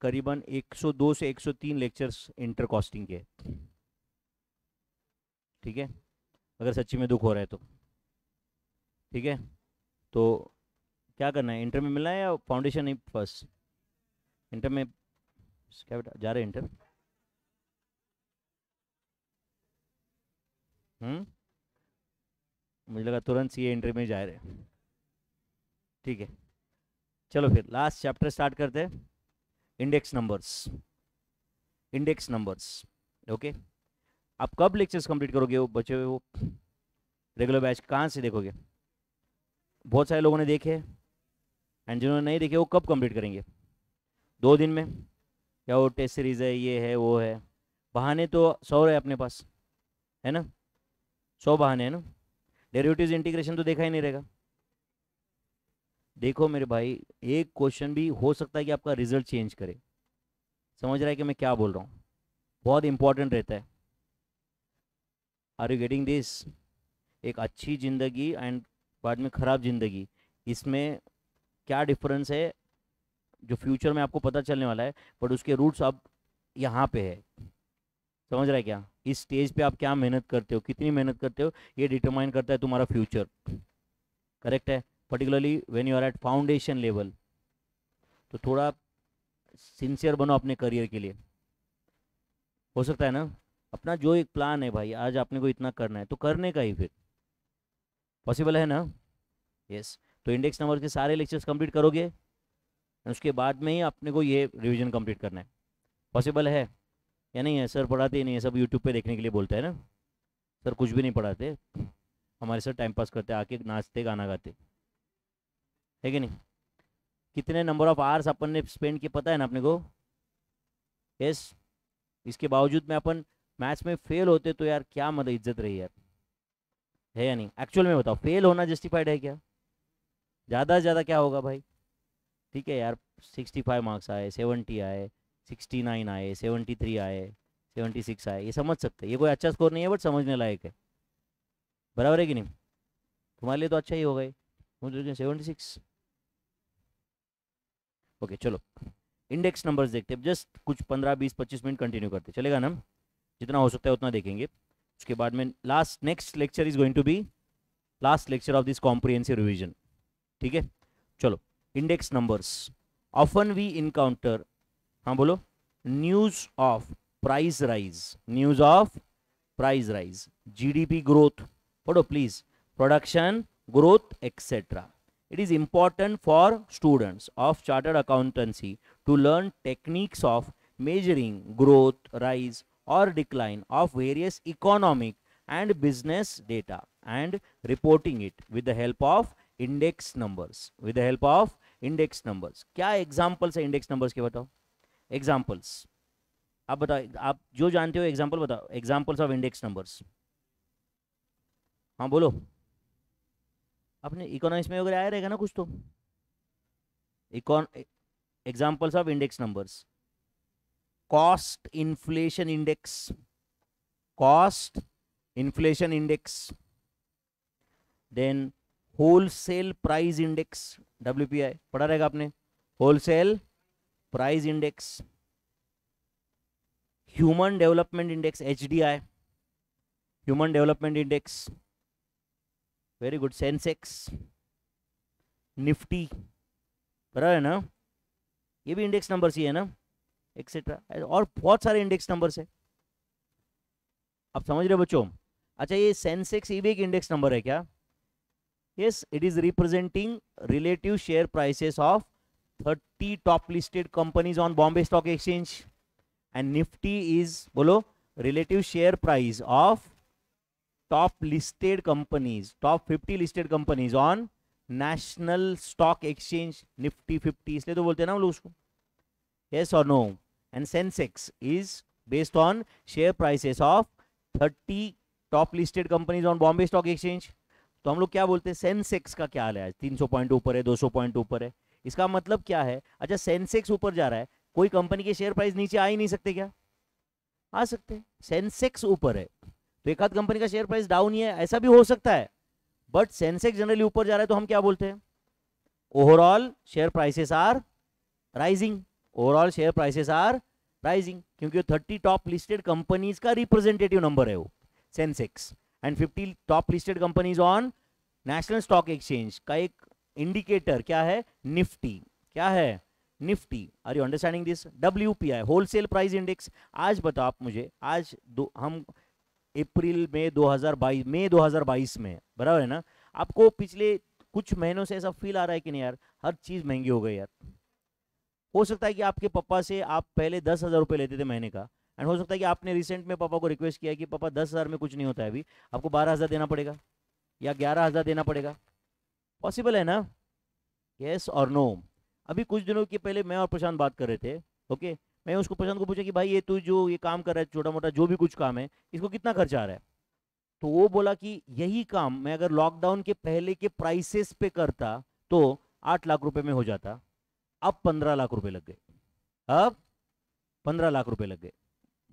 करीबन 102 से 103 लेक्चर्स इंटर कॉस्टिंग के ठीक है अगर सच्ची में दुख हो रहा है तो ठीक है तो क्या करना है इंटर में मिलना है या फाउंडेशन ही फर्स्ट इंटर में क्या बेटा जा रहे इंटर हम्म मुझे लगा तुरंत सी इंटर में जा रहे ठीक है चलो फिर लास्ट चैप्टर स्टार्ट करते हैं index numbers index numbers okay आप कब लेक्चर्स कंप्लीट करोगे वो बचे हुए वो रेगुलर बैच कहाँ से देखोगे बहुत सारे लोगों ने देखे एंड जिन्होंने नहीं देखे वो कब कंप्लीट करेंगे दो दिन में क्या वो टेस्ट सीरीज़ है ये है वो है बहाने तो सौ है अपने पास है ना सौ बहाने है ना डेरिवेटिव इंटीग्रेशन तो देखा ही नहीं रहेगा देखो मेरे भाई एक क्वेश्चन भी हो सकता है कि आपका रिजल्ट चेंज करे समझ रहा है कि मैं क्या बोल रहा हूँ बहुत इंपॉर्टेंट रहता है आर यू गेटिंग दिस एक अच्छी ज़िंदगी एंड बाद में ख़राब ज़िंदगी इसमें क्या डिफरेंस है जो फ्यूचर में आपको पता चलने वाला है बट उसके रूट्स अब यहाँ पे है समझ रहा है क्या इस स्टेज पे आप क्या मेहनत करते हो कितनी मेहनत करते हो ये डिटरमाइन करता है तुम्हारा फ्यूचर करेक्ट है particularly when you are at foundation level तो थोड़ा सिंसियर बनो अपने करियर के लिए हो सकता है ना अपना जो एक प्लान है भाई आज आपने को इतना करना है तो करने का ही फिर पॉसिबल है ना यस तो इंडेक्स नंबर के सारे लेक्चर्स कंप्लीट करोगे उसके बाद में ही अपने को ये रिवीजन कंप्लीट करना है पॉसिबल है या नहीं है सर पढ़ाते ही नहीं है सब यूट्यूब पे देखने के लिए बोलते हैं ना सर कुछ भी नहीं पढ़ाते हमारे सर टाइम पास करते आके नाचते गाना गाते है कि नहीं कितने नंबर ऑफ आवर्स अपन ने स्पेंड किए पता है ना अपने को यस इसके बावजूद में अपन मैथ्स में फेल होते तो यार क्या मतलब इज्जत रही यार है या नहीं एक्चुअल में बताओ फेल होना जस्टिफाइड है क्या ज़्यादा से ज़्यादा क्या होगा भाई ठीक है यार सिक्सटी फाइव मार्क्स आए सेवेंटी आए सिक्सटी नाइन आए सेवेंटी थ्री आए सेवेंटी सिक्स आए ये समझ सकते ये कोई अच्छा स्कोर नहीं है बट समझने लायक है बराबर है कि नहीं तुम्हारे लिए तो अच्छा ही होगा ये सेवेंटी सिक्स ओके चलो इंडेक्स नंबर्स देखते हैं जस्ट कुछ पंद्रह बीस पच्चीस मिनट कंटिन्यू करते चलेगा ना जितना हो सकता है उतना देखेंगे उसके बाद में last next lecture is going to be last lecture of this comprehensive revision ठीक है चलो index numbers often we encounter हाँ बोलो news of price rise news of price rise GDP growth पढ़ो please production growth etcetera it is important for students of chartered accountancy to learn techniques of measuring growth rise or decline of various economic and business data and reporting it with the help of index numbers with the help of index numbers क्या examples है index numbers के बताओ examples आप बताओ आप जो जानते हो example बताओ examples of index numbers हाँ बोलो अपने इकोनॉमिक्स में वगैरह आया रहेगा ना कुछ तो econ examples of index numbers cost inflation index cost inflation index then wholesale price index W P I पढ़ा रहेगा आपने wholesale price index human development index H D I human development index very good Sensex Nifty बराबर है ना ये भी index number C है ना एक्सेट्रा और बहुत सारे इंडेक्स नंबर है आप समझ रहे बच्चों अच्छा ये सेंसेक्स ये भी एक इंडेक्स नंबर है क्या yes it is representing relative share prices of 30 top listed companies on Bombay stock exchange and Nifty is बोलो relative share price of top listed companies top fifty listed companies on national stock exchange Nifty fifty इसलिए तो बोलते हैं ना हम लोग उसको yes और no and Sensex is based on share prices of 30 top listed companies on bombay stock exchange तो हम लोग क्या बोलते हैं सेंसेक्स का क्या हाल है आज 300 पॉइंट ऊपर है 200 पॉइंट ऊपर है इसका मतलब क्या है अच्छा सेंसेक्स ऊपर जा रहा है कोई कंपनी के शेयर प्राइस नीचे आ ही नहीं सकते क्या आ सकते हैं सेंसेक्स ऊपर है तो एक आध कंपनी का शेयर प्राइस डाउन ही है ऐसा भी हो सकता है बट सेंसेक्स जनरली ऊपर जा रहा है तो हम क्या बोलते हैं overall share prices are rising overall share prices are rising क्योंकि वो 30 टॉप लिस्टेड कंपनीज का रिप्रेजेंटेटिव नंबर है वो Sensex and 50 top listed companies on national stock exchange का एक इंडिकेटर क्या है निफ्टी क्या है Nifty are you understanding this W P I wholesale price index आज बताओ आप मुझे आज दो हम अप्रैल में 2022 मई 2022 में बराबर है ना आपको पिछले कुछ महीनों से ऐसा फील आ रहा है कि नहीं यार हर चीज़ महंगी हो गई यार हो सकता है कि आपके पापा से आप पहले दस हज़ार रुपये लेते थे महीने का एंड हो सकता है कि आपने रिसेंट में पापा को रिक्वेस्ट किया कि पापा दस हज़ार में कुछ नहीं होता है अभी आपको बारह हज़ार देना पड़ेगा या ग्यारह हज़ार देना पड़ेगा पॉसिबल है ना येस और नो अभी कुछ दिनों के पहले मैं और प्रशांत बात कर रहे थे ओके मैं उसको प्रशांत को पूछा कि भाई ये तू जो ये काम कर रहा है छोटा मोटा जो भी कुछ काम है इसको कितना खर्चा आ रहा है तो वो बोला कि यही काम मैं अगर लॉकडाउन के पहले के प्राइसेस पे करता तो आठ लाख रुपए में हो जाता अब पंद्रह लाख रुपए लग गए अब पंद्रह लाख रुपए लग गए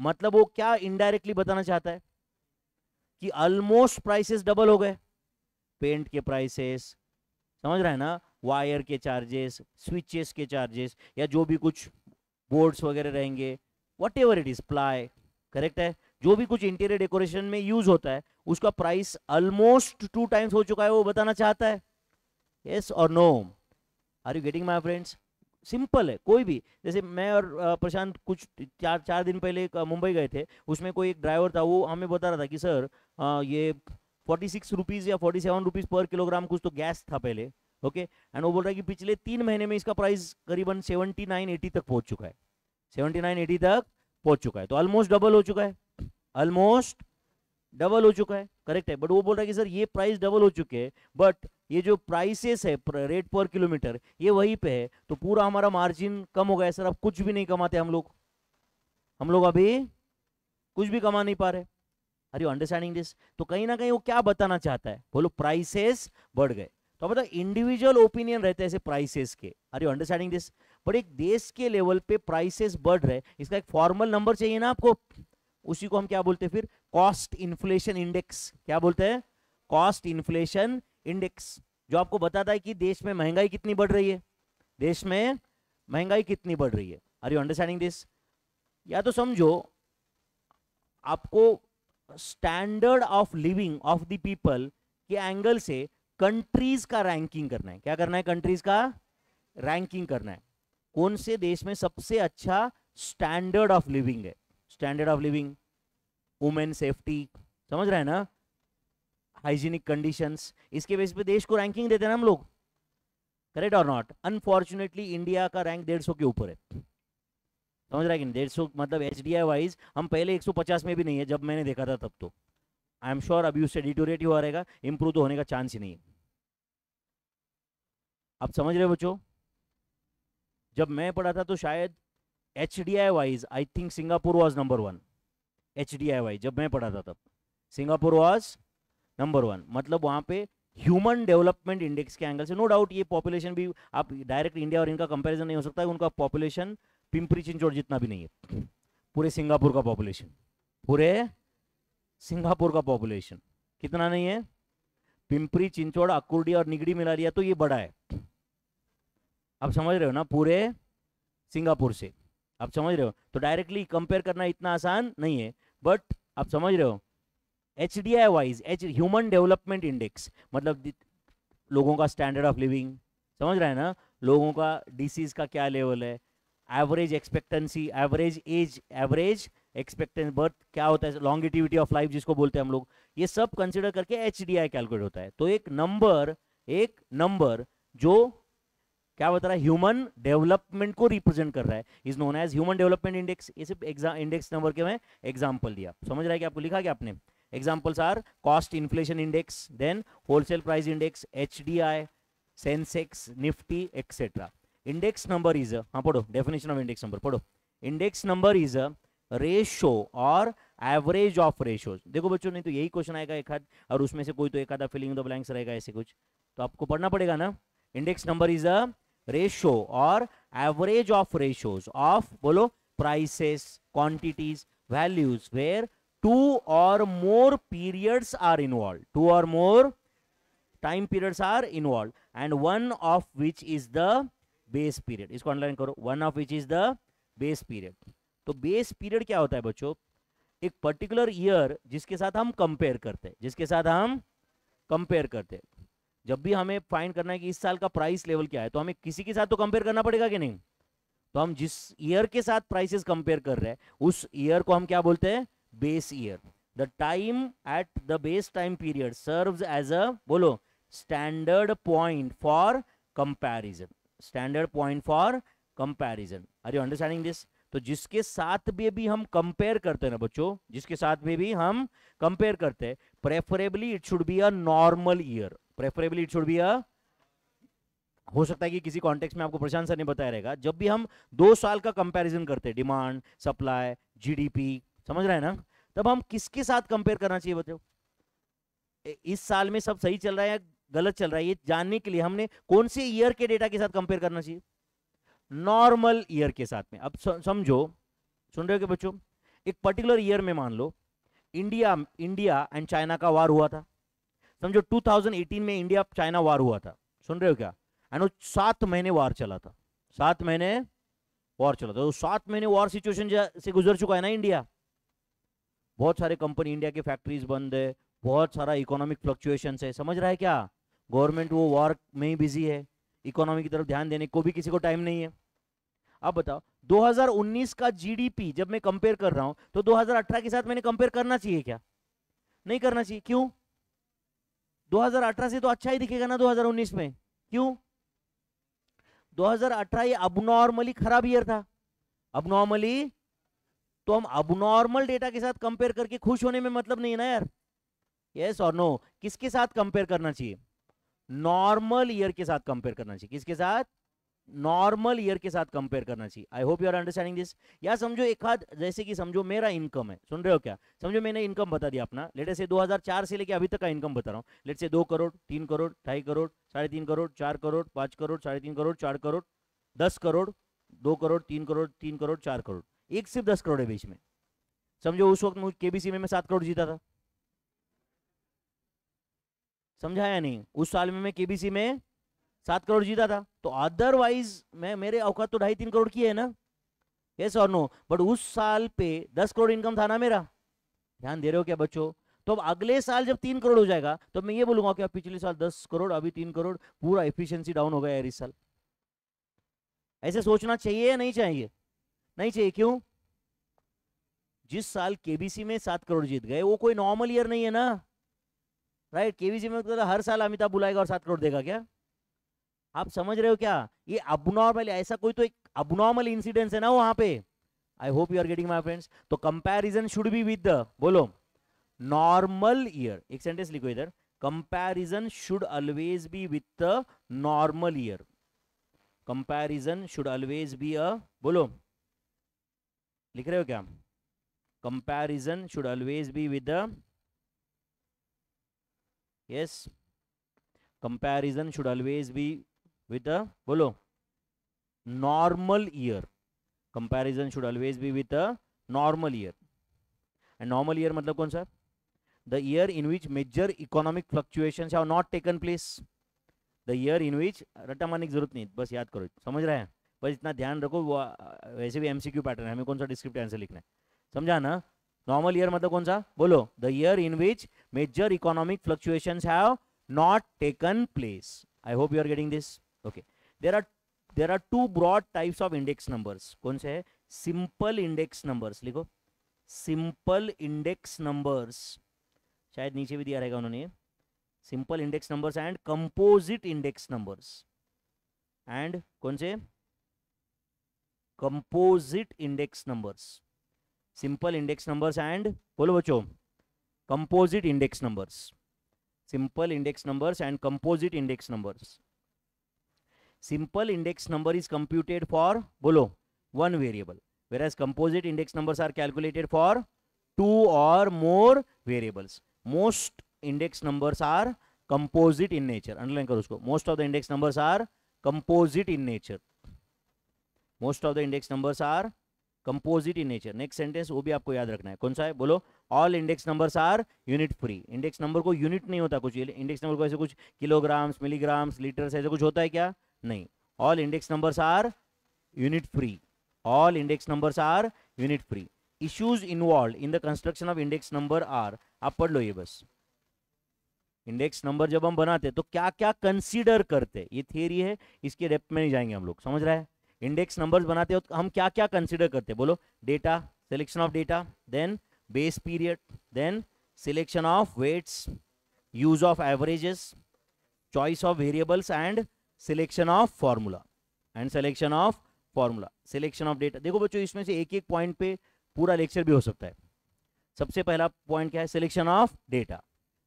मतलब वो क्या इनडायरेक्टली बताना चाहता है कि ऑलमोस्ट प्राइसेस डबल हो गए पेंट के प्राइसेस समझ रहे हैं ना वायर के चार्जेस स्विचेस के चार्जेस या जो भी कुछ बोर्ड्स वगैरह रहेंगे वट एवर इट इज प्लाई करेक्ट है जो भी कुछ इंटीरियर डेकोरेशन में यूज होता है उसका प्राइस ऑलमोस्ट टू टाइम्स हो चुका है वो बताना चाहता है यस और no are you getting my friends simple है कोई भी जैसे मैं और प्रशांत कुछ चार चार दिन पहले मुंबई गए थे उसमें कोई एक ड्राइवर था वो हमें बता रहा था कि सर आ, ये फोर्टी सिक्स रुपीज़ या forty seven rupees per kilogram कुछ तो गैस था पहले ओके एंड वो बोल रहा है कि पिछले तीन महीने में इसका प्राइस करीबन सेवेंटी नाइन एटी तक पहुंच चुका है सेवेंटी नाइन एटी तक पहुंच चुका है तो ऑलमोस्ट डबल हो चुका है ऑलमोस्ट डबल हो चुका है करेक्ट है बट वो बोल रहा है कि सर ये प्राइस डबल हो चुके हैं बट ये जो प्राइसेस है रेट पर किलोमीटर ये वही पे है तो पूरा हमारा मार्जिन कम हो गया सर अब कुछ भी नहीं कमाते हम लोग हम लोग अभी कुछ भी कमा नहीं पा रहे आर यू अंडरस्टैंडिंग दिस तो कहीं ना कहीं वो क्या बताना चाहता है बोलो प्राइसेस बढ़ गए तो मतलब इंडिविजुअल ओपिनियन रहते हैं ऐसे प्राइसेस के are you understanding this but एक देश के लेवल पे प्राइसेस बढ़ रहे इसका एक फॉर्मल नंबर चाहिए ना आपको उसी को हम क्या बोलते हैं फिर कॉस्ट इन्फ्लेशन इंडेक्स क्या बोलते हैं कॉस्ट इन्फ्लेशन इंडेक्स जो आपको बताता है कि देश में महंगाई कितनी बढ़ रही है देश में महंगाई कितनी बढ़ रही है आर यू अंडरस्टैंडिंग दिस या तो समझो आपको standard of living of the people के एंगल से कंट्रीज का रैंकिंग करना है क्या करना है कंट्रीज का रैंकिंग करना है कौन से देश में सबसे अच्छा स्टैंडर्ड ऑफ लिविंग है standard of living women safety समझ रहे हैं ना हाइजीनिक कंडीशन इसके बेस पे देश को रैंकिंग देते हैं हम लोग करेक्ट और नॉट अनफॉर्चुनेटली इंडिया का रैंक डेढ़ सौ के ऊपर है समझ रहा है कि डेढ़ सौ मतलब एच डी आई वाइज हम पहले एक सौ पचास में भी नहीं है जब मैंने देखा था तब तो आई एम श्योर अभी उससे डिटोरेट ही हो रहेगा इंप्रूव तो होने का चांस ही नहीं है आप समझ रहे बच्चों जब मैं पढ़ा था तो शायद H D I wise I think Singapore was number one H D I wise जब मैं पढ़ा था तब सिंगापुर वॉज नंबर वन मतलब वहां पे ह्यूमन डेवलपमेंट इंडेक्स के एंगल से नो डाउट ये पॉपुलेशन भी आप डायरेक्ट इंडिया और इनका कंपैरिजन नहीं हो सकता है उनका पॉपुलेशन पिंपरी चिंचोड़ जितना भी नहीं है पूरे सिंगापुर का पॉपुलेशन पूरे सिंगापुर का पॉपुलेशन कितना नहीं है पिंपरी चिंचोड़ अकुर्डी और निगड़ी मिला लिया तो ये बड़ा है आप समझ रहे हो ना पूरे सिंगापुर से आप समझ रहे हो तो डायरेक्टली कंपेयर करना इतना आसान नहीं है बट आप समझ रहे हो H D I wise H human development index मतलब लोगों का स्टैंडर्ड ऑफ लिविंग समझ रहे हैं ना लोगों का डिसीज का क्या लेवल है average expectancy average age average expectancy birth क्या होता है लॉन्गिटिविटी ऑफ लाइफ जिसको बोलते हैं हम लोग ये सब कंसिडर करके एच डी आई कैलकुलेट होता है तो एक नंबर एक नंबर जो क्या बता रहा है ह्यूमन डेवलपमेंट को रिप्रेजेंट कर रहा है is known as human development index ये सिर्फ इंडेक्स नंबर के मैं एग्जाम्पल दिया समझ रहा है कि आपको लिखा क्या आपने Examples are cost inflation index, then wholesale price index, HDI, Sensex, Nifty, etc. Index number is, ha uh, definition of index number, padu Index number is a ratio और एवरेज ऑफ रेशियोज देखो बच्चों नहीं तो यही question आएगा एक हाथ और उसमें से कोई तो एक आधा फिलिंग दो ब्लैंक्स रहेगा ऐसे कुछ तो आपको पढ़ना पड़ेगा ना index number is a ratio और एवरेज ऑफ रेशोज ऑफ बोलो prices quantities values where two और more periods are involved two और more time periods are involved and one of which is the base period इसको underline करो one of which is the base period तो base period क्या होता है बच्चों एक पर्टिकुलर ईयर जिसके साथ हम कंपेयर करते हैं जिसके साथ हम कंपेयर करते हैं जब भी हमें फाइंड करना है कि इस साल का प्राइस लेवल क्या है तो हमें किसी के साथ तो कंपेयर करना पड़ेगा कि नहीं तो हम जिस ईयर के साथ प्राइसेस कंपेयर कर रहे हैं उस ईयर को हम क्या बोलते हैं base year the time at the base time period serves as a bolo standard point for comparison standard point for comparison are you understanding this तो जिसके साथ भी भी हम कंपेयर करते हैं ना बच्चों जिसके साथ भी भी हम कंपेयर करते हैं preferably it should be a normal year preferably it should be a हो सकता है कि किसी कॉन्टेक्स्ट में आपको प्रशांत सर ने बताया रहेगा जब भी हम दो साल का कंपैरिजन करते हैं डिमांड सप्लाई जीडीपी समझ रहे हैं ना तब हम किसके साथ कंपेयर करना चाहिए बताओ इस साल में सब सही चल रहा है या गलत चल रहा है ये जानने के लिए हमने कौन से ईयर के डेटा के साथ कंपेयर करना चाहिए नॉर्मल ईयर के साथ में अब समझो सुन रहे हो क्या बच्चों एक पर्टिकुलर ईयर में मान लो इंडिया इंडिया एंड चाइना का वार हुआ था समझो 2018 में इंडिया चाइना वार हुआ था सुन रहे हो क्या एंड वो सात महीने वार चला था सात महीने वार चला था तो सात महीने वार सिचुएशन से गुजर चुका है ना इंडिया बहुत सारे कंपनी इंडिया के फैक्ट्रीज बंद है बहुत सारा इकोनॉमिक फ्लक्चुएशन है समझ रहा है क्या गवर्नमेंट वो वॉर में ही बिजी है इकोनॉमी की तरफ ध्यान देने को भी किसी को टाइम नहीं है अब बताओ 2019 का जीडीपी जब मैं कंपेयर कर रहा हूं तो 2018 के साथ मैंने कंपेयर करना चाहिए क्या नहीं करना चाहिए क्यों 2018 से तो अच्छा ही दिखेगा ना 2019 में क्यों 2018 ये अब खराब ईयर था अब तो हम अबनॉर्मल डेटा के साथ कंपेयर करके खुश होने में मतलब नहीं है ना यार यस और नो किसके साथ कंपेयर करना चाहिए नॉर्मल ईयर के साथ कंपेयर करना चाहिए किसके साथ नॉर्मल ईयर के साथ कंपेयर करना चाहिए I hope you are understanding this या समझो एक हाथ जैसे कि समझो मेरा इनकम है सुन रहे हो क्या समझो मैंने इनकम बता दिया अपना लेटे से 2004 से लेके अभी तक का इनकम बता रहा हूँ लेट से दो करोड़ तीन करोड़ ढाई करोड़ साढ़े तीन करोड़ चार करोड़ पाँच करोड़ साढ़े तीन करोड़ चार करोड़ दस करोड़ दो करोड़ तीन करोड़ तीन करोड़ चार करोड़ एक सिर्फ दस करोड़ है बीच में समझो उस वक्त केबीसी में मैं सात करोड़ जीता था समझाया नहीं उस साल में मैं केबीसी में सात करोड़ जीता था तो अदरवाइज मैं मेरे औकात तो ढाई तीन करोड़ की है ना ये और नो बट उस साल पे दस करोड़ इनकम था ना मेरा ध्यान दे रहे हो क्या बच्चों तो अब अगले साल जब तीन करोड़ हो जाएगा तो मैं ये बोलूंगा कि पिछले साल दस करोड़ अभी तीन करोड़ पूरा एफिशिएंसी डाउन हो गया है इस साल ऐसे सोचना चाहिए या नहीं चाहिए नहीं चाहिए क्यों जिस साल केबीसी में सात करोड़ जीत गए वो कोई नॉर्मल ईयर नहीं है ना राइट केबीसी में तो हर साल अमिताभ बुलाएगा और सात करोड़ देगा क्या आप समझ रहे हो क्या ये अबनॉर्मल ऐसा कोई तो एक अबनॉर्मल इंसिडेंस है ना वहां पे I hope you are getting my friends तो comparison should be with the बोलो नॉर्मल ईयर एक सेंटेंस लिखो इधर comparison should always be with the normal year comparison should always be a बोलो लिख रहे हो क्या comparison should always be with the yes comparison should always be with a बोलो normal year comparison should always be with a normal year and normal year मतलब कौन सा the year in which major economic fluctuation have not taken place the year in which रट्टा की जरूरत नहीं बस याद करो समझ रहे हैं बस इतना ध्यान रखो वो वैसे भी एम पैटर्न है हमें कौन सा डिस्क्रिप्टिव आंसर लिखना है समझा ना नॉर्मल ईयर मतलब कौन सा बोलो the year in which major economic fluctuation have not taken place I hope you are getting this okay there are there are two broad types of index numbers कौन से है सिंपल इंडेक्स नंबर्स लिखो simple index numbers शायद नीचे भी दिया रहेगा उन्होंने simple index numbers and composite index numbers and कौन से composite index numbers simple index number and बोलो बच्चों composite index number simple index numbers and composite index numbers simple index number is computed for बोलो one variable whereas composite index number are calculated for two और more variables most index number are composite in nature underline करो उसको most of the index number are composite in nature most of the index numbers are composite in nature next sentence वो भी आपको याद रखना है कौन सा है बोलो all index numbers are unit free index number को यूनिट नहीं होता कुछ इंडेक्स नंबर को ऐसे कुछ किलोग्राम्स मिलीग्राम्स लीटर्स ऐसे कुछ होता है क्या नहीं all index numbers are unit free all index numbers are unit free issues involve in the construction of index number are आप पढ़ लो ये बस इंडेक्स नंबर जब हम बनाते हैं तो क्या क्या कंसीडर करते ये थियरी है इसके डेप्थ में नहीं जाएंगे हम लोग समझ रहे हैं इंडेक्स नंबर्स बनाते हो तो हम क्या क्या कंसिडर करते हैं बोलो data selection of data then base period then selection of weights use of averages choice of variables and selection of formula and selection of formula selection of data देखो बच्चों इसमें से एक एक पॉइंट पे पूरा लेक्चर भी हो सकता है सबसे पहला पॉइंट क्या है सिलेक्शन ऑफ डेटा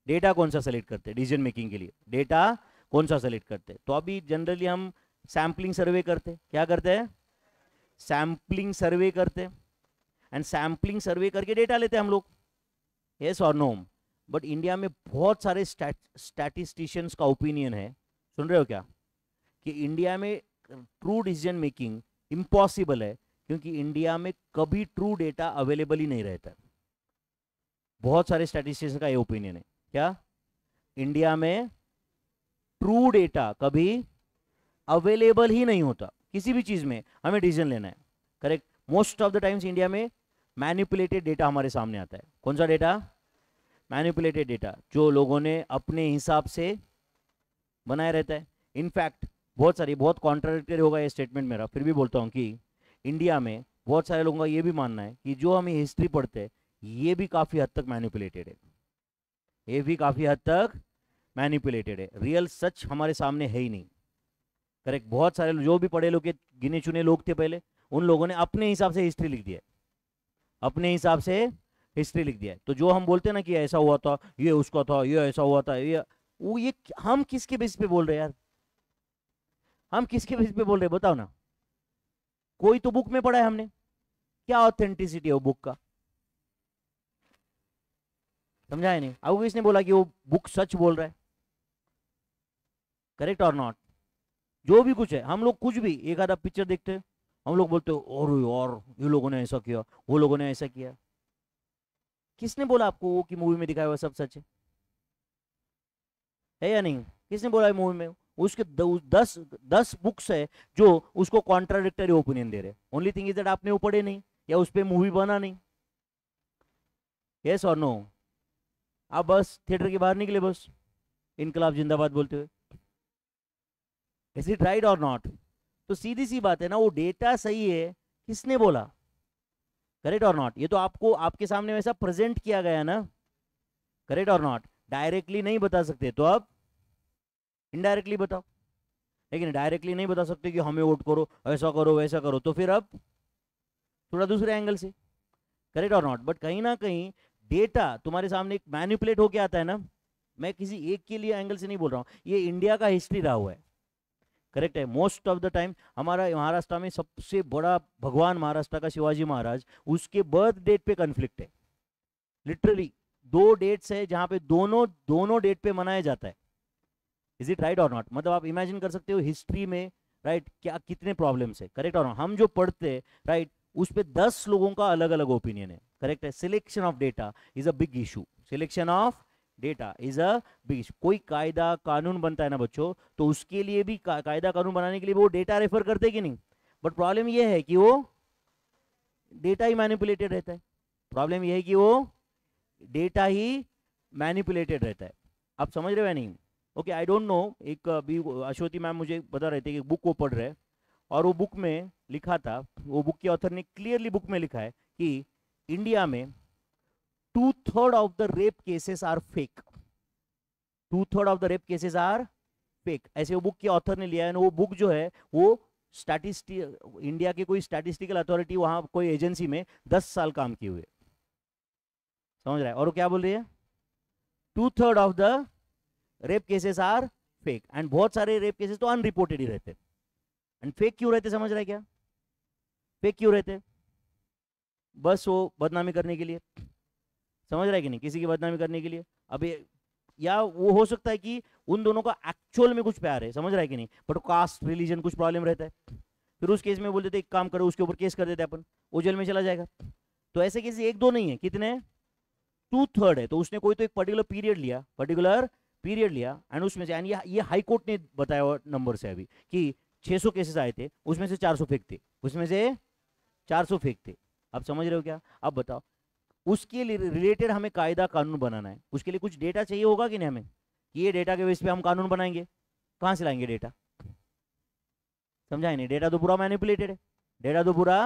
डेटा कौन सा सेलेक्ट करते हैं डिसीजन मेकिंग के लिए डेटा कौन सा सेलेक्ट करते हैं तो अभी जनरली हम सैम्पलिंग सर्वे करते क्या करते हैं सैम्पलिंग सर्वे करते एंड सैम्पलिंग सर्वे करके डेटा लेते हैं हम लोग येस और नोम बट इंडिया में बहुत सारे स्टैटिस्टिशियंस का ओपिनियन है सुन रहे हो क्या कि इंडिया में ट्रू डिसीजन मेकिंग इम्पॉसिबल है क्योंकि इंडिया में कभी ट्रू डेटा अवेलेबल ही नहीं रहता बहुत सारे स्टैटिस्टिशियंस का ये ओपिनियन है क्या इंडिया में ट्रू डेटा कभी अवेलेबल ही नहीं होता किसी भी चीज़ में हमें डिसीजन लेना है correct most of the times India में मैनिपुलेटेड डेटा हमारे सामने आता है कौन सा डेटा मैनिपुलेटेड डेटा जो लोगों ने अपने हिसाब से बनाया रहता है इनफैक्ट बहुत सारी बहुत कॉन्ट्राडिक्टरी होगा ये स्टेटमेंट मेरा फिर भी बोलता हूँ कि इंडिया में बहुत सारे लोगों का ये भी मानना है कि जो हम हिस्ट्री पढ़ते हैं ये भी काफ़ी हद तक मैनिपुलेटेड है ये भी काफ़ी हद तक मैनिपुलेटेड है रियल सच हमारे सामने है ही नहीं करेक्ट बहुत सारे जो भी पढ़े लोग गिने चुने लोग थे पहले उन लोगों ने अपने हिसाब से हिस्ट्री लिख दिया अपने हिसाब से हिस्ट्री लिख दिया तो जो हम बोलते हैं ना कि ऐसा हुआ था ये उसका था ये ऐसा हुआ था ये वो ये हम किसके बेस पे बोल रहे हैं यार हम किसके बेस पे बोल रहे बताओ ना कोई तो बुक में पढ़ा है हमने क्या ऑथेंटिसिटी है वो बुक का समझाया नहीं अब किसने बोला कि वो बुक सच बोल रहा है करेक्ट और नॉट जो भी कुछ है हम लोग कुछ भी एक आधा पिक्चर देखते हैं हम लोग बोलते हो और यार ये लोगों ने ऐसा किया वो लोगों ने ऐसा किया किसने बोला आपको कि मूवी में दिखाया हुआ सब सच है है या नहीं किसने बोला है मूवी में उसके दस दस बुक्स है जो उसको कॉन्ट्राडिक्टरी ओपिनियन दे रहे ओनली थिंग इज दैट आपने वो पढ़े नहीं या उस पर मूवी बना नहीं यस और नो आप बस थिएटर के बाहर निकले बस इनकलाब जिंदाबाद बोलते हुए is it right or not तो सीधी सी बात है ना वो डेटा सही है किसने बोला करेक्ट और नॉट ये तो आपको आपके सामने वैसा प्रेजेंट किया गया ना करेक्ट और नॉट डायरेक्टली नहीं बता सकते तो आप इनडायरेक्टली बताओ लेकिन डायरेक्टली नहीं बता सकते कि हाँ, हमें वोट करो ऐसा करो वैसा करो तो फिर अब थोड़ा दूसरे एंगल से करेक्ट और नॉट बट कहीं ना कहीं डेटा तुम्हारे सामने एक मैन्युपुलेट होके आता है ना मैं किसी एक के लिए एंगल से नहीं बोल रहा हूँ ये इंडिया का हिस्ट्री रहा हुआ है करेक्ट है मोस्ट ऑफ द टाइम हमारा महाराष्ट्र में सबसे बड़ा भगवान महाराष्ट्र का शिवाजी महाराज उसके बर्थ डेट पे कन्फ्लिक्ट है लिटरली दो डेट्स है जहां पे दोनों दोनों डेट पे मनाया जाता है is it right or not मतलब आप इमेजिन कर सकते हो हिस्ट्री में राइट right, क्या कितने प्रॉब्लम्स है करेक्ट और हम जो पढ़ते हैं राइट उस पर दस लोगों का अलग अलग ओपिनियन है करेक्ट है selection of data is a big issue selection of data is a big कोई कायदा कानून बनता है ना बच्चों तो उसके लिए भी का, कायदा कानून बनाने के लिए वो डेटा रेफर करते कि नहीं बट प्रॉब्लम ये है कि वो डेटा ही मैनिपुलेटेड रहता है प्रॉब्लम ये है कि वो डेटा ही मैनिपुलेटेड रहता है आप समझ रहे हो या नहीं ओके आई डोंट नो एक अभी अश्वती मैम मुझे बता रहे थे कि बुक वो पढ़ रहे और वो बुक में लिखा था वो बुक के ऑथर ने क्लियरली बुक में लिखा है कि इंडिया में two third of the rape cases are fake two third of the rape cases are fake ऐसे वो बुक के ऑथर ने लिया है वो बुक जो है वो स्टैटिस्टिक इंडिया के कोई स्टैटिस्टिकल अथॉरिटी वहां कोई एजेंसी में दस साल काम किए हुए समझ रहा है और क्या बोल रही है two third of the rape cases are fake and बहुत सारे रेप केसेस तो अनरिपोर्टेड ही रहते एंड फेक क्यों रहते समझ रहा है क्या फेक क्यों रहते बस वो बदनामी करने के लिए समझ रहा है कि नहीं किसी की बदनामी करने के लिए अब या वो हो सकता है कि उन दोनों का एक्चुअल में कुछ प्यार है समझ रहा है कि नहीं बट कास्ट रिलीजन कुछ प्रॉब्लम रहता है फिर उस केस में बोल देते एक काम करो उसके ऊपर केस कर देते अपन वो जेल में चला जाएगा तो ऐसे केस एक दो नहीं है कितने टू थर्ड है तो उसने कोई तो एक पर्टिकुलर पीरियड लिया पर्टिकुलर पीरियड लिया एंड उसमें से यानी ये हाई कोर्ट ने बताया नंबर से अभी कि 600 केसेस आए थे उसमें से 400 फेंकते उसमें से 400 फेंकते आप समझ रहे हो क्या अब बताओ उसके लिए रिलेटेड हमें कायदा कानून बनाना है उसके लिए कुछ डेटा चाहिए होगा कि नहीं हमें कि ये डेटा के बेस पे हम कानून बनाएंगे कहाँ से लाएंगे डेटा समझाए नहीं डेटा तो पूरा मैनिपुलेटेड है डेटा तो पूरा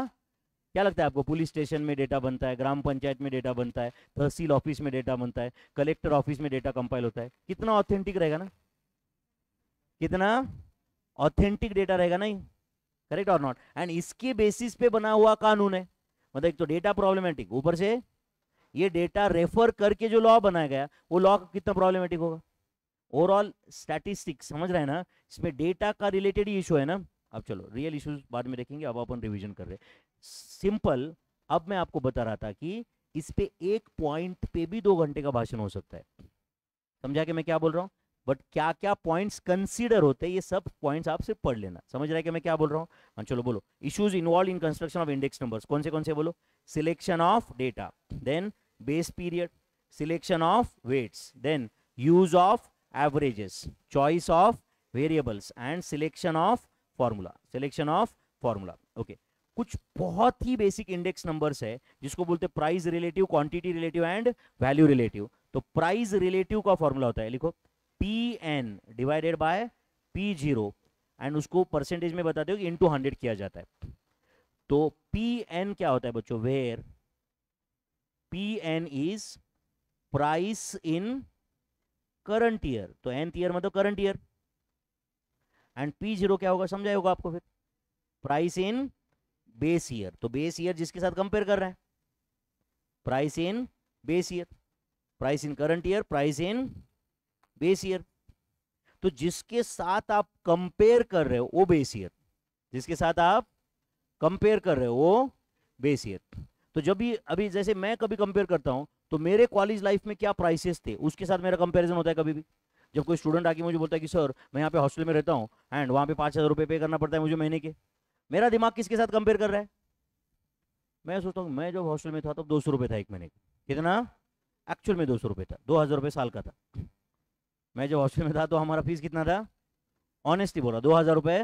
क्या लगता है आपको पुलिस स्टेशन में डेटा बनता है ग्राम पंचायत में डेटा बनता है तहसील ऑफिस में डेटा बनता है कलेक्टर ऑफिस में डेटा कंपाइल होता है कितना ऑथेंटिक रहेगा ना कितना ऑथेंटिक डेटा रहेगा ना करेक्ट और नॉट एंड इसके बेसिस पे बना हुआ कानून है मतलब एक तो डेटा प्रॉब्लमेटिक ऊपर से ये डेटा रेफर करके जो लॉ बनाया गया वो लॉ कितना प्रॉब्लमेटिक होगा ओवरऑल स्टैटिस्टिक समझ रहे हैं ना इसमें डेटा का रिलेटेड इशू है ना अब चलो रियल इश्यूज बाद में देखेंगे अब अपन रिविजन कर रहे सिंपल अब मैं आपको बता रहा था कि इस पे एक पॉइंट पे भी दो घंटे का भाषण हो सकता है समझा के मैं क्या बोल रहा हूँ बट क्या क्या पॉइंट्स कंसीडर होते हैं ये सब पॉइंट्स आप सिर्फ पढ़ लेना समझ रहा है कि मैं क्या बोल रहा हूँ हाँ, चलो बोलो issues involve in construction of index numbers कौन से कौन से बोलो selection of data then base period selection of weights then use of averages choice of variables and selection of formula selection of formula okay कुछ बहुत ही basic index numbers है जिसको बोलते हैं price relative quantity relative and value relative तो price relative का formula होता है लिखो P N divided by P zero and उसको परसेंटेज में बताते हो कि इंटू हंड्रेड किया जाता है तो पी एन क्या होता है बच्चों where N is price in current year तो एंथ ईयर मतलब current year and P zero क्या होगा समझाए होगा आपको फिर प्राइस इन बेस ईयर तो बेस ईयर जिसके साथ कंपेयर कर रहे हैं price in base year price in current year price in base year तो जिसके साथ आप कंपेयर कर रहे हो वो बेस ईयर जिसके साथ आप कंपेयर कर रहे हो वो बेस ईयर तो जब भी अभी जैसे मैं कभी कंपेयर करता हूँ तो मेरे कॉलेज लाइफ में क्या प्राइसेस थे उसके साथ मेरा कंपेरिजन होता है कभी भी जब कोई स्टूडेंट आके मुझे बोलता है कि सर मैं यहाँ पे हॉस्टल में रहता हूँ एंड वहाँ पे पाँच हज़ार रुपये पे करना पड़ता है मुझे महीने के मेरा दिमाग किसके साथ कंपेयर कर रहा है मैं सोचता हूँ मैं जब हॉस्टल में था तब दो सौ रुपये था एक महीने का कितना एक्चुअल में दो सौ रुपये था दो हज़ार रुपये साल का था मैं जब हॉस्टल में था तो हमारा फीस कितना था ऑनेस्टली बोला दो हज़ार रुपये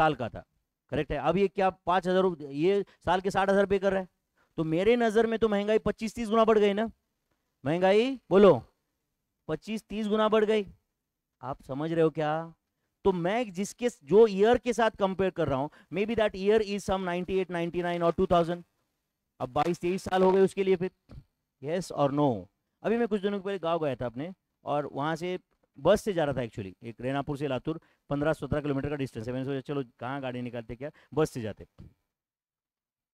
साल का था करेक्ट है अब ये क्या पाँच हज़ार ये साल के साठ हज़ार पे कर रहा है तो मेरे नजर में तो महंगाई पच्चीस तीस गुना बढ़ गई ना महंगाई बोलो पच्चीस तीस गुना बढ़ गई आप समझ रहे हो क्या तो मैं जिसके जो ईयर के साथ कंपेयर कर रहा हूं maybe that year is some 98 99 और 2000 अब बाईस तेईस साल हो गए उसके लिए फिर यस और नो अभी मैं कुछ दिनों के पहले गाँव गया था अपने और वहां से बस से जा रहा था एक्चुअली एक रेनापुर से लातूर पंद्रह सत्रह किलोमीटर का डिस्टेंस है मैंने सोचा चलो कहाँ गाड़ी निकालते क्या बस से जाते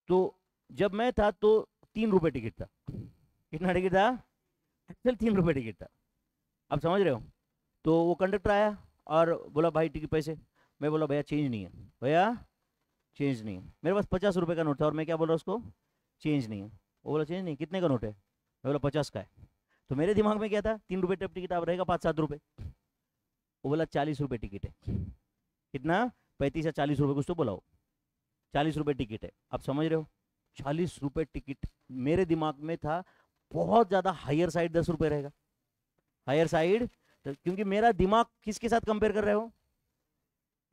तो जब मैं था तो तीन रुपये टिकट था कितना टिकट था एक्चुअल तीन रुपये टिकट था आप समझ रहे हो तो वो कंडक्टर आया और बोला भाई टिकट पैसे मैं बोला भैया चेंज नहीं है भैया चेंज नहीं है मेरे पास पचास रुपये का नोट था और मैं क्या बोल रहा उसको चेंज नहीं है वो बोला चेंज नहीं कितने का नोट है मैं बोला पचास का है तो मेरे दिमाग में क्या था तीन रुपये टप टिकट आप रहेगा पाँच सात रुपये वो बोला चालीस रुपये टिकट है कितना पैंतीस या चालीस रुपये कुछ तो बोला वो चालीस रुपये टिकट है आप समझ रहे हो चालीस रुपए टिकट मेरे दिमाग में था बहुत ज़्यादा हायर साइड दस रुपए रहेगा हायर साइड तो क्योंकि मेरा दिमाग किसके साथ कंपेयर कर रहे हो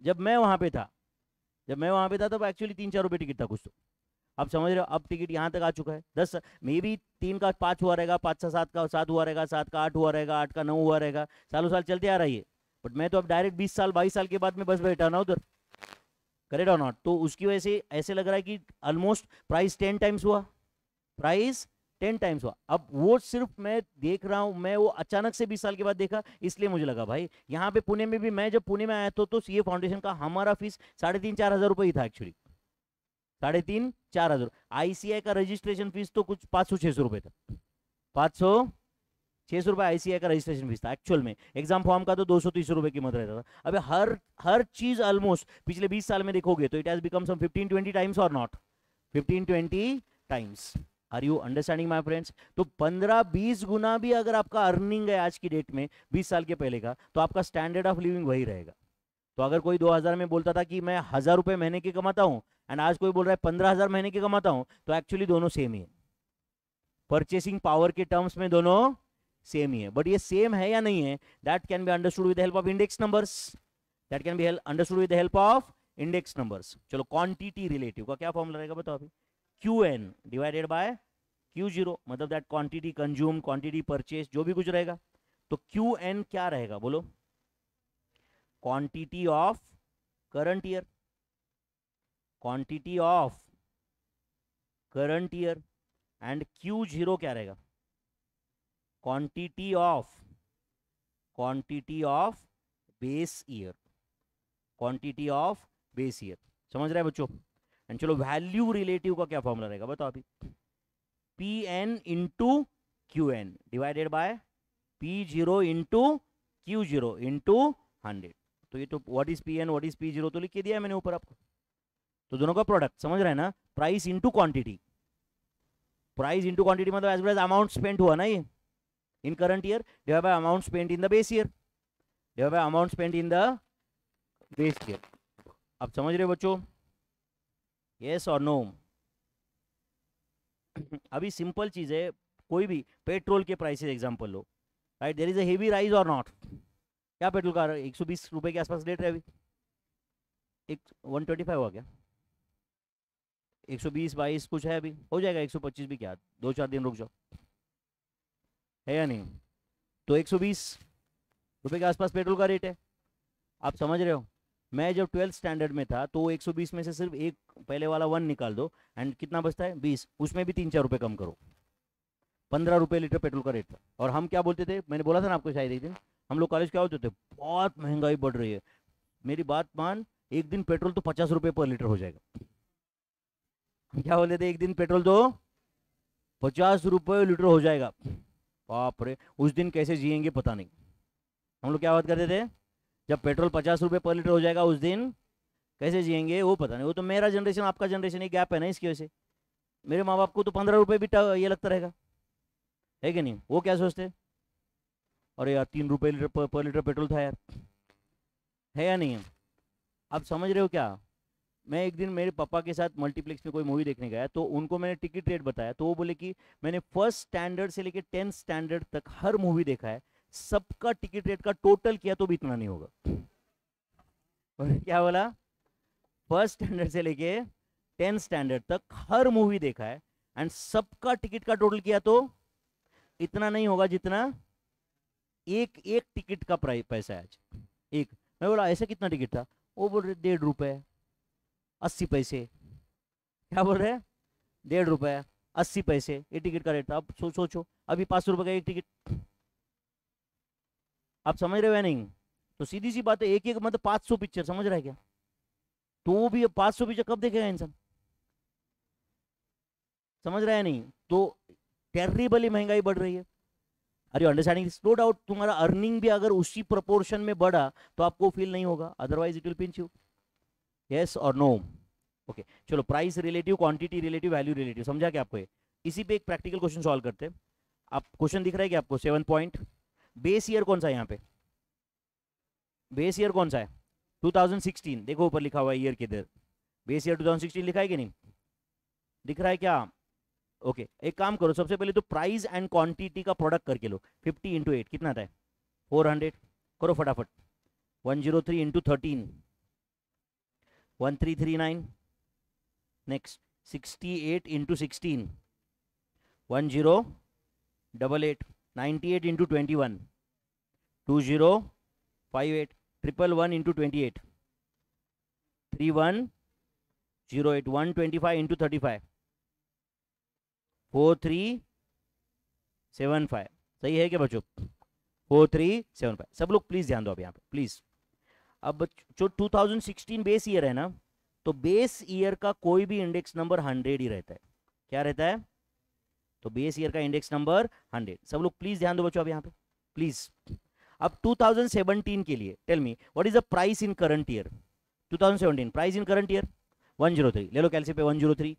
जब मैं वहां पे था जब मैं वहां पे था तो एक्चुअली तीन चार रुपए टिकट था कुछ तो अब समझ रहे हो अब टिकट यहाँ तक आ चुका है दस मे बी तीन का पाँच हुआ रहेगा पाँच का सात का सात हुआ रहेगा सात का आठ हुआ रहेगा आठ का नौ हुआ रहेगा सालों साल चलते आ रही है बट मैं तो अब डायरेक्ट बीस साल बाईस साल के बाद में बस बैठा ना उधर करेक्ट और नॉट तो उसकी वजह से ऐसे लग रहा है कि ऑलमोस्ट प्राइस टेन टाइम्स हुआ प्राइस टेन टाइम्स हुआ अब वो सिर्फ मैं देख रहा हूँ मैं वो अचानक से बीस साल के बाद देखा इसलिए मुझे लगा भाई यहाँ पे पुणे में भी मैं जब पुणे में आया तो, तो सीए फाउंडेशन का हमारा फीस साढ़े तीन चार हज़ार रुपये ही था एक्चुअली साढ़े तीन चार हज़ार आईसीआई का रजिस्ट्रेशन फीस तो कुछ पाँच सौ छः सौ रुपये था पाँच सौ छह सौ रुपए आईसीआई का रजिस्ट्रेशन फीस था एक्चुअल में एग्जाम फॉर्म का तो दो सौ तीस रुपए की मत रहता था अब हर हर चीज़ ऑलमोस्ट पिछले बीस साल में देखोगे तो it has become some fifteen twenty times or not fifteen twenty times are you understanding my friends तो पंद्रह बीस गुना भी अगर आपका अर्निंग है आज की डेट में बीस साल के पहले का तो आपका स्टैंडर्ड ऑफ लिविंग वही रहेगा तो अगर कोई दो हजार में बोलता था कि मैं हज़ार रुपए महीने के कमाता हूँ एंड आज कोई बोल रहा है पंद्रह हज़ार महीने के कमाता हूँ तो एक्चुअली दोनों सेम ही है परचेसिंग पावर के टर्म्स में दोनों सेम ही है बट ये सेम है या नहीं है that can be understood with help of index numbers that can be understood with help of index numbers चलो क्वांटिटी रिलेटिव का क्या फॉर्मला रहेगा बताओ अभी Q N divided by Q zero मतलब that quantity consume quantity purchase जो भी कुछ रहेगा तो क्यू एन क्या रहेगा बोलो quantity of current year quantity of current year and Q zero क्या रहेगा quantity of quantity of base year quantity of base year समझ रहे हैं बच्चों एंड चलो वैल्यू रिलेटिव का क्या फॉर्मूला रहेगा बताओ अभी P N into Q N divided by P zero into Q zero into hundred तो ये तो what is P N what is P zero तो लिख के दिया है मैंने ऊपर आपको तो दोनों का प्रोडक्ट समझ रहे हैं ना price into quantity price into quantity मतलब as well as amount spend हुआ ना ये in current year divided by amount spent in the base year divided by amount spent in the base year आप समझ रहे हो बच्चों यस और नो अभी सिंपल चीज है कोई भी पेट्रोल के प्राइसेस एग्जांपल लो right there is a heavy rise or not क्या पेट्रोल का एक सौ बीस रुपए के आसपास रेट है अभी एक वन ट्वेंटी फाइव हुआ क्या एक सौ बीस बाईस कुछ है अभी हो जाएगा एक सौ पच्चीस भी क्या दो चार दिन रुक जाओ है या नहीं तो एक सौ बीस रुपये के आसपास पेट्रोल का रेट है आप समझ रहे हो मैं जब ट्वेल्थ स्टैंडर्ड में था तो 120 में से सिर्फ एक पहले वाला वन निकाल दो एंड कितना बचता है 20 उसमें भी तीन चार रुपये कम करो पंद्रह रुपये लीटर पेट्रोल का रेट था और हम क्या बोलते थे मैंने बोला था ना आपको शायद एक दिन हम लोग कॉलेज क्या होते थे बहुत महंगाई बढ़ रही है मेरी बात मान एक दिन पेट्रोल तो पचास रुपये पर लीटर हो जाएगा क्या बोलते थे एक दिन पेट्रोल तो पचास रुपये लीटर हो जाएगा बाप रे उस दिन कैसे जिएंगे पता नहीं हम लोग क्या बात करते थे जब पेट्रोल पचास रुपये पर लीटर हो जाएगा उस दिन कैसे जिएंगे वो पता नहीं वो तो मेरा जनरेशन आपका जनरेशन ही गैप है ना इसकी वजह से मेरे माँ बाप को तो पंद्रह रुपये भी ये लगता रहेगा है कि नहीं वो क्या सोचते अरे यार तीन रुपये लीटर पर, पर लीटर पेट्रोल था यार है या नहीं आप समझ रहे हो क्या मैं एक दिन मेरे पापा के साथ मल्टीप्लेक्स में कोई मूवी देखने गया तो उनको मैंने टिकट रेट बताया तो वो बोले कि मैंने फर्स्ट स्टैंडर्ड से लेकर टेंथ स्टैंडर्ड तक हर मूवी देखा है सबका टिकट रेट का टोटल किया तो भी इतना नहीं होगा क्या बोला फर्स्ट स्टैंडर्ड से लेके टेंथ स्टैंडर्ड तक हर मूवी देखा है एंड सबका टिकट का टोटल किया तो इतना नहीं होगा जितना एक एक टिकट का प्राइस पैसा है आज एक मैं बोला ऐसा कितना टिकट था वो बोल रहे डेढ़ रुपये अस्सी पैसे क्या बोल रहे हैं डेढ़ रुपए अस्सी पैसे ये टिकट का रेट था अब सो, सोचो अभी पाँच सौ रुपये का एक टिकट आप समझ रहे हो या नहीं तो सीधी सी बात है एक एक मतलब पाँच सौ पिक्चर समझ रहा है क्या तो वो भी पाँच सौ पिक्चर कब देखेगा इंसान समझ रहा है नहीं तो टेरिबली महंगाई बढ़ रही है अरे अंडरस्टैंडिंग नो डाउट तुम्हारा अर्निंग भी अगर उसी प्रपोर्शन में बढ़ा तो आपको फील नहीं होगा otherwise it will pinch you yes और नो ओके चलो price relative quantity relative value relative समझा क्या आपको ये इसी पे एक प्रैक्टिकल क्वेश्चन सॉल्व करते हैं आप क्वेश्चन दिख रहा है कि आपको सेवन पॉइंट बेस ईयर कौन सा है यहाँ पे बेस ईयर कौन सा है 2016 देखो ऊपर लिखा हुआ है ईयर किधर बेस ईयर 2016 लिखा है कि नहीं दिख रहा है क्या ओके okay, एक काम करो सबसे पहले तो प्राइस एंड क्वांटिटी का प्रोडक्ट करके लो फिफ्टी इंटू एट कितना था फोर हंड्रेड करो फटाफट one zero three into thirteen one three three nine next sixty eight into sixteen one zero double eight ninety eight into twenty one two zero five eight triple one into twenty eight three one zero eight one twenty five into thirty five four three seven five सही है क्या बच्चों four three seven five सब लोग please ध्यान दो आप यहाँ पे प्लीज़ अब जो 2016 बेस ईयर है ना तो बेस ईयर का कोई भी इंडेक्स नंबर हंड्रेड ही रहता है क्या रहता है तो बेस ईयर का इंडेक्स नंबर हंड्रेड सब लोग प्लीज ध्यान दो बच्चों अब यहाँ पे प्लीज अब 2017 के लिए tell me what is the price in current year 2017 price in current year 103 ले लो कैलसी पे 103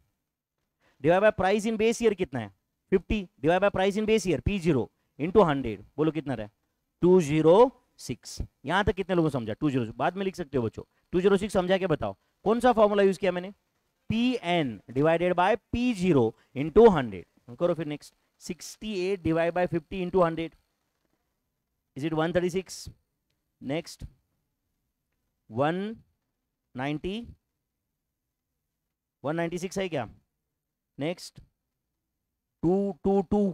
divide by price in base year कितना है fifty divide by price in base year P zero into hundred बोलो कितना रहा टू जीरो सिक्स यहाँ तक कितने लोगों समझा टू जीरो बाद में लिख सकते हो बच्चों टू जीरो सिक्स समझा के बताओ कौन सा फॉर्मूला यूज किया मैंने P N divided by P zero into hundred करो फिर next sixty eight divide by fifty into hundred is it one thirty six next one ninety one ninety six है क्या next two two two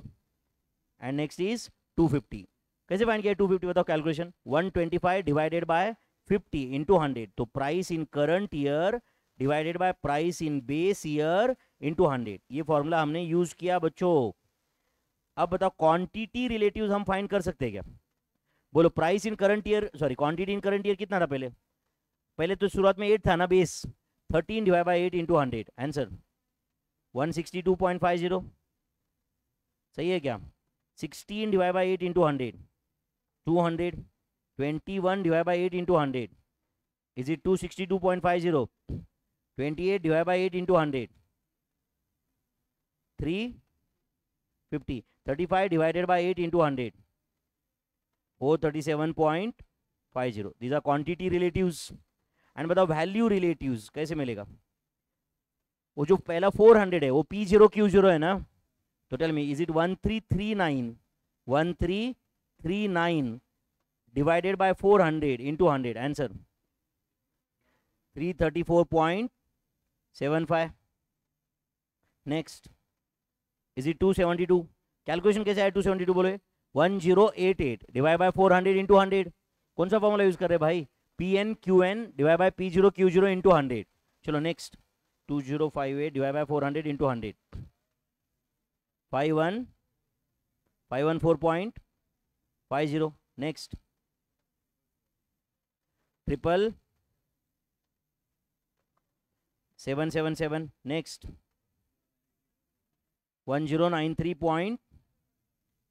and next is two fifty कैसे find किया two fifty बताओ calculation one twenty five divided by fifty into hundred तो price in current year divided by price in base year into hundred ये formula हमने use किया बच्चों अब बताओ क्वांटिटी रिलेटिव हम फाइंड कर सकते हैं क्या बोलो price in current year sorry quantity in current year कितना था पहले पहले तो शुरुआत में एट था ना base thirteen divide by eight into hundred answer one sixty two point five zero सही है क्या sixteen divide by eight into hundred two hundred twenty one divide by eight into hundred is it two sixty two point five zero twenty eight divide by eight into hundred three fifty thirty five divided by eight into hundred O thirty seven point five zero these are quantity relative and बताओ value relative कैसे मिलेगा वो जो पहला four hundred है वो P zero Q zero है ना टोटल में is it one three three nine one three three nine divided by four hundred into hundred answer three thirty four point seven five next is it two seventy two calculation कैसे है two seventy two बोले one zero eight eight divide by four hundred into hundred कौन सा formula use कर रहे भाई P N Q N divide by P zero Q zero into hundred चलो next two zero five eight divide by four hundred into hundred five one five one four point five zero next triple seven seven seven next one zero nine three point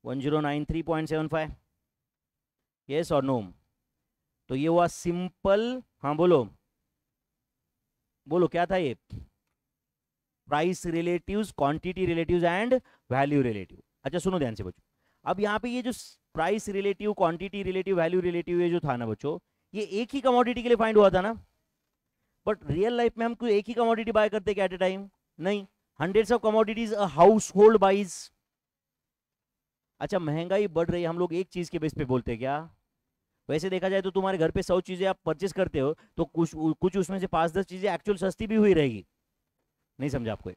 one zero nine three point seven five yes और no तो ये हुआ simple हाँ बोलो बोलो क्या था ये price relatives quantity relatives and value relative अच्छा सुनो ध्यान से बच्चों अब यहाँ पे ये जो price relative quantity relative value relative ये जो था ना बच्चों ये एक ही कमोडिटी के लिए फाइंड हुआ था ना बट रियल लाइफ में हम कोई एक ही कमोडिटी बाय करते क्या एट ए टाइम नहीं hundreds of commodities household buys अच्छा महंगाई बढ़ रही है हम लोग एक चीज के बेस पे बोलते हैं क्या वैसे देखा जाए तो तुम्हारे घर पे सौ चीजें आप परचेस करते हो तो कुछ कुछ उसमें से पांच दस चीजें एक्चुअल सस्ती भी हुई रहेगी नहीं समझा आपको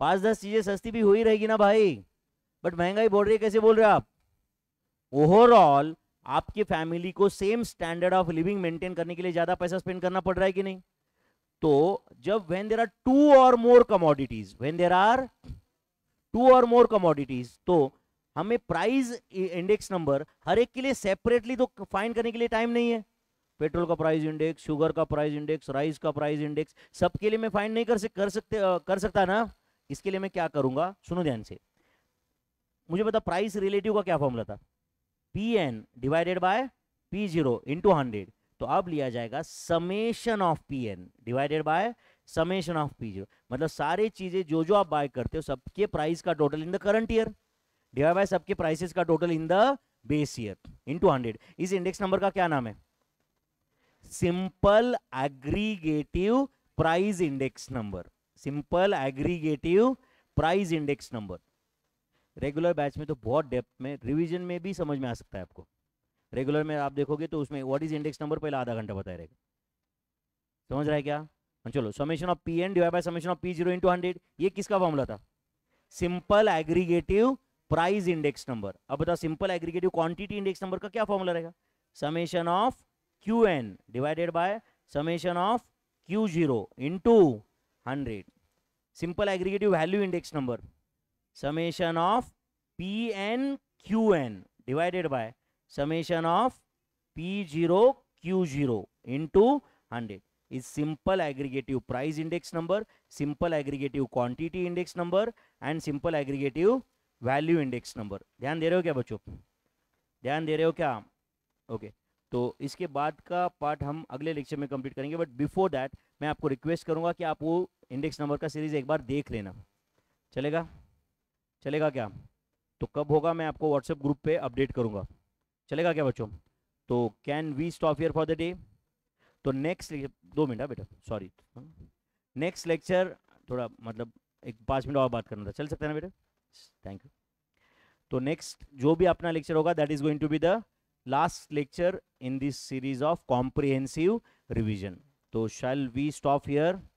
पांच दस चीजें सस्ती भी हुई रहेगी ना भाई बट महंगाई बढ़ रही है कैसे बोल रहे हो आप ओवरऑल आपकी फैमिली को same standard of living maintain करने के लिए ज्यादा पैसा स्पेंड करना पड़ रहा है कि नहीं तो जब वेन देर आर टू और more commodities when there are two और मोर कमोडिटीज तो हमें प्राइस इंडेक्स नंबर हर एक के लिए सेपरेटली तो फाइन करने के लिए टाइम नहीं है पेट्रोल का प्राइस इंडेक्स शुगर का प्राइस इंडेक्स राइस का प्राइस इंडेक्स सबके लिए मैं फाइन नहीं कर सक कर सकते कर सकता ना इसके लिए मैं क्या करूंगा सुनो ध्यान से मुझे बता प्राइस रिलेटिव का क्या फॉर्मूला था P N divided by P zero into hundred तो अब लिया जाएगा summation of P N divided by summation of P zero मतलब सारे चीजें जो जो आप बाय करते हो सबके प्राइस का total in the current year divide by सबके प्राइसेस का total in the base year into hundred इस इंडेक्स नंबर का क्या नाम है simple aggregative price index number simple aggregative price index number regular batch में तो बहुत डेप्थ में रिविजन में भी समझ में आ सकता है आपको रेगुलर में आप देखोगे तो उसमें व्हाट इज इंडेक्स नंबर पहले आधा घंटा बताया रहेगा समझ रहा है क्या हाँ, चलो summation of P N divide by summation of P zero into hundred ये किसका फॉर्मूला था simple aggregative price index number अब बता simple aggregative quantity index number का क्या फॉर्मूला रहेगा summation of Q N divided by summation of Q zero into hundred simple aggregative value index number summation of p and q n divided by summation of p zero q zero into hundred is simple aggregative price index number, simple aggregative quantity index number and simple aggregative value index number ध्यान दे रहे हो क्या बच्चों ध्यान दे रहे हो क्या ओके okay. तो इसके बाद का पार्ट हम अगले लेक्चर में कंप्लीट करेंगे बट बिफोर दैट मैं आपको रिक्वेस्ट करूंगा कि आप वो इंडेक्स नंबर का सीरीज एक बार देख लेना चलेगा चलेगा क्या तो कब होगा मैं आपको व्हाट्सएप ग्रुप पे अपडेट करूंगा चलेगा क्या बच्चों तो can we stop here for the day तो नेक्स्ट दो मिनट हाँ बेटा सॉरी नेक्स्ट लेक्चर थोड़ा मतलब एक पाँच मिनट और बात करना था चल सकते हैं ना बेटा थैंक यू तो नेक्स्ट जो भी अपना लेक्चर होगा that is going to be the last lecture in this series of comprehensive revision तो शैल वी स्टॉप हियर